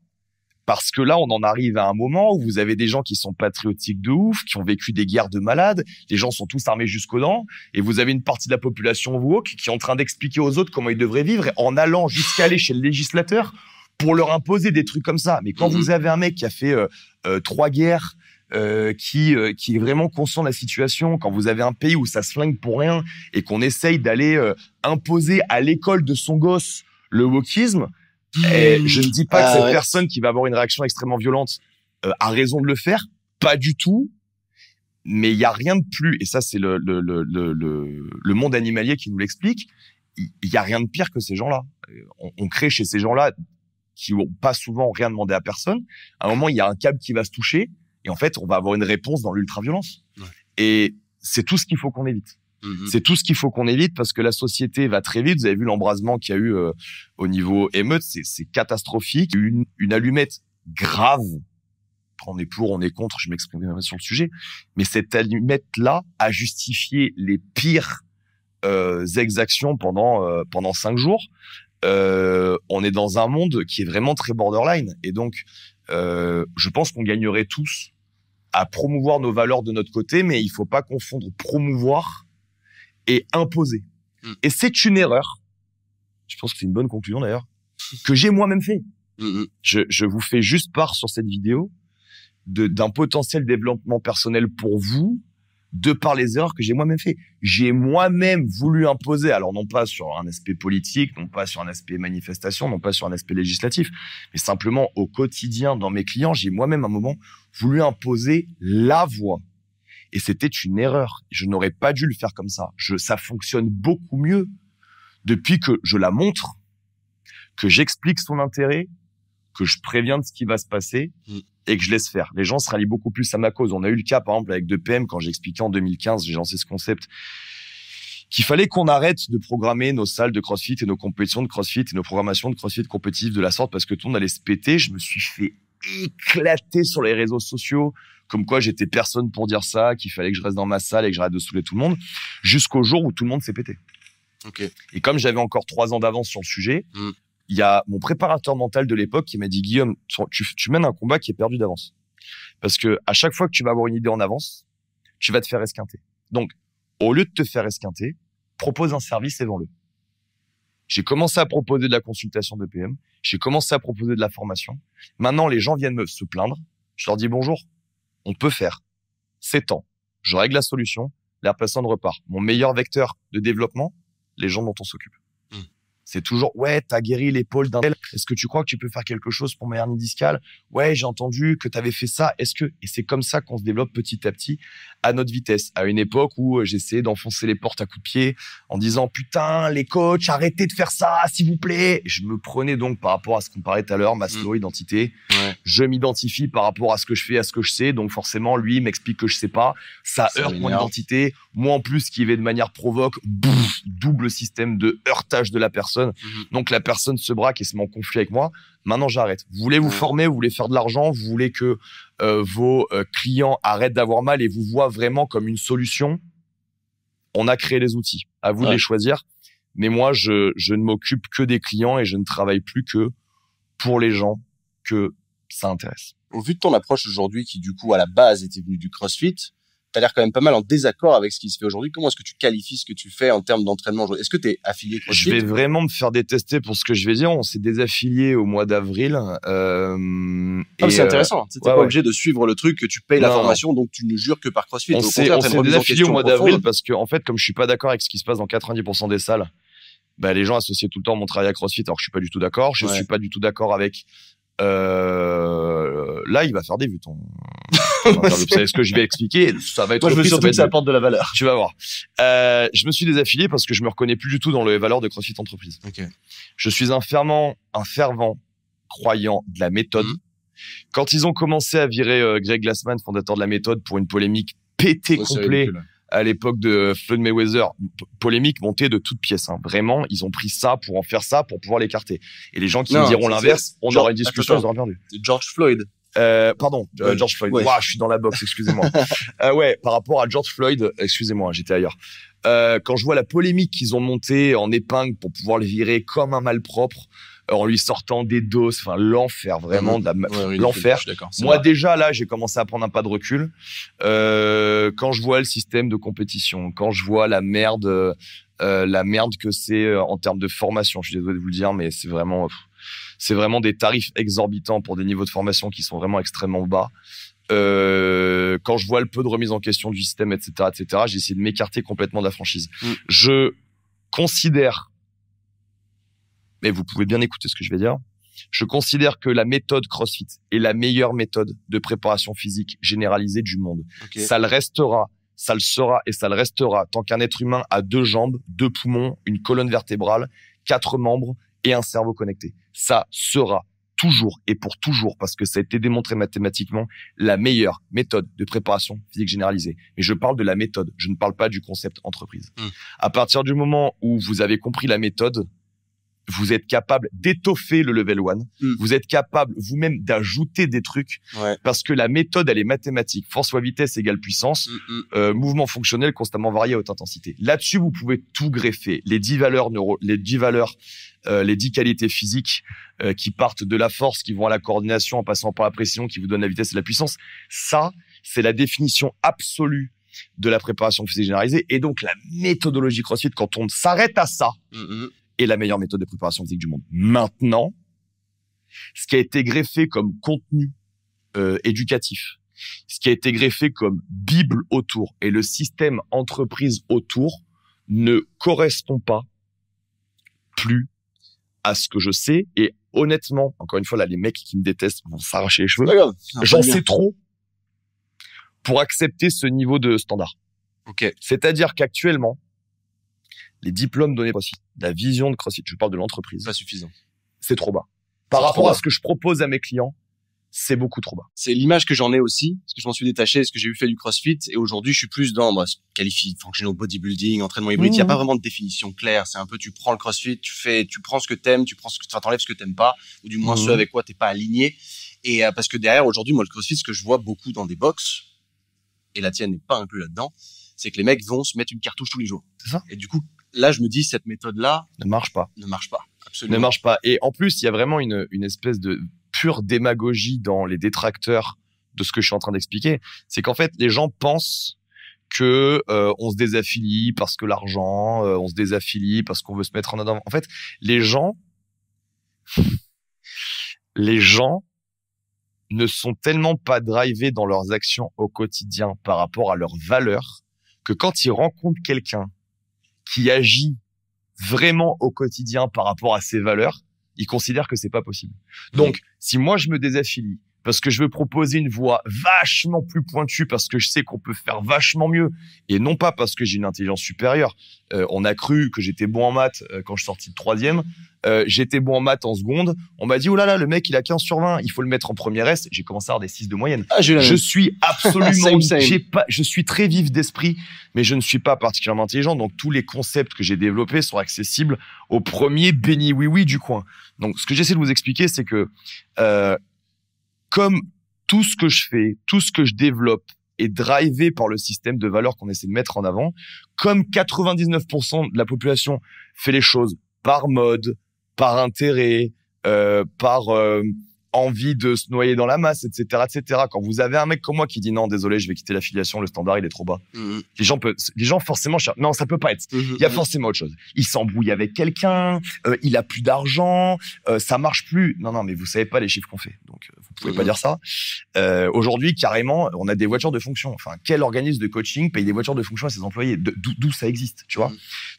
Parce que là, on en arrive à un moment où vous avez des gens qui sont patriotiques de ouf, qui ont vécu des guerres de malades, les gens sont tous armés jusqu'aux dents, et vous avez une partie de la population woke qui est en train d'expliquer aux autres comment ils devraient vivre, en allant jusqu'à aller chez le législateur pour leur imposer des trucs comme ça. Mais quand mhm. vous avez un mec qui a fait euh, euh, trois guerres, euh, qui euh, qui est vraiment conscient de la situation. Quand vous avez un pays où ça se flingue pour rien et qu'on essaye d'aller euh, imposer à l'école de son gosse le wokisme, et eh, mmh. je ne dis pas ah que cette personne qui va avoir une réaction extrêmement violente a raison de le faire, pas du tout. Mais il n'y a rien de plus, et ça c'est le le, monde animalier qui nous l'explique. Il n'y a rien de pire que ces gens-là. On, on crée chez ces gens-là qui n'ont pas souvent rien demandé à personne. À un moment, il y a un câble qui va se toucher. Et en fait, on va avoir une réponse dans l'ultra-violence. Et c'est tout ce qu'il faut qu'on évite. Mhm. C'est tout ce qu'il faut qu'on évite parce que la société va très vite. Vous avez vu l'embrasement qu'il y a eu euh, au niveau émeute, c'est catastrophique. Une, allumette grave, on est pour, on est contre, je m'exprime sur le sujet, mais cette allumette-là a justifié les pires euh, exactions pendant, euh, pendant cinq jours. on est dans un monde qui est vraiment très borderline. Et donc, euh, je pense qu'on gagnerait tous à promouvoir nos valeurs de notre côté, mais il faut pas confondre promouvoir et imposer. Hmm. Et c'est une erreur. Je pense que c'est une bonne conclusion d'ailleurs que j'ai moi-même fait. Hmm, hmm. Je, je, vous fais juste part sur cette vidéo d'un potentiel développement personnel pour vous de par les erreurs que j'ai moi-même fait. J'ai moi-même voulu imposer, alors non pas sur un aspect politique, non pas sur un aspect manifestation, non pas sur un aspect législatif, mais simplement au quotidien dans mes clients, j'ai moi-même un moment voulu imposer la voix. Et c'était une erreur. Je n'aurais pas dû le faire comme ça. Je, ça fonctionne beaucoup mieux depuis que je la montre, que j'explique son intérêt, que je préviens de ce qui va se passer mm et que je laisse faire. Les gens se rallient beaucoup plus à ma cause. On a eu le cas, par exemple, avec 2PM, quand j'expliquais en 2015, j'ai lancé ce concept, qu'il fallait qu'on arrête de programmer nos salles de CrossFit et nos compétitions de CrossFit et nos programmations de CrossFit compétitives de la sorte parce que tout le monde allait se péter. Je me suis fait éclater sur les réseaux sociaux, comme quoi j'étais personne pour dire ça, qu'il fallait que je reste dans ma salle et que j'arrête de saouler tout le monde, jusqu'au jour où tout le monde s'est pété. Et comme j'avais encore trois ans d'avance sur le sujet, mm il y a mon préparateur mental de l'époque qui m'a dit Guillaume, tu, mènes un combat qui est perdu d'avance. Parce que à chaque fois que tu vas avoir une idée en avance, tu vas te faire esquinter. Donc, au lieu de te faire esquinter, propose un service et vends-le. J'ai commencé à proposer de la consultation de PM, j'ai commencé à proposer de la formation. Maintenant, les gens viennent me se plaindre. Je leur dis bonjour, on peut faire. C'est temps. Je règle la solution, la de repart. Mon meilleur vecteur de développement, les gens dont on s'occupe. C'est toujours, ouais, t'as guéri l'épaule d'un tel. Est-ce que tu crois que tu peux faire quelque chose pour ma hernie discale? Ouais, j'ai entendu que t'avais fait ça. Est-ce que, et c'est comme ça qu'on se développe petit à petit à notre vitesse. À une époque où euh, j'essayais d'enfoncer les portes à coups de pied en disant, putain, les coachs, arrêtez de faire ça, s'il vous plaît. Je me prenais donc par rapport à ce qu'on parlait tout à l'heure, ma pseudo mm. identité. Je m'identifie par rapport à ce que je fais, à ce que je sais. Donc, forcément, lui m'explique que je sais pas. Ça, heurte mon identité. Moi, en plus, qui vais de manière provoque, double système de heurtage de la personne Mmh Donc la personne se braque et se met en conflit avec moi. Maintenant, j'arrête. Vous voulez vous mmh. former, vous voulez faire de l'argent, vous voulez que euh, vos euh, clients arrêtent d'avoir mal et vous voient vraiment comme une solution. On a créé les outils. À vous de les choisir. Mais moi, je, je ne m'occupe que des clients et je ne travaille plus que pour les gens que ça intéresse. Au vu de ton approche aujourd'hui, qui du coup à la base était venue du CrossFit, T'as l'air quand même pas mal en désaccord avec ce qui se fait aujourd'hui. Comment est-ce que tu qualifies ce que tu fais en termes d'entraînement Est-ce que tu es affilié Je vais vraiment me faire détester pour ce que je vais dire. On s'est désaffilié au mois d'avril. Euh, ah, c'est euh, intéressant. Tu pas obligé de suivre le truc que tu payes la formation, donc tu ne jures que par CrossFit. On s'est désaffilié au mois d'avril parce que, en fait, comme je suis pas d'accord avec ce qui se passe dans 90% des salles, bah, les gens associent tout le temps mon travail à CrossFit. Alors, je suis pas du tout d'accord. Je suis pas du tout d'accord avec. Euh... là, il va faire des vues, ton. C'est ce que je vais expliquer. Ça va être. Moi, je veux ça apporte de la valeur. Tu vas voir. Euh, je me suis désaffilié parce que je me reconnais plus du tout dans les valeurs de CrossFit Entreprise. Ok. Je suis un fervent, un fervent croyant de la méthode. Mmh. Quand ils ont commencé à virer euh, Greg Glassman, fondateur de la méthode, pour une polémique pété complète complet à l'époque de Floyd Mayweather, polémique montée de toutes pièces. Hein. Vraiment, ils ont pris ça pour en faire ça pour pouvoir l'écarter. Et les gens qui me diront l'inverse, on aura une discussion. on aura perdu. George Floyd. Euh, pardon, euh, George Floyd. je suis dans la boxe, excusez-moi. Euh, ouais, par rapport à George Floyd, excusez-moi, hein, j'étais ailleurs. Euh, quand je vois la polémique qu'ils ont montée en épingle pour pouvoir le virer comme un malpropre, en lui sortant des doses, enfin l'enfer vraiment mhm. l'enfer. Moi déjà là, j'ai commencé à prendre un pas de recul. quand je vois le système de compétition, quand je vois la merde, la merde que c'est en termes de formation, je suis désolé de vous le dire, mais c'est vraiment c'est vraiment des tarifs exorbitants pour des niveaux de formation qui sont vraiment extrêmement bas. Euh, quand je vois le peu de remise en question du système, etc., etc., j'ai essayé de m'écarter complètement de la franchise. Mm. Je considère, mais vous pouvez bien écouter ce que je vais dire, je considère que la méthode CrossFit est la meilleure méthode de préparation physique généralisée du monde. Ça le restera, ça le sera et ça le restera tant qu'un être humain a deux jambes, deux poumons, une colonne vertébrale, quatre membres, et un cerveau connecté. Ça sera toujours et pour toujours, parce que ça a été démontré mathématiquement, la meilleure méthode de préparation physique généralisée. Mais je parle de la méthode, je ne parle pas du concept entreprise. Mmh. À partir du moment où vous avez compris la méthode, vous êtes capable d'étoffer le level 1, hmm. vous êtes capable vous-même d'ajouter des trucs, parce que la méthode, elle est mathématique. Force fois vitesse égale puissance, hmm, hmm. Euh, mouvement fonctionnel constamment varié à haute intensité. Là-dessus, vous pouvez tout greffer. Les dix valeurs neuro, les dix valeurs, euh, les dix qualités physiques euh, qui partent de la force, qui vont à la coordination en passant par la pression qui vous donne la vitesse et la puissance. Ça, c'est la définition absolue de la préparation physique généralisée et donc la méthodologie CrossFit quand on s'arrête à ça est la meilleure méthode de préparation physique du monde. Maintenant, ce qui a été greffé comme contenu euh, éducatif, ce qui a été greffé comme bible autour et le système entreprise autour ne correspond pas plus à ce que je sais et honnêtement, encore une fois là, les mecs qui me détestent vont s'arracher les cheveux. Ah, J'en sais trop pour accepter ce niveau de standard. Ok. C'est-à-dire qu'actuellement, les diplômes donnés CrossFit, la vision de CrossFit, je parle de l'entreprise. Pas suffisant. C'est trop bas. Par rapport à ce que je propose à mes clients, c'est beaucoup trop bas. C'est l'image que j'en ai aussi, parce que je m'en suis détaché, ce que j'ai eu fait du CrossFit, et aujourd'hui je suis plus dans bah, qualifie functional bodybuilding, entraînement hybride. Il n'y a mmh. pas vraiment de définition claire. C'est un peu tu prends le CrossFit, tu fais, tu prends ce que t'aimes, tu prends ce que, enfin t'enlèves ce que t'aimes pas, ou du moins mmh. ce avec quoi t'es pas aligné. Et euh, parce que derrière aujourd'hui moi le CrossFit, ce que je vois beaucoup dans des boxes, et la tienne n'est pas inclue là-dedans, c'est que les mecs vont se mettre une cartouche tous les jours. Ça et du coup, Là, je me dis, cette méthode-là ne marche pas. Ne marche pas. Absolument. Ne marche pas. Et en plus, il y a vraiment une, une espèce de pure démagogie dans les détracteurs de ce que je suis en train d'expliquer. C'est qu'en fait, les gens pensent que euh, on se désaffilie parce que l'argent, euh, on se désaffilie parce qu'on veut se mettre en avant. En fait, les gens, les gens ne sont tellement pas drivés dans leurs actions au quotidien par rapport à leurs valeurs que quand ils rencontrent quelqu'un qui agit vraiment au quotidien par rapport à ses valeurs, il considère que c'est pas possible. Donc, si moi je me désaffilie, parce que je veux proposer une voix vachement plus pointue, parce que je sais qu'on peut faire vachement mieux, et non pas parce que j'ai une intelligence supérieure. Euh, on a cru que j'étais bon en maths euh, quand je sortis de troisième, euh, j'étais bon en maths en seconde, on m'a dit, oh là là, le mec, il a 15 sur 20, il faut le mettre en première S, j'ai commencé à avoir des 6 de moyenne. Ah, je suis absolument, j'ai pas, je suis très vif d'esprit, mais je ne suis pas particulièrement intelligent, donc tous les concepts que j'ai développés sont accessibles au premier béni oui-oui du coin. Donc, ce que j'essaie de vous expliquer, c'est que euh, comme tout ce que je fais, tout ce que je développe est drivé par le système de valeurs qu'on essaie de mettre en avant, comme 99% de la population fait les choses par mode, par intérêt, euh, par euh, envie de se noyer dans la masse, etc., etc. Quand vous avez un mec comme moi qui dit non, désolé, je vais quitter l'affiliation, le standard il est trop bas. Mm-hmm. Les gens peuvent, les gens forcément, non, ça peut pas être. Mm-hmm. Il y a forcément autre chose. Il s'embrouille avec quelqu'un, euh, il a plus d'argent, euh, ça marche plus. Non, non, mais vous savez pas les chiffres qu'on fait, donc euh, vous pouvez pas mm-hmm. dire ça. Euh, Aujourd'hui, carrément, on a des voitures de fonction. Enfin, quel organisme de coaching paye des voitures de fonction à ses employés D'où ça existe, tu vois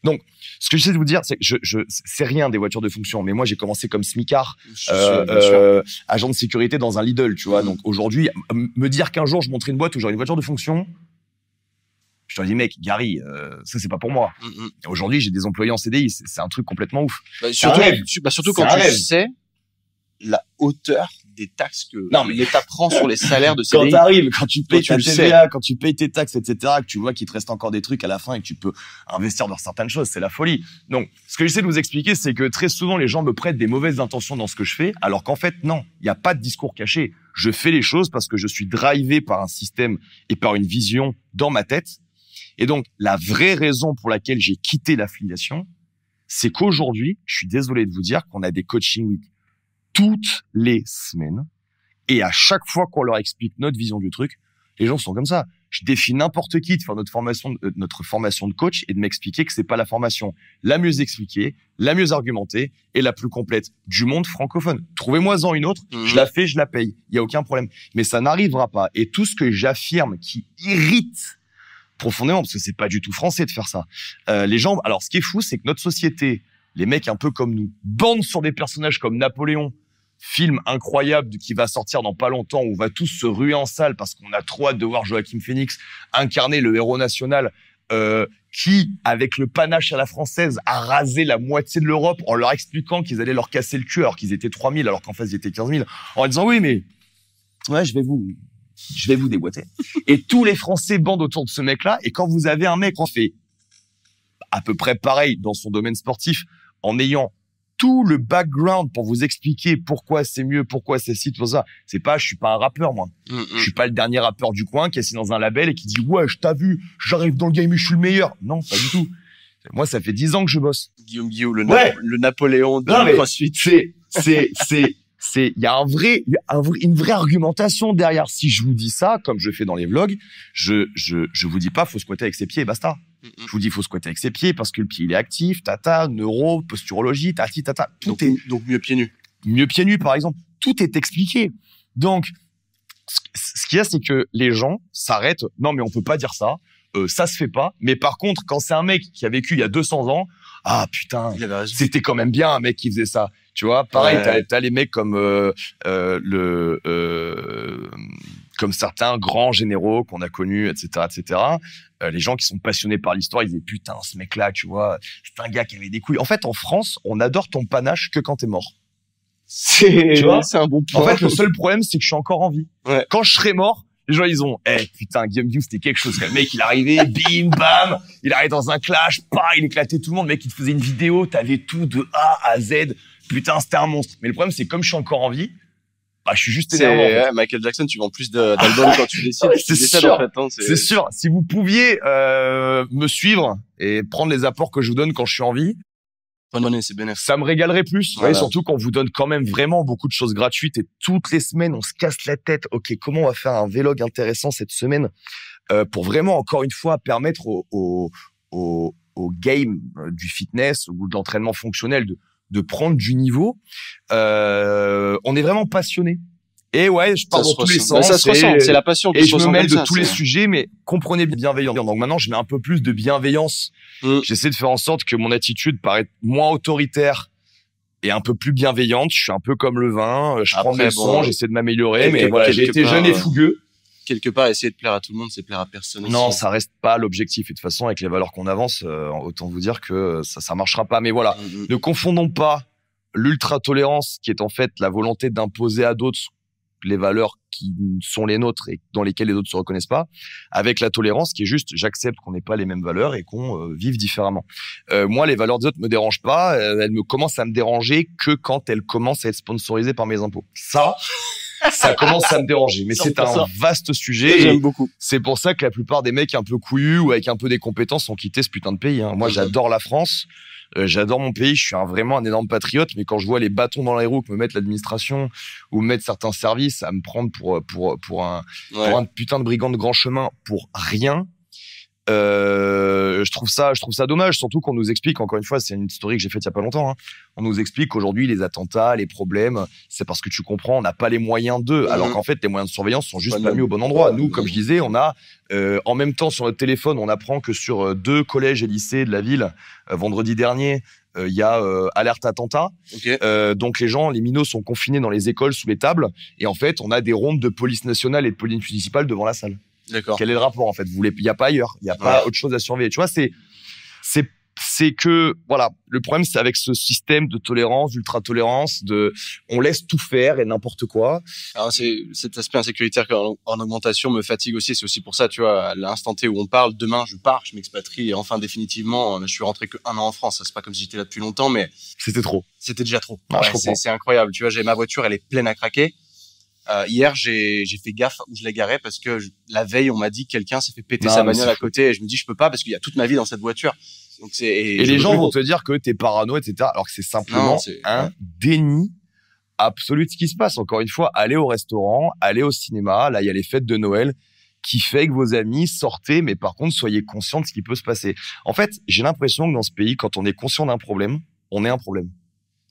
Donc, ce que j'essaie de vous dire, c'est que je, je c'est rien des voitures de fonction, mais moi j'ai commencé comme smicard agent de sécurité dans un Lidl, tu vois. Mmh. Donc aujourd'hui, me dire qu'un jour je monterai une boîte ou j'aurai une voiture de fonction, je te dis mec Gary euh, ça c'est pas pour moi mmh, mmh. aujourd'hui j'ai des employés en CDI c'est un truc complètement ouf bah, surtout, bah, surtout quand tu sais la hauteur taxes que non, mais... l'État prend sur les salaires de ces Quand quand tu payes tu quand tu payes tes taxes, etc., que tu vois qu'il te reste encore des trucs à la fin et que tu peux investir dans certaines choses, c'est la folie. Donc, ce que j'essaie de vous expliquer, c'est que très souvent, les gens me prêtent des mauvaises intentions dans ce que je fais, alors qu'en fait, non, il n'y a pas de discours caché. Je fais les choses parce que je suis drivé par un système et par une vision dans ma tête. Et donc, la vraie raison pour laquelle j'ai quitté l'affiliation, c'est qu'aujourd'hui, je suis désolé de vous dire qu'on a des coaching week toutes les semaines. Et à chaque fois qu'on leur explique notre vision du truc, les gens sont comme ça. Je défie n'importe qui de faire notre formation, euh, notre formation de coach et de m'expliquer que c'est pas la formation la mieux expliquée, la mieux argumentée et la plus complète du monde francophone. Trouvez-moi-en une autre, je la mhm. fais, je la paye. Il y a aucun problème. Mais ça n'arrivera pas. Et tout ce que j'affirme qui irrite profondément, parce que c'est pas du tout français de faire ça. Euh, les gens, alors ce qui est fou, c'est que notre société les mecs un peu comme nous, bandent sur des personnages comme Napoléon, film incroyable qui va sortir dans pas longtemps, où on va tous se ruer en salle parce qu'on a trop hâte de voir Joachim Phoenix incarner le héros national euh, qui, avec le panache à la française, a rasé la moitié de l'Europe en leur expliquant qu'ils allaient leur casser le cul qu'ils étaient 3000 alors qu'en face ils étaient 15 000, en disant oui mais ouais je vais vous je vais vous déboîter. Et tous les Français bandent autour de ce mec-là. Et quand vous avez un mec en fait à peu près pareil dans son domaine sportif, en ayant tout le background pour vous expliquer pourquoi c'est mieux, pourquoi c'est si tout ça. C'est pas, je suis pas un rappeur, moi. Mm, mm. Je suis pas le dernier rappeur du coin qui est assis dans un label et qui dit, ouais, je t'ai vu, j'arrive dans le game et je suis le meilleur. Non, pas du tout. Moi, ça fait dix ans que je bosse. Guillaume Guillaume, le, Napoléon de la CrossFit. C'est, c'est, c'est, c'est, il y a un vrai, une vraie argumentation derrière. Si je vous dis ça, comme je fais dans les vlogs, je, je, je vous dis pas, faut squatter avec ses pieds basta. Mm, mm. Je vous dis, il faut squatter avec ses pieds parce que le pied, il est actif, tata, neuro, posturologie, tati, tata. donc, mieux pieds nus. Mieux pieds nus, par exemple. Tout est expliqué. Donc, ce qu'il y a, c'est que les gens s'arrêtent. Non, mais on peut pas dire ça. Euh, ça se fait pas. Mais par contre, quand c'est un mec qui a vécu il y a 200 ans, ah putain, c'était quand même bien un mec qui faisait ça. Tu vois, pareil, tu as les mecs comme euh, euh, comme certains grands généraux qu'on a connus, etc., etc., euh, les gens qui sont passionnés par l'histoire, ils disaient putain, ce mec-là, tu vois, c'est un gars qui avait des couilles. En fait, en France, on adore ton panache que quand t'es mort. C'est un bon point. En fait, le seul problème, c'est que je suis encore en vie. Quand je serai mort, les gens, ils ont, eh, putain, Guillaume c'était quelque chose. Le mec, il arrivait, bim, bam, il arrivait dans un clash, pas, il éclatait tout le monde. Le mec, il te faisait une vidéo, t'avais tout de A à Z. Putain, c'était un monstre. Mais le problème, c'est comme je suis encore en vie, bah, je suis juste énervant. Michael Jackson, tu vends plus d'albums quand tu décides. c'est sûr. Hein, c'est sûr. Si vous pouviez euh, me suivre et prendre les apports que je vous donne quand je suis en vie, Ça me régalerait plus, vous voyez, surtout qu'on vous donne quand même vraiment beaucoup de choses gratuites et toutes les semaines on se casse la tête. Ok, comment on va faire un vlog intéressant cette semaine euh, pour vraiment encore une fois permettre au, au, au, au game euh, du fitness ou de l'entraînement fonctionnel de de prendre du niveau. Euh, on est vraiment passionné. Et ouais, je parle dans tous les sens. Ça se ressent, c'est la passion. Et je me mêle de tous les sujets, mais comprenez bienveillant. Donc maintenant, je mets un peu plus de bienveillance. Mm. J'essaie de faire en sorte que mon attitude paraît moins autoritaire et un peu plus bienveillante. Je suis un peu comme le vin. Euh, je prends mes bon, j'essaie de m'améliorer. Mais voilà, j'ai été jeune et fougueux quelque part, essayer de plaire à tout le monde, c'est plaire à personne. Non, ça reste pas l'objectif. Et de toute façon, avec les valeurs qu'on avance, euh, autant vous dire que euh, ça, ça marchera pas. Mais voilà, mm, mm. ne confondons pas l'ultra-tolérance, qui est en fait la volonté d'imposer à d'autres les valeurs qui sont les nôtres et dans lesquelles les autres se reconnaissent pas, avec la tolérance qui est juste j'accepte qu'on n'ait pas les mêmes valeurs et qu'on euh, vive différemment. moi, les valeurs des autres me dérangent pas, elles me commencent à me déranger que quand elles commencent à être sponsorisées par mes impôts. Ça, ça commence à me déranger. Mais c'est un vaste sujet. J'aime beaucoup. C'est pour ça que la plupart des mecs un peu couillus ou avec un peu des compétences ont quitté ce putain de pays. Hein. Moi, mmh. j'adore la France. Euh, j'adore mon pays, je suis vraiment un énorme patriote, mais quand je vois les bâtons dans les roues que me mettent l'administration ou me mettent certains services à me prendre pour, pour, pour, un, pour un putain de brigand de grand chemin pour rien, euh, je trouve ça, je trouve ça dommage, surtout qu'on nous explique. Encore une fois, c'est une story que j'ai faite il y a pas longtemps. Hein. on nous explique qu'aujourd'hui les attentats, les problèmes, c'est parce que tu comprends, on n'a pas les moyens d'eux. Mm-hmm. Alors qu'en fait, les moyens de surveillance sont juste pas, mis au bon endroit. Nous, comme je disais, on a euh, en même temps sur notre téléphone, on apprend que sur euh, deux collèges et lycées de la ville, vendredi dernier, il y a alerte attentat. donc les gens, les minots sont confinés dans les écoles sous les tables. Et en fait, on a des rondes de police nationale et de police municipale devant la salle. D'accord. Quel est le rapport en fait Vous il n'y a pas ailleurs, il n'y a pas autre chose à surveiller. Tu vois, c'est c'est c'est que voilà, le problème c'est avec ce système de tolérance, d'ultra tolérance, de on laisse tout faire et n'importe quoi. Alors c'est cet aspect insécuritaire en, en augmentation me fatigue aussi. C'est aussi pour ça, tu vois, à l'instant T où on parle, demain je pars, je m'expatrie et enfin définitivement, euh, je suis rentré qu'un an en France. C'est pas comme si j'étais là depuis longtemps, mais c'était trop. C'était déjà trop. c'est incroyable. Tu vois, j'ai ma voiture, elle est pleine à craquer. Euh, hier, j'ai fait gaffe où je l'ai garé parce que la veille, on m'a dit que quelqu'un s'est fait péter sa bagnole à côté et je me dis je peux pas parce qu'il y a toute ma vie dans cette voiture. Donc et, les gens vont te dire que t'es parano, etc. Alors que c'est simplement un déni absolu de ce qui se passe. Encore une fois, allez au restaurant, allez au cinéma. Là, il y a les fêtes de Noël qui fait que vos amis sortez, mais par contre, soyez conscient de ce qui peut se passer. En fait, j'ai l'impression que dans ce pays, quand on est conscient d'un problème, on est un problème.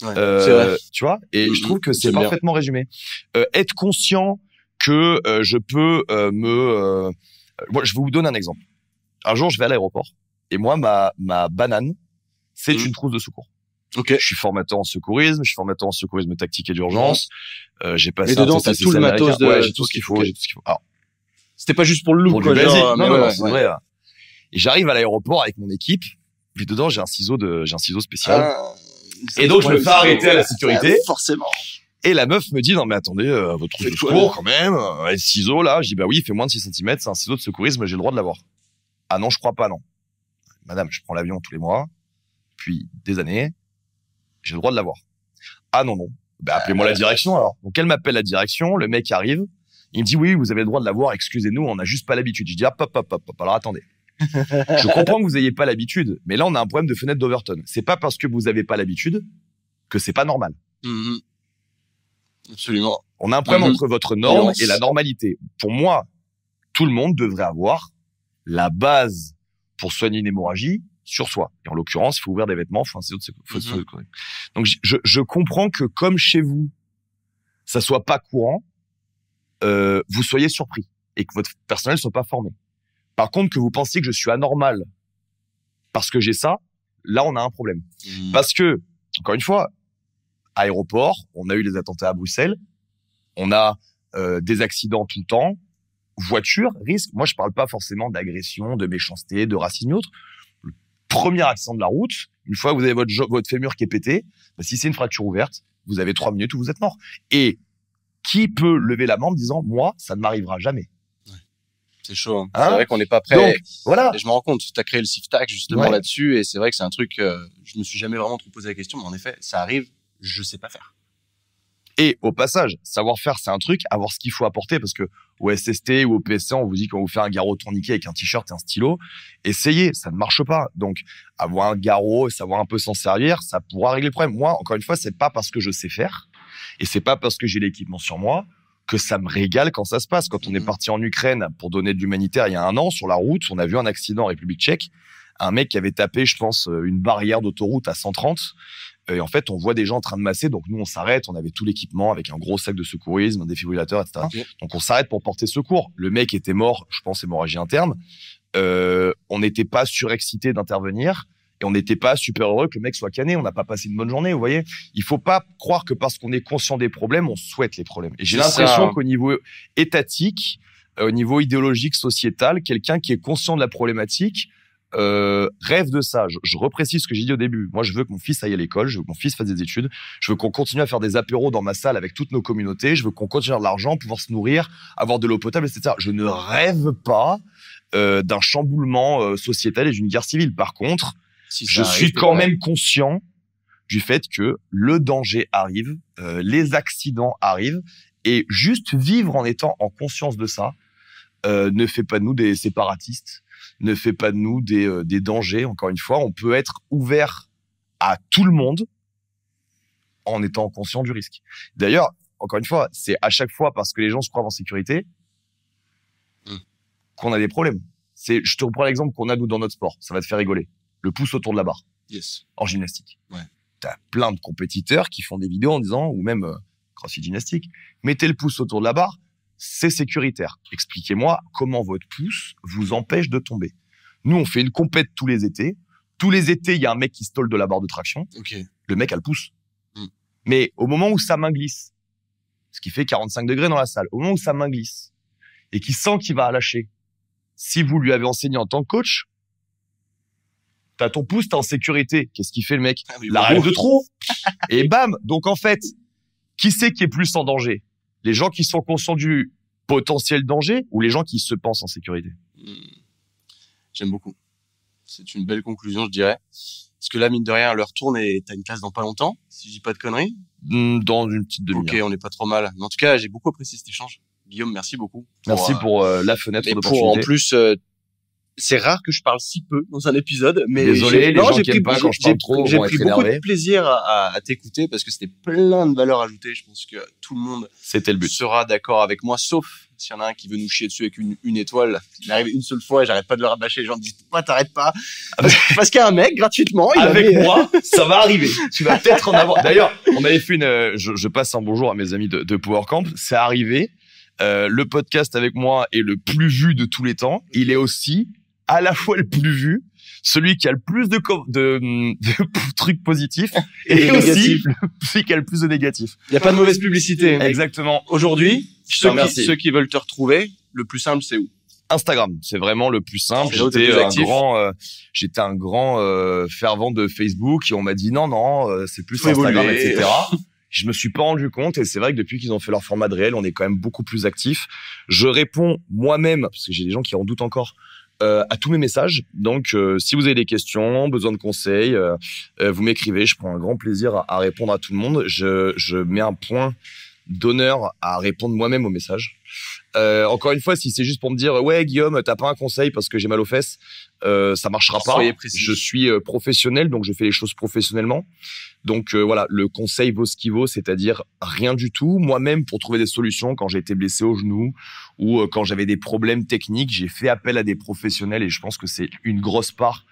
Ouais, euh, tu vois Et je trouve que c'est parfaitement résumé. Euh, être conscient que euh, je peux euh, me... Euh, moi, je vous donne un exemple. Un jour, je vais à l'aéroport et moi, ma, ma banane, c'est mm. une trousse de secours. ok Je suis formateur en secourisme, je suis formateur en secourisme tactique et d'urgence. j'ai passé. Et dedans, c'est tout le matos de. Ouais, j'ai tout ce qu'il faut. J'ai tout ce qu'il faut. Alors, c'était pas juste pour le look. Pour non, non, c'est vrai. Et j'arrive à l'aéroport avec mon équipe. Puis dedans, j'ai un ciseau de, j'ai un ciseau spécial. Ah. Et donc, je me fais arrêter à la sécurité. Bah, forcément. Et la meuf me dit, non, mais attendez, euh, votre truc de secours, quand même, euh, ciseau, là. Je dis, bah oui, il fait moins de 6 cm, c'est un ciseau de secourisme, j'ai le droit de l'avoir. Ah non, je crois pas, non. Madame, je prends l'avion tous les mois, puis des années, j'ai le droit de l'avoir. Ah non, non. Bah, appelez-moi la direction, alors. Donc, elle m'appelle la direction, le mec arrive, il me dit, oui, vous avez le droit de l'avoir, excusez-nous, on n'a juste pas l'habitude. Je dis, ah, pop, pop, alors attendez. Je comprends que vous n'ayez pas l'habitude, mais là, on a un problème de fenêtre d'Overton. C'est pas parce que vous n'avez pas l'habitude que c'est pas normal. Mm-hmm. Absolument. On a un problème mm-hmm. entre votre norme et la normalité. Pour moi, tout le monde devrait avoir la base pour soigner une hémorragie sur soi. Et en l'occurrence, il faut ouvrir des vêtements, enfin, c'est mmh. Donc, je, je, comprends que comme chez vous, ça soit pas courant, euh, vous soyez surpris et que votre personnel soit pas formé. Par contre, que vous pensiez que je suis anormal parce que j'ai ça, là, on a un problème. Hmm. Parce que, encore une fois, aéroport, on a eu les attentats à Bruxelles, on a euh, des accidents tout le temps, voiture, risque. Moi, je parle pas forcément d'agression, de méchanceté, de racisme autre. Le premier accident de la route, une fois que vous avez votre, votre fémur qui est pété, bah, si c'est une fracture ouverte, vous avez trois minutes où vous êtes mort. Et qui peut lever la main en disant, moi, ça ne m'arrivera jamais c'est chaud. Hein. Hein c'est vrai qu'on n'est pas prêt. voilà. je me rends compte, tu as créé le SIFTAC justement là-dessus, et c'est vrai que c'est un truc, euh, je me suis jamais vraiment trop posé la question, mais en effet, ça arrive, je ne sais pas faire. Et au passage, savoir faire, c'est un truc, avoir ce qu'il faut apporter, parce que au SST ou au PSC, on vous dit qu'on vous fait un garrot tourniquet avec un t-shirt et un stylo. Essayez, ça ne marche pas. Donc, avoir un garrot, savoir un peu s'en servir, ça pourra régler le problème. Moi, encore une fois, c'est pas parce que je sais faire, et c'est pas parce que j'ai l'équipement sur moi, que ça me régale quand ça se passe. Quand on est mmh. parti en Ukraine pour donner de l'humanitaire il y a un an, sur la route, on a vu un accident en République tchèque. Un mec qui avait tapé, je pense, euh, une barrière d'autoroute à 130. Et en fait, on voit des gens en train de masser. Donc, nous, on s'arrête. On avait tout l'équipement avec un gros sac de secourisme, un défibrillateur, etc. Donc, on s'arrête pour porter secours. Le mec était mort, je pense, hémorragie interne. Euh, on n'était pas surexcité d'intervenir et on n'était pas super heureux que le mec soit cané. On n'a pas passé une bonne journée, vous voyez. Il faut pas croire que parce qu'on est conscient des problèmes, on souhaite les problèmes. Et j'ai l'impression qu'au niveau étatique, euh, au niveau idéologique, sociétal, quelqu'un qui est conscient de la problématique, euh, rêve de ça. Je, je reprécise ce que j'ai dit au début. Moi, je veux que mon fils aille à l'école, je veux que mon fils fasse des études, je veux qu'on continue à faire des apéros dans ma salle avec toutes nos communautés, je veux qu'on continue à avoir de l'argent, pouvoir se nourrir, avoir de l'eau potable, etc. Je ne rêve pas euh, d'un chamboulement sociétal et d'une guerre civile. Par contre, je suis quand même conscient du fait que le danger arrive, euh, les accidents arrivent, et juste vivre en étant en conscience de ça euh, ne fait pas de nous des séparatistes, ne fait pas de nous des, euh, des dangers. Encore une fois, on peut être ouvert à tout le monde en étant conscient du risque. D'ailleurs, encore une fois, c'est à chaque fois parce que les gens se croient en sécurité mmh. qu'on a des problèmes. C'est, je te reprends l'exemple qu'on a nous dans notre sport. Ça va te faire rigoler le pouce autour de la barre. Yes. En gymnastique. Ouais. T'as plein de compétiteurs qui font des vidéos en disant, ou même euh, gymnastique, mettez le pouce autour de la barre, c'est sécuritaire. Expliquez-moi comment votre pouce vous empêche de tomber. Nous, on fait une compète tous les étés. Tous les étés, il y a un mec qui stole de la barre de traction. Le mec a le pouce. Mm. Mais au moment où sa main glisse, ce qui fait 45 degrés dans la salle, au moment où sa main glisse et qui sent qu'il va lâcher, si vous lui avez enseigné en tant que coach, t'as ton pouce, t'es en sécurité. Qu'est-ce qu'il fait le mec ah La règle de trop. Et bam. Donc en fait, qui c'est qui est plus en danger Les gens qui sont conscients du potentiel danger ou les gens qui se pensent en sécurité hmm. J'aime beaucoup. C'est une belle conclusion, je dirais. Parce que là, mine de rien, l'heure tourne et t'as une classe dans pas longtemps, si je dis pas de conneries. Hmm, dans une petite demi-heure. Ok, on n'est pas trop mal. en tout cas, j'ai beaucoup apprécié cet échange. Guillaume, merci beaucoup. merci pour euh, euh, la fenêtre d'opportunité. Pour en plus euh, c'est rare que je parle si peu dans un épisode, mais désolé, J'ai pris beaucoup de plaisir à, t'écouter parce que c'était plein de valeurs ajoutées. Je pense que tout le monde c'était le but. sera d'accord avec moi, sauf s'il y en a un qui veut nous chier dessus avec une, une étoile, il arrive une seule fois et j'arrête pas de le rabâcher. Les gens me disent pourquoi t'arrêtes pas ah bah. Parce, qu'il y a un mec gratuitement. Il avec moi, ça va arriver. Tu vas peut-être en avoir. D'ailleurs, on avait fait une. Euh, je, passe un bonjour à mes amis de, de Power Camp. C'est arrivé. Euh, le podcast avec moi est le plus vu de tous les temps. Il est aussi à la fois le plus vu, celui qui a le plus de, de, de trucs positifs et, aussi celui qui a le plus de négatifs. Il n'y a pas de mauvaise publicité. Exactement. Aujourd'hui, ceux, ceux, qui veulent te retrouver, le plus simple, c'est où Instagram, c'est vraiment le plus simple. Euh, j'étais un, grand, j'étais un grand fervent de Facebook et on m'a dit non non, euh, c'est plus Instagram, etc. je me suis pas rendu compte et c'est vrai que depuis qu'ils ont fait leur format de réel, on est quand même beaucoup plus actif. Je réponds moi-même parce que j'ai des gens qui en doutent encore. Euh, à tous mes messages. Donc, euh, si vous avez des questions, besoin de conseils, euh, vous m'écrivez. Je prends un grand plaisir à, répondre à tout le monde. Je, mets un point d'honneur à répondre moi-même aux messages. encore une fois, si c'est juste pour me dire ouais Guillaume, t'as pas un conseil parce que j'ai mal aux fesses, ça marchera pas. Précis. Je suis professionnel, donc je fais les choses professionnellement. Donc euh, voilà, le conseil vaut ce qu'il vaut, c'est-à-dire rien du tout. Moi-même, pour trouver des solutions, quand j'ai été blessé au genou ou euh, quand j'avais des problèmes techniques, j'ai fait appel à des professionnels et je pense que c'est une grosse part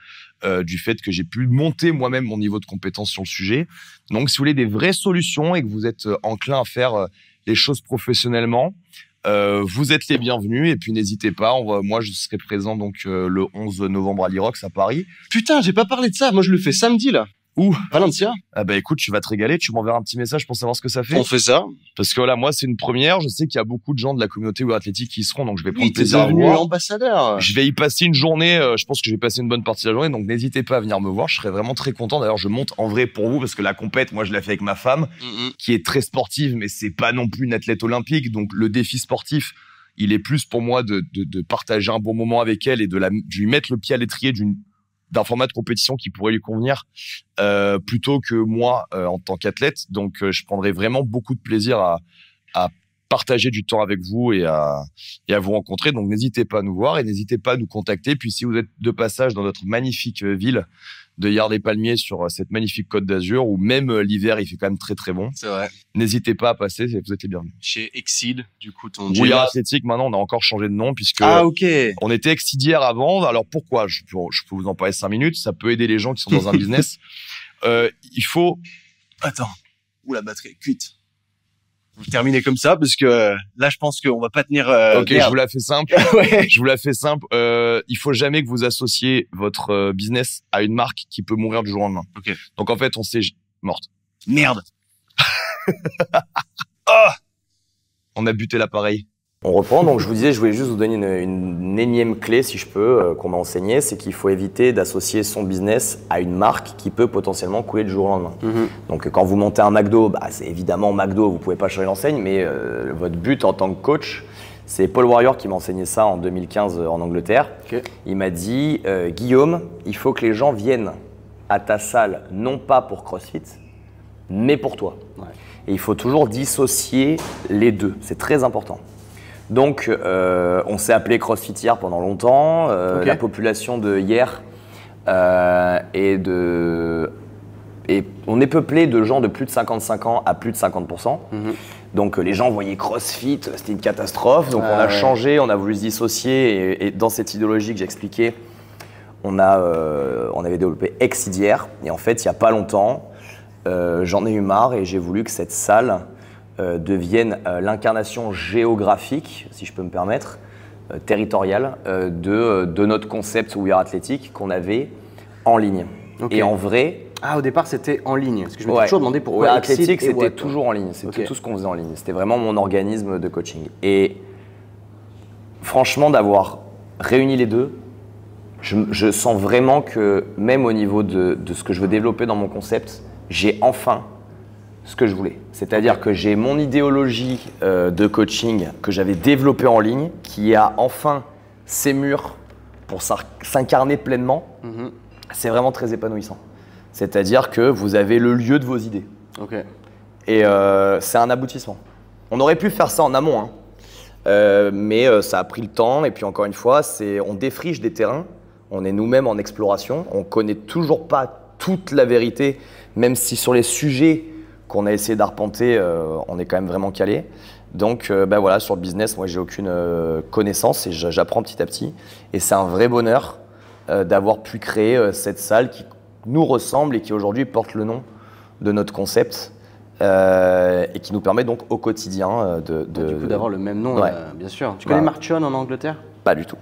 euh, du fait que j'ai pu monter moi-même mon niveau de compétence sur le sujet. Donc si vous voulez des vraies solutions et que vous êtes enclin à faire les choses professionnellement, vous êtes les bienvenus et puis n'hésitez pas. moi, je serai présent donc le 11 novembre à l'Irox à Paris. Putain, j'ai pas parlé de ça. Moi, je le fais samedi là. Où Valencia. Ah bah écoute, tu vas te régaler, tu m'enverras un petit message pour savoir ce que ça fait. On fait ça. Parce que voilà, moi c'est une première, je sais qu'il y a beaucoup de gens de la communauté ou athlétique qui y seront, donc je vais prendre plaisir à voir. Je vais y passer une journée, euh, je pense que je vais passer une bonne partie de la journée, donc n'hésitez pas à venir me voir, je serais vraiment très content. D'ailleurs, je monte en vrai pour vous, parce que la compète, moi je l'ai fais avec ma femme, mm-hmm. qui est très sportive, mais c'est pas non plus une athlète olympique, donc le défi sportif, il est plus pour moi de, partager un bon moment avec elle et de, la, de lui mettre le pied à l'étrier d'une d'un format de compétition qui pourrait lui convenir euh, plutôt que moi euh, en tant qu'athlète. Donc, euh, je prendrai vraiment beaucoup de plaisir à, à partager du temps avec vous et à, et à vous rencontrer. Donc, n'hésitez pas à nous voir et n'hésitez pas à nous contacter. Puis, si vous êtes de passage dans notre magnifique ville, de Yard des Palmiers sur euh, cette magnifique côte d'Azur où même euh, l'hiver, il fait quand même très très bon. C'est vrai. N'hésitez pas à passer, vous êtes les bienvenus. Chez Exceed, du coup, ton Oui, Athlétique, maintenant, on a encore changé de nom puisque ah, ok. on était Exceedière avant. Alors pourquoi je peux, vous en parler cinq minutes, ça peut aider les gens qui sont dans un business. Euh, il faut... Attends, où la batterie cuite vous terminez comme ça parce que euh, là, je pense qu'on va pas tenir. Euh, ok, je vous la fais simple. Je vous la fais simple. il faut jamais que vous associez votre euh, business à une marque qui peut mourir du jour au lendemain. Donc en fait, on s'est morte. Merde. Oh. on a buté l'appareil. On reprend. Donc, je vous disais, je voulais juste vous donner une, énième clé, si je peux, euh, qu'on m'a enseigné. c'est qu'il faut éviter d'associer son business à une marque qui peut potentiellement couler du jour au lendemain. Mhm. Donc, quand vous montez un McDo, bah, c'est évidemment McDo, vous pouvez pas changer l'enseigne, mais euh, votre but en tant que coach, c'est Paul Warrior qui m'a enseigné ça en 2015 euh, en Angleterre. Il m'a dit, Guillaume, il faut que les gens viennent à ta salle, non pas pour CrossFit, mais pour toi. Et il faut toujours dissocier les deux. C'est très important. Donc, euh, on s'est appelé CrossFit hier pendant longtemps. Euh, la population de hier euh, est de. Et on est peuplé de gens de plus de 55 ans à plus de 50%. Mhm. Donc les gens voyaient CrossFit, c'était une catastrophe. Donc on a ah changé, on a voulu se dissocier. Et, dans cette idéologie que j'expliquais, on, a, on avait développé Exidier. Et en fait, il n'y a pas longtemps, j'en ai eu marre et j'ai voulu que cette salle euh, deviennent euh, l'incarnation géographique, si je peux me permettre, euh, territoriale de, notre concept We Are Athletic qu'on avait en ligne. Et en vrai, ah, au départ, c'était en ligne. Parce que je me toujours demandé pourquoi. athlétique, c'était toujours en ligne. C'était tout ce qu'on faisait en ligne. C'était vraiment mon organisme de coaching. Et franchement, d'avoir réuni les deux, je, sens vraiment que même au niveau de, de ce que je veux développer dans mon concept, j'ai enfin ce que je voulais. C'est-à-dire que j'ai mon idéologie euh, de coaching que j'avais développée en ligne, qui a enfin ses murs pour s'incarner pleinement. Mhm. C'est vraiment très épanouissant. C'est-à-dire que vous avez le lieu de vos idées. Et euh, c'est un aboutissement. On aurait pu faire ça en amont, hein. Euh, mais ça a pris le temps. Et puis encore une fois, on défriche des terrains. On est nous-mêmes en exploration. On connaît toujours pas toute la vérité, même si sur les sujets qu'on a essayé d'arpenter, euh, on est quand même vraiment calé. Donc euh, ben voilà, sur le business, moi j'ai aucune euh, connaissance et j'apprends petit à petit. Et c'est un vrai bonheur d'avoir pu créer cette salle qui nous ressemble et qui aujourd'hui porte le nom de notre concept. et qui nous permet donc au quotidien de. du coup, d'avoir le même nom, bien sûr. Tu bah. connais Marchion en Angleterre Pas du tout.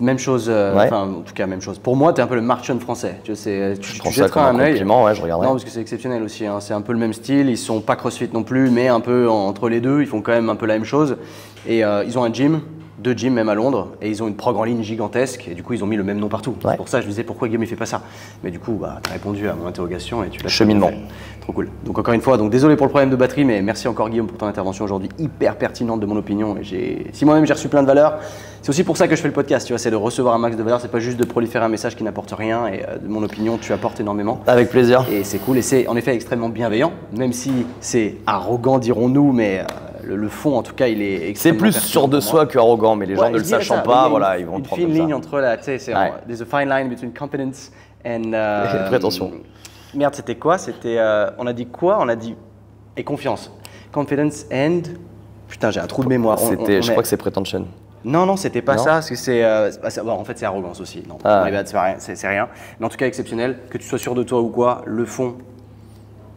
Même chose, euh, enfin en tout cas, même chose. Pour moi, tu es un peu le Martian français. Tu, sais, euh, tu, je tu prends un, un ouais, je Non, parce que c'est exceptionnel aussi. Hein. C'est un peu le même style. Ils sont pas crossfit non plus, mais un peu entre les deux. Ils font quand même un peu la même chose. Et euh, ils ont un gym deux gym même à Londres, et ils ont une prog en ligne gigantesque, et du coup, ils ont mis le même nom partout. C'est pour ça je disais pourquoi Guillaume ne fait pas ça. Mais du coup, bah, tu as répondu à mon interrogation et tu l'as Cheminement. Trop cool. Donc, encore une fois, donc désolé pour le problème de batterie, mais merci encore Guillaume pour ton intervention aujourd'hui, hyper pertinente de mon opinion. Et j'ai, si moi-même j'ai reçu plein de valeurs, c'est aussi pour ça que je fais le podcast, tu vois, c'est de recevoir un max de valeur, c'est pas juste de proliférer un message qui n'apporte rien, et euh, de mon opinion, tu apportes énormément. Avec plaisir. Et c'est cool, et c'est en effet extrêmement bienveillant, même si c'est arrogant, dirons-nous, mais. Euh, le, fond, en tout cas, il est. C'est plus sûr de soi qu'arrogant, mais les gens ne le sachant pas, voilà, ils vont il y prendre. Une fine ligne entre la, tu sais, c'est a fine line between confidence and. prétention. Euh, Merde, c'était quoi C'était, euh, on a dit quoi On a dit et confiance. Confidence and. Putain, j'ai un trou de mémoire. C'était, je crois que c'est prétention. Non, non, c'était pas ça, que c'est. Euh, bah, bah, en fait, c'est arrogance aussi. Non, ah. c'est rien, rien. Mais en tout cas, exceptionnel. Que tu sois sûr de toi ou quoi, le fond,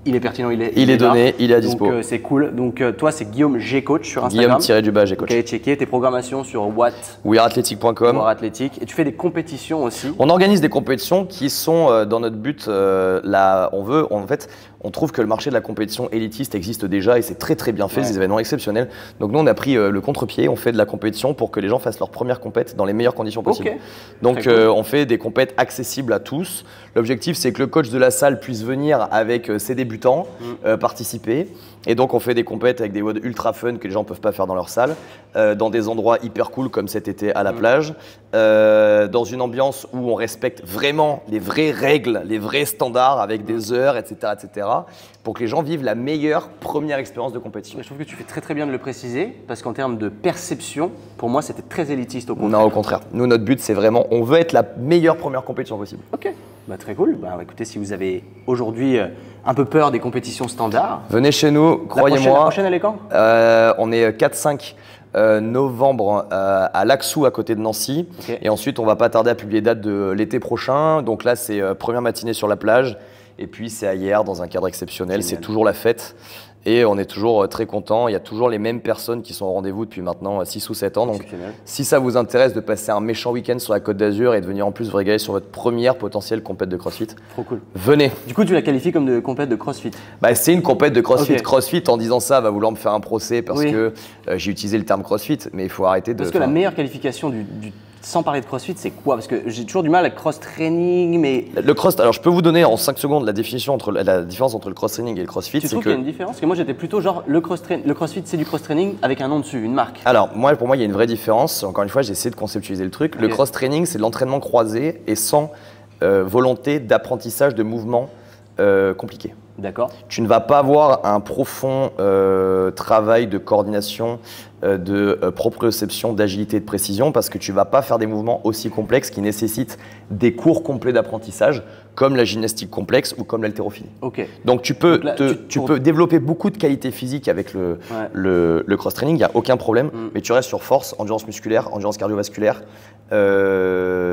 il est pertinent, il est, il, est donné, il est à dispo. Donc euh, c'est cool. Donc euh, toi, c'est Guillaume G Coach sur Instagram. Guillaume du bas G Coach. checker tes programmations sur what weareathletic.com. Athletic. Et tu fais des compétitions aussi. On organise des compétitions qui sont euh, dans notre but. là, on veut, en fait, on trouve que le marché de la compétition élitiste existe déjà et c'est très très bien fait, des événements exceptionnels. Donc nous on a pris euh, le contre-pied, on fait de la compétition pour que les gens fassent leur première compète dans les meilleures conditions possibles. Donc euh, on fait des compètes accessibles à tous. L'objectif c'est que le coach de la salle puisse venir avec euh, ses débutants mm. participer. Et donc on fait des compètes avec des modes ultra fun que les gens ne peuvent pas faire dans leur salle, dans des endroits hyper cool comme cet été à la mm. plage, dans une ambiance où on respecte vraiment les vraies règles, les vrais standards avec des mm. heures, etc. etc pour que les gens vivent la meilleure première expérience de compétition. Je trouve que tu fais très très bien de le préciser, parce qu'en termes de perception, pour moi, c'était très élitiste au contraire. Non, au contraire. Nous, notre but, c'est vraiment, on veut être la meilleure première compétition possible. Ok. Bah, très cool. Bah, écoutez, si vous avez aujourd'hui euh, un peu peur des compétitions standards, venez chez nous, croyez-moi. La prochaine, elle est quand euh, On est 4-5. Euh, novembre à l'Axou à côté de Nancy. Et ensuite, on va pas tarder à publier date de l'été prochain. Donc là, c'est première matinée sur la plage. Et puis c'est ailleurs, dans un cadre exceptionnel, c'est toujours la fête. Et on est toujours euh, très content. Il y a toujours les mêmes personnes qui sont au rendez-vous depuis maintenant 6 euh, ou 7 ans. Donc, si ça vous intéresse de passer un méchant week-end sur la Côte d'Azur et de venir en plus vous régaler sur votre première potentielle compète de CrossFit, Trop cool. venez. Du coup, tu la qualifies comme de compète de CrossFit bah, C'est une compète de CrossFit. CrossFit, en disant ça, va vouloir me faire un procès parce que euh, j'ai utilisé le terme CrossFit, mais il faut arrêter de. Parce que la meilleure qualification du, du sans parler de CrossFit, c'est quoi Parce que j'ai toujours du mal à cross-training, mais... Le cross, alors je peux vous donner en 5 secondes la définition entre la différence entre le cross-training et le CrossFit. Tu trouves qu'il y a une différence Parce que moi j'étais plutôt genre le, cross le CrossFit c'est du cross-training avec un nom dessus, une marque. Alors moi pour moi il y a une vraie différence. Encore une fois j'ai essayé de conceptualiser le truc. Le cross-training c'est l'entraînement croisé et sans euh, volonté d'apprentissage de mouvements euh, compliqués. D'accord. Tu ne vas pas avoir un profond euh, travail de coordination, euh, de euh, proprioception, d'agilité et de précision parce que tu ne vas pas faire des mouvements aussi complexes qui nécessitent des cours complets d'apprentissage comme la gymnastique complexe ou comme l'haltérophilie. Donc tu peux, te, tu, peux développer beaucoup de qualités physiques avec le, cross-training, il n'y a aucun problème, mm. mais tu restes sur force, endurance musculaire, endurance cardiovasculaire,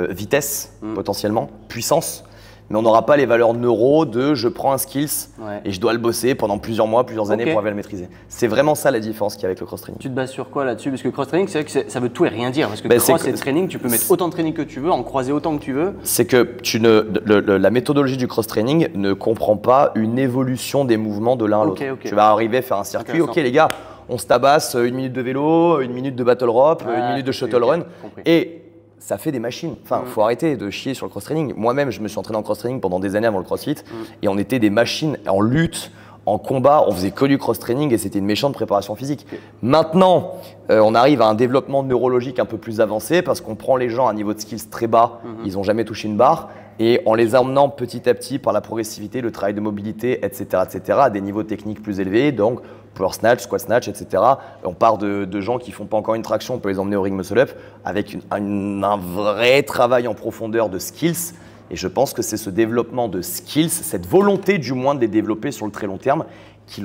vitesse mm. potentiellement, puissance mais on n'aura pas les valeurs neuro de je prends un skills et je dois le bosser pendant plusieurs mois, plusieurs années pour arriver le maîtriser. C'est vraiment ça la différence qu'il y a avec le cross-training. Tu te bases sur quoi là-dessus Parce que cross-training, c'est vrai que ça veut tout et rien dire. Parce que ben, cross et training, tu peux mettre autant de training que tu veux, en croiser autant que tu veux. C'est que tu ne, la méthodologie du cross-training ne comprend pas une évolution des mouvements de l'un à l'autre. Tu vas arriver à faire un circuit, ok les gars, on se tabasse euh, une minute de vélo, une minute de battle rope, euh, une minute de shuttle run. Et ça fait des machines. Enfin, il mm. faut arrêter de chier sur le cross-training. Moi-même, je me suis entraîné en cross-training pendant des années avant le crossfit et on était des machines en lutte, en combat. On faisait que du cross-training et c'était une méchante préparation physique. Maintenant, euh, on arrive à un développement neurologique un peu plus avancé parce qu'on prend les gens à un niveau de skills très bas. Mm-hmm. Ils n'ont jamais touché une barre et en les emmenant petit à petit par la progressivité, le travail de mobilité, etc., etc., à des niveaux techniques plus élevés. Donc, power snatch, squat snatch, etc. On parle de, gens qui font pas encore une traction, on peut les emmener au ring muscle up avec un vrai travail en profondeur de skills. Et je pense que c'est ce développement de skills, cette volonté du moins de les développer sur le très long terme,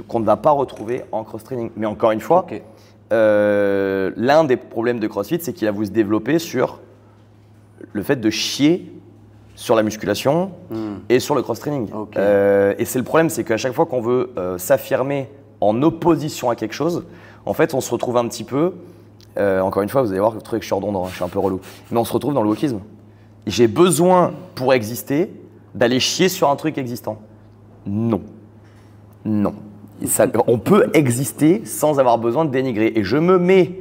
qu'on ne va pas retrouver en cross-training. Mais encore une fois, euh, l'un des problèmes de CrossFit, c'est qu'il a voulu se développer sur le fait de chier sur la musculation hmm. et sur le cross-training. Euh, et c'est le problème, c'est qu'à chaque fois qu'on veut euh, s'affirmer en opposition à quelque chose, en fait, on se retrouve un petit peu. Euh, encore une fois, vous allez voir, vous trouvez que je suis redondant, hein, je suis un peu relou. Mais on se retrouve dans le wokisme. J'ai besoin, pour exister, d'aller chier sur un truc existant. Non. Non. on peut exister sans avoir besoin de dénigrer. Et je me mets,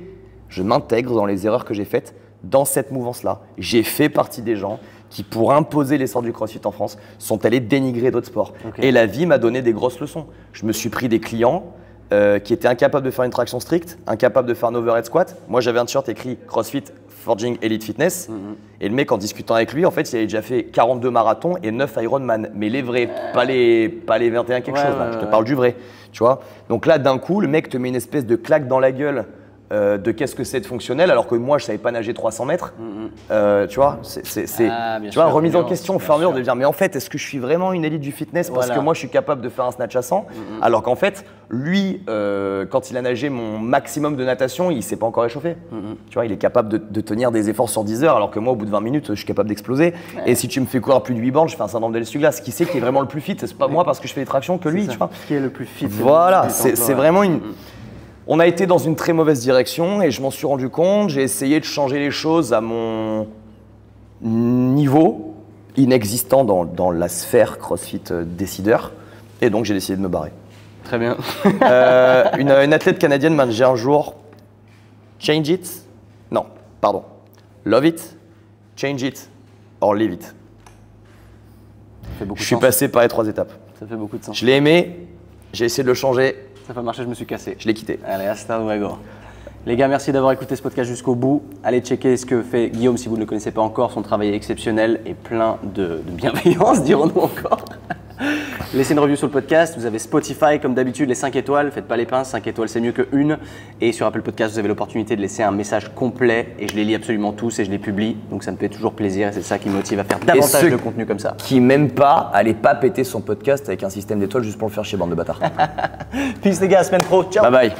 je m'intègre dans les erreurs que j'ai faites dans cette mouvance-là. J'ai fait partie des gens qui, pour imposer l'essor du crossfit en France, sont allés dénigrer d'autres sports. Et la vie m'a donné des grosses leçons. Je me suis pris des clients euh, qui étaient incapables de faire une traction stricte, incapables de faire un overhead squat. Moi, j'avais un t-shirt écrit CrossFit Forging Elite Fitness. Mhm. Et le mec, en discutant avec lui, en fait, il avait déjà fait 42 marathons et 9 Ironman. Mais les vrais, pas les, pas les 21 quelque chose. Je te parle du vrai. Tu vois Donc là, d'un coup, le mec te met une espèce de claque dans la gueule euh, de qu'est-ce que c'est de fonctionnel, alors que moi je savais pas nager 300 mètres. Mm, mm. Euh, tu vois, c'est ah, tu vois remise en question, fermure de dire mais en fait est-ce que je suis vraiment une élite du fitness parce que moi je suis capable de faire un snatch à 100, mm, alors qu'en fait lui euh, quand il a nagé mon maximum de natation il s'est pas encore échauffé. Tu vois, il est capable de, tenir des efforts sur 10 heures, alors que moi au bout de 20 minutes je suis capable d'exploser. Et si tu me fais courir plus de 8 bornes, je fais un syndrome de l'essuie-glace. Qui sait qui est vraiment le plus fit C'est pas moi parce que je fais des tractions que lui. Tu vois. Qui est le plus fit Voilà, c'est vraiment une on a été dans une très mauvaise direction et je m'en suis rendu compte. J'ai essayé de changer les choses à mon niveau inexistant dans, la sphère CrossFit euh, décideur. Et donc j'ai décidé de me barrer. Très bien. Euh, une, athlète canadienne m'a dit un jour Change it. Non, pardon. Love it, change it, or leave it. je suis passé par les trois étapes. Ça fait beaucoup de sens. Je l'ai aimé, j'ai essayé de le changer, ça n'a pas marché, je me suis cassé. Je l'ai quitté. Allez, hasta luego. Les gars, merci d'avoir écouté ce podcast jusqu'au bout. Allez checker ce que fait Guillaume si vous ne le connaissez pas encore. Son travail est exceptionnel et plein de, bienveillance, dirons-nous encore. Laissez une review sur le podcast. Vous avez Spotify, comme d'habitude, les 5 étoiles. Faites pas les pinces, 5 étoiles, c'est mieux qu'une. Et sur Apple Podcast, vous avez l'opportunité de laisser un message complet. Et je les lis absolument tous et je les publie. Donc ça me fait toujours plaisir et c'est ça qui me motive à faire davantage de contenu comme ça. Qui m'aime pas, allez pas péter son podcast avec un système d'étoiles juste pour le faire chez bande de bâtards. Peace les gars, semaine pro. Ciao. Bye bye.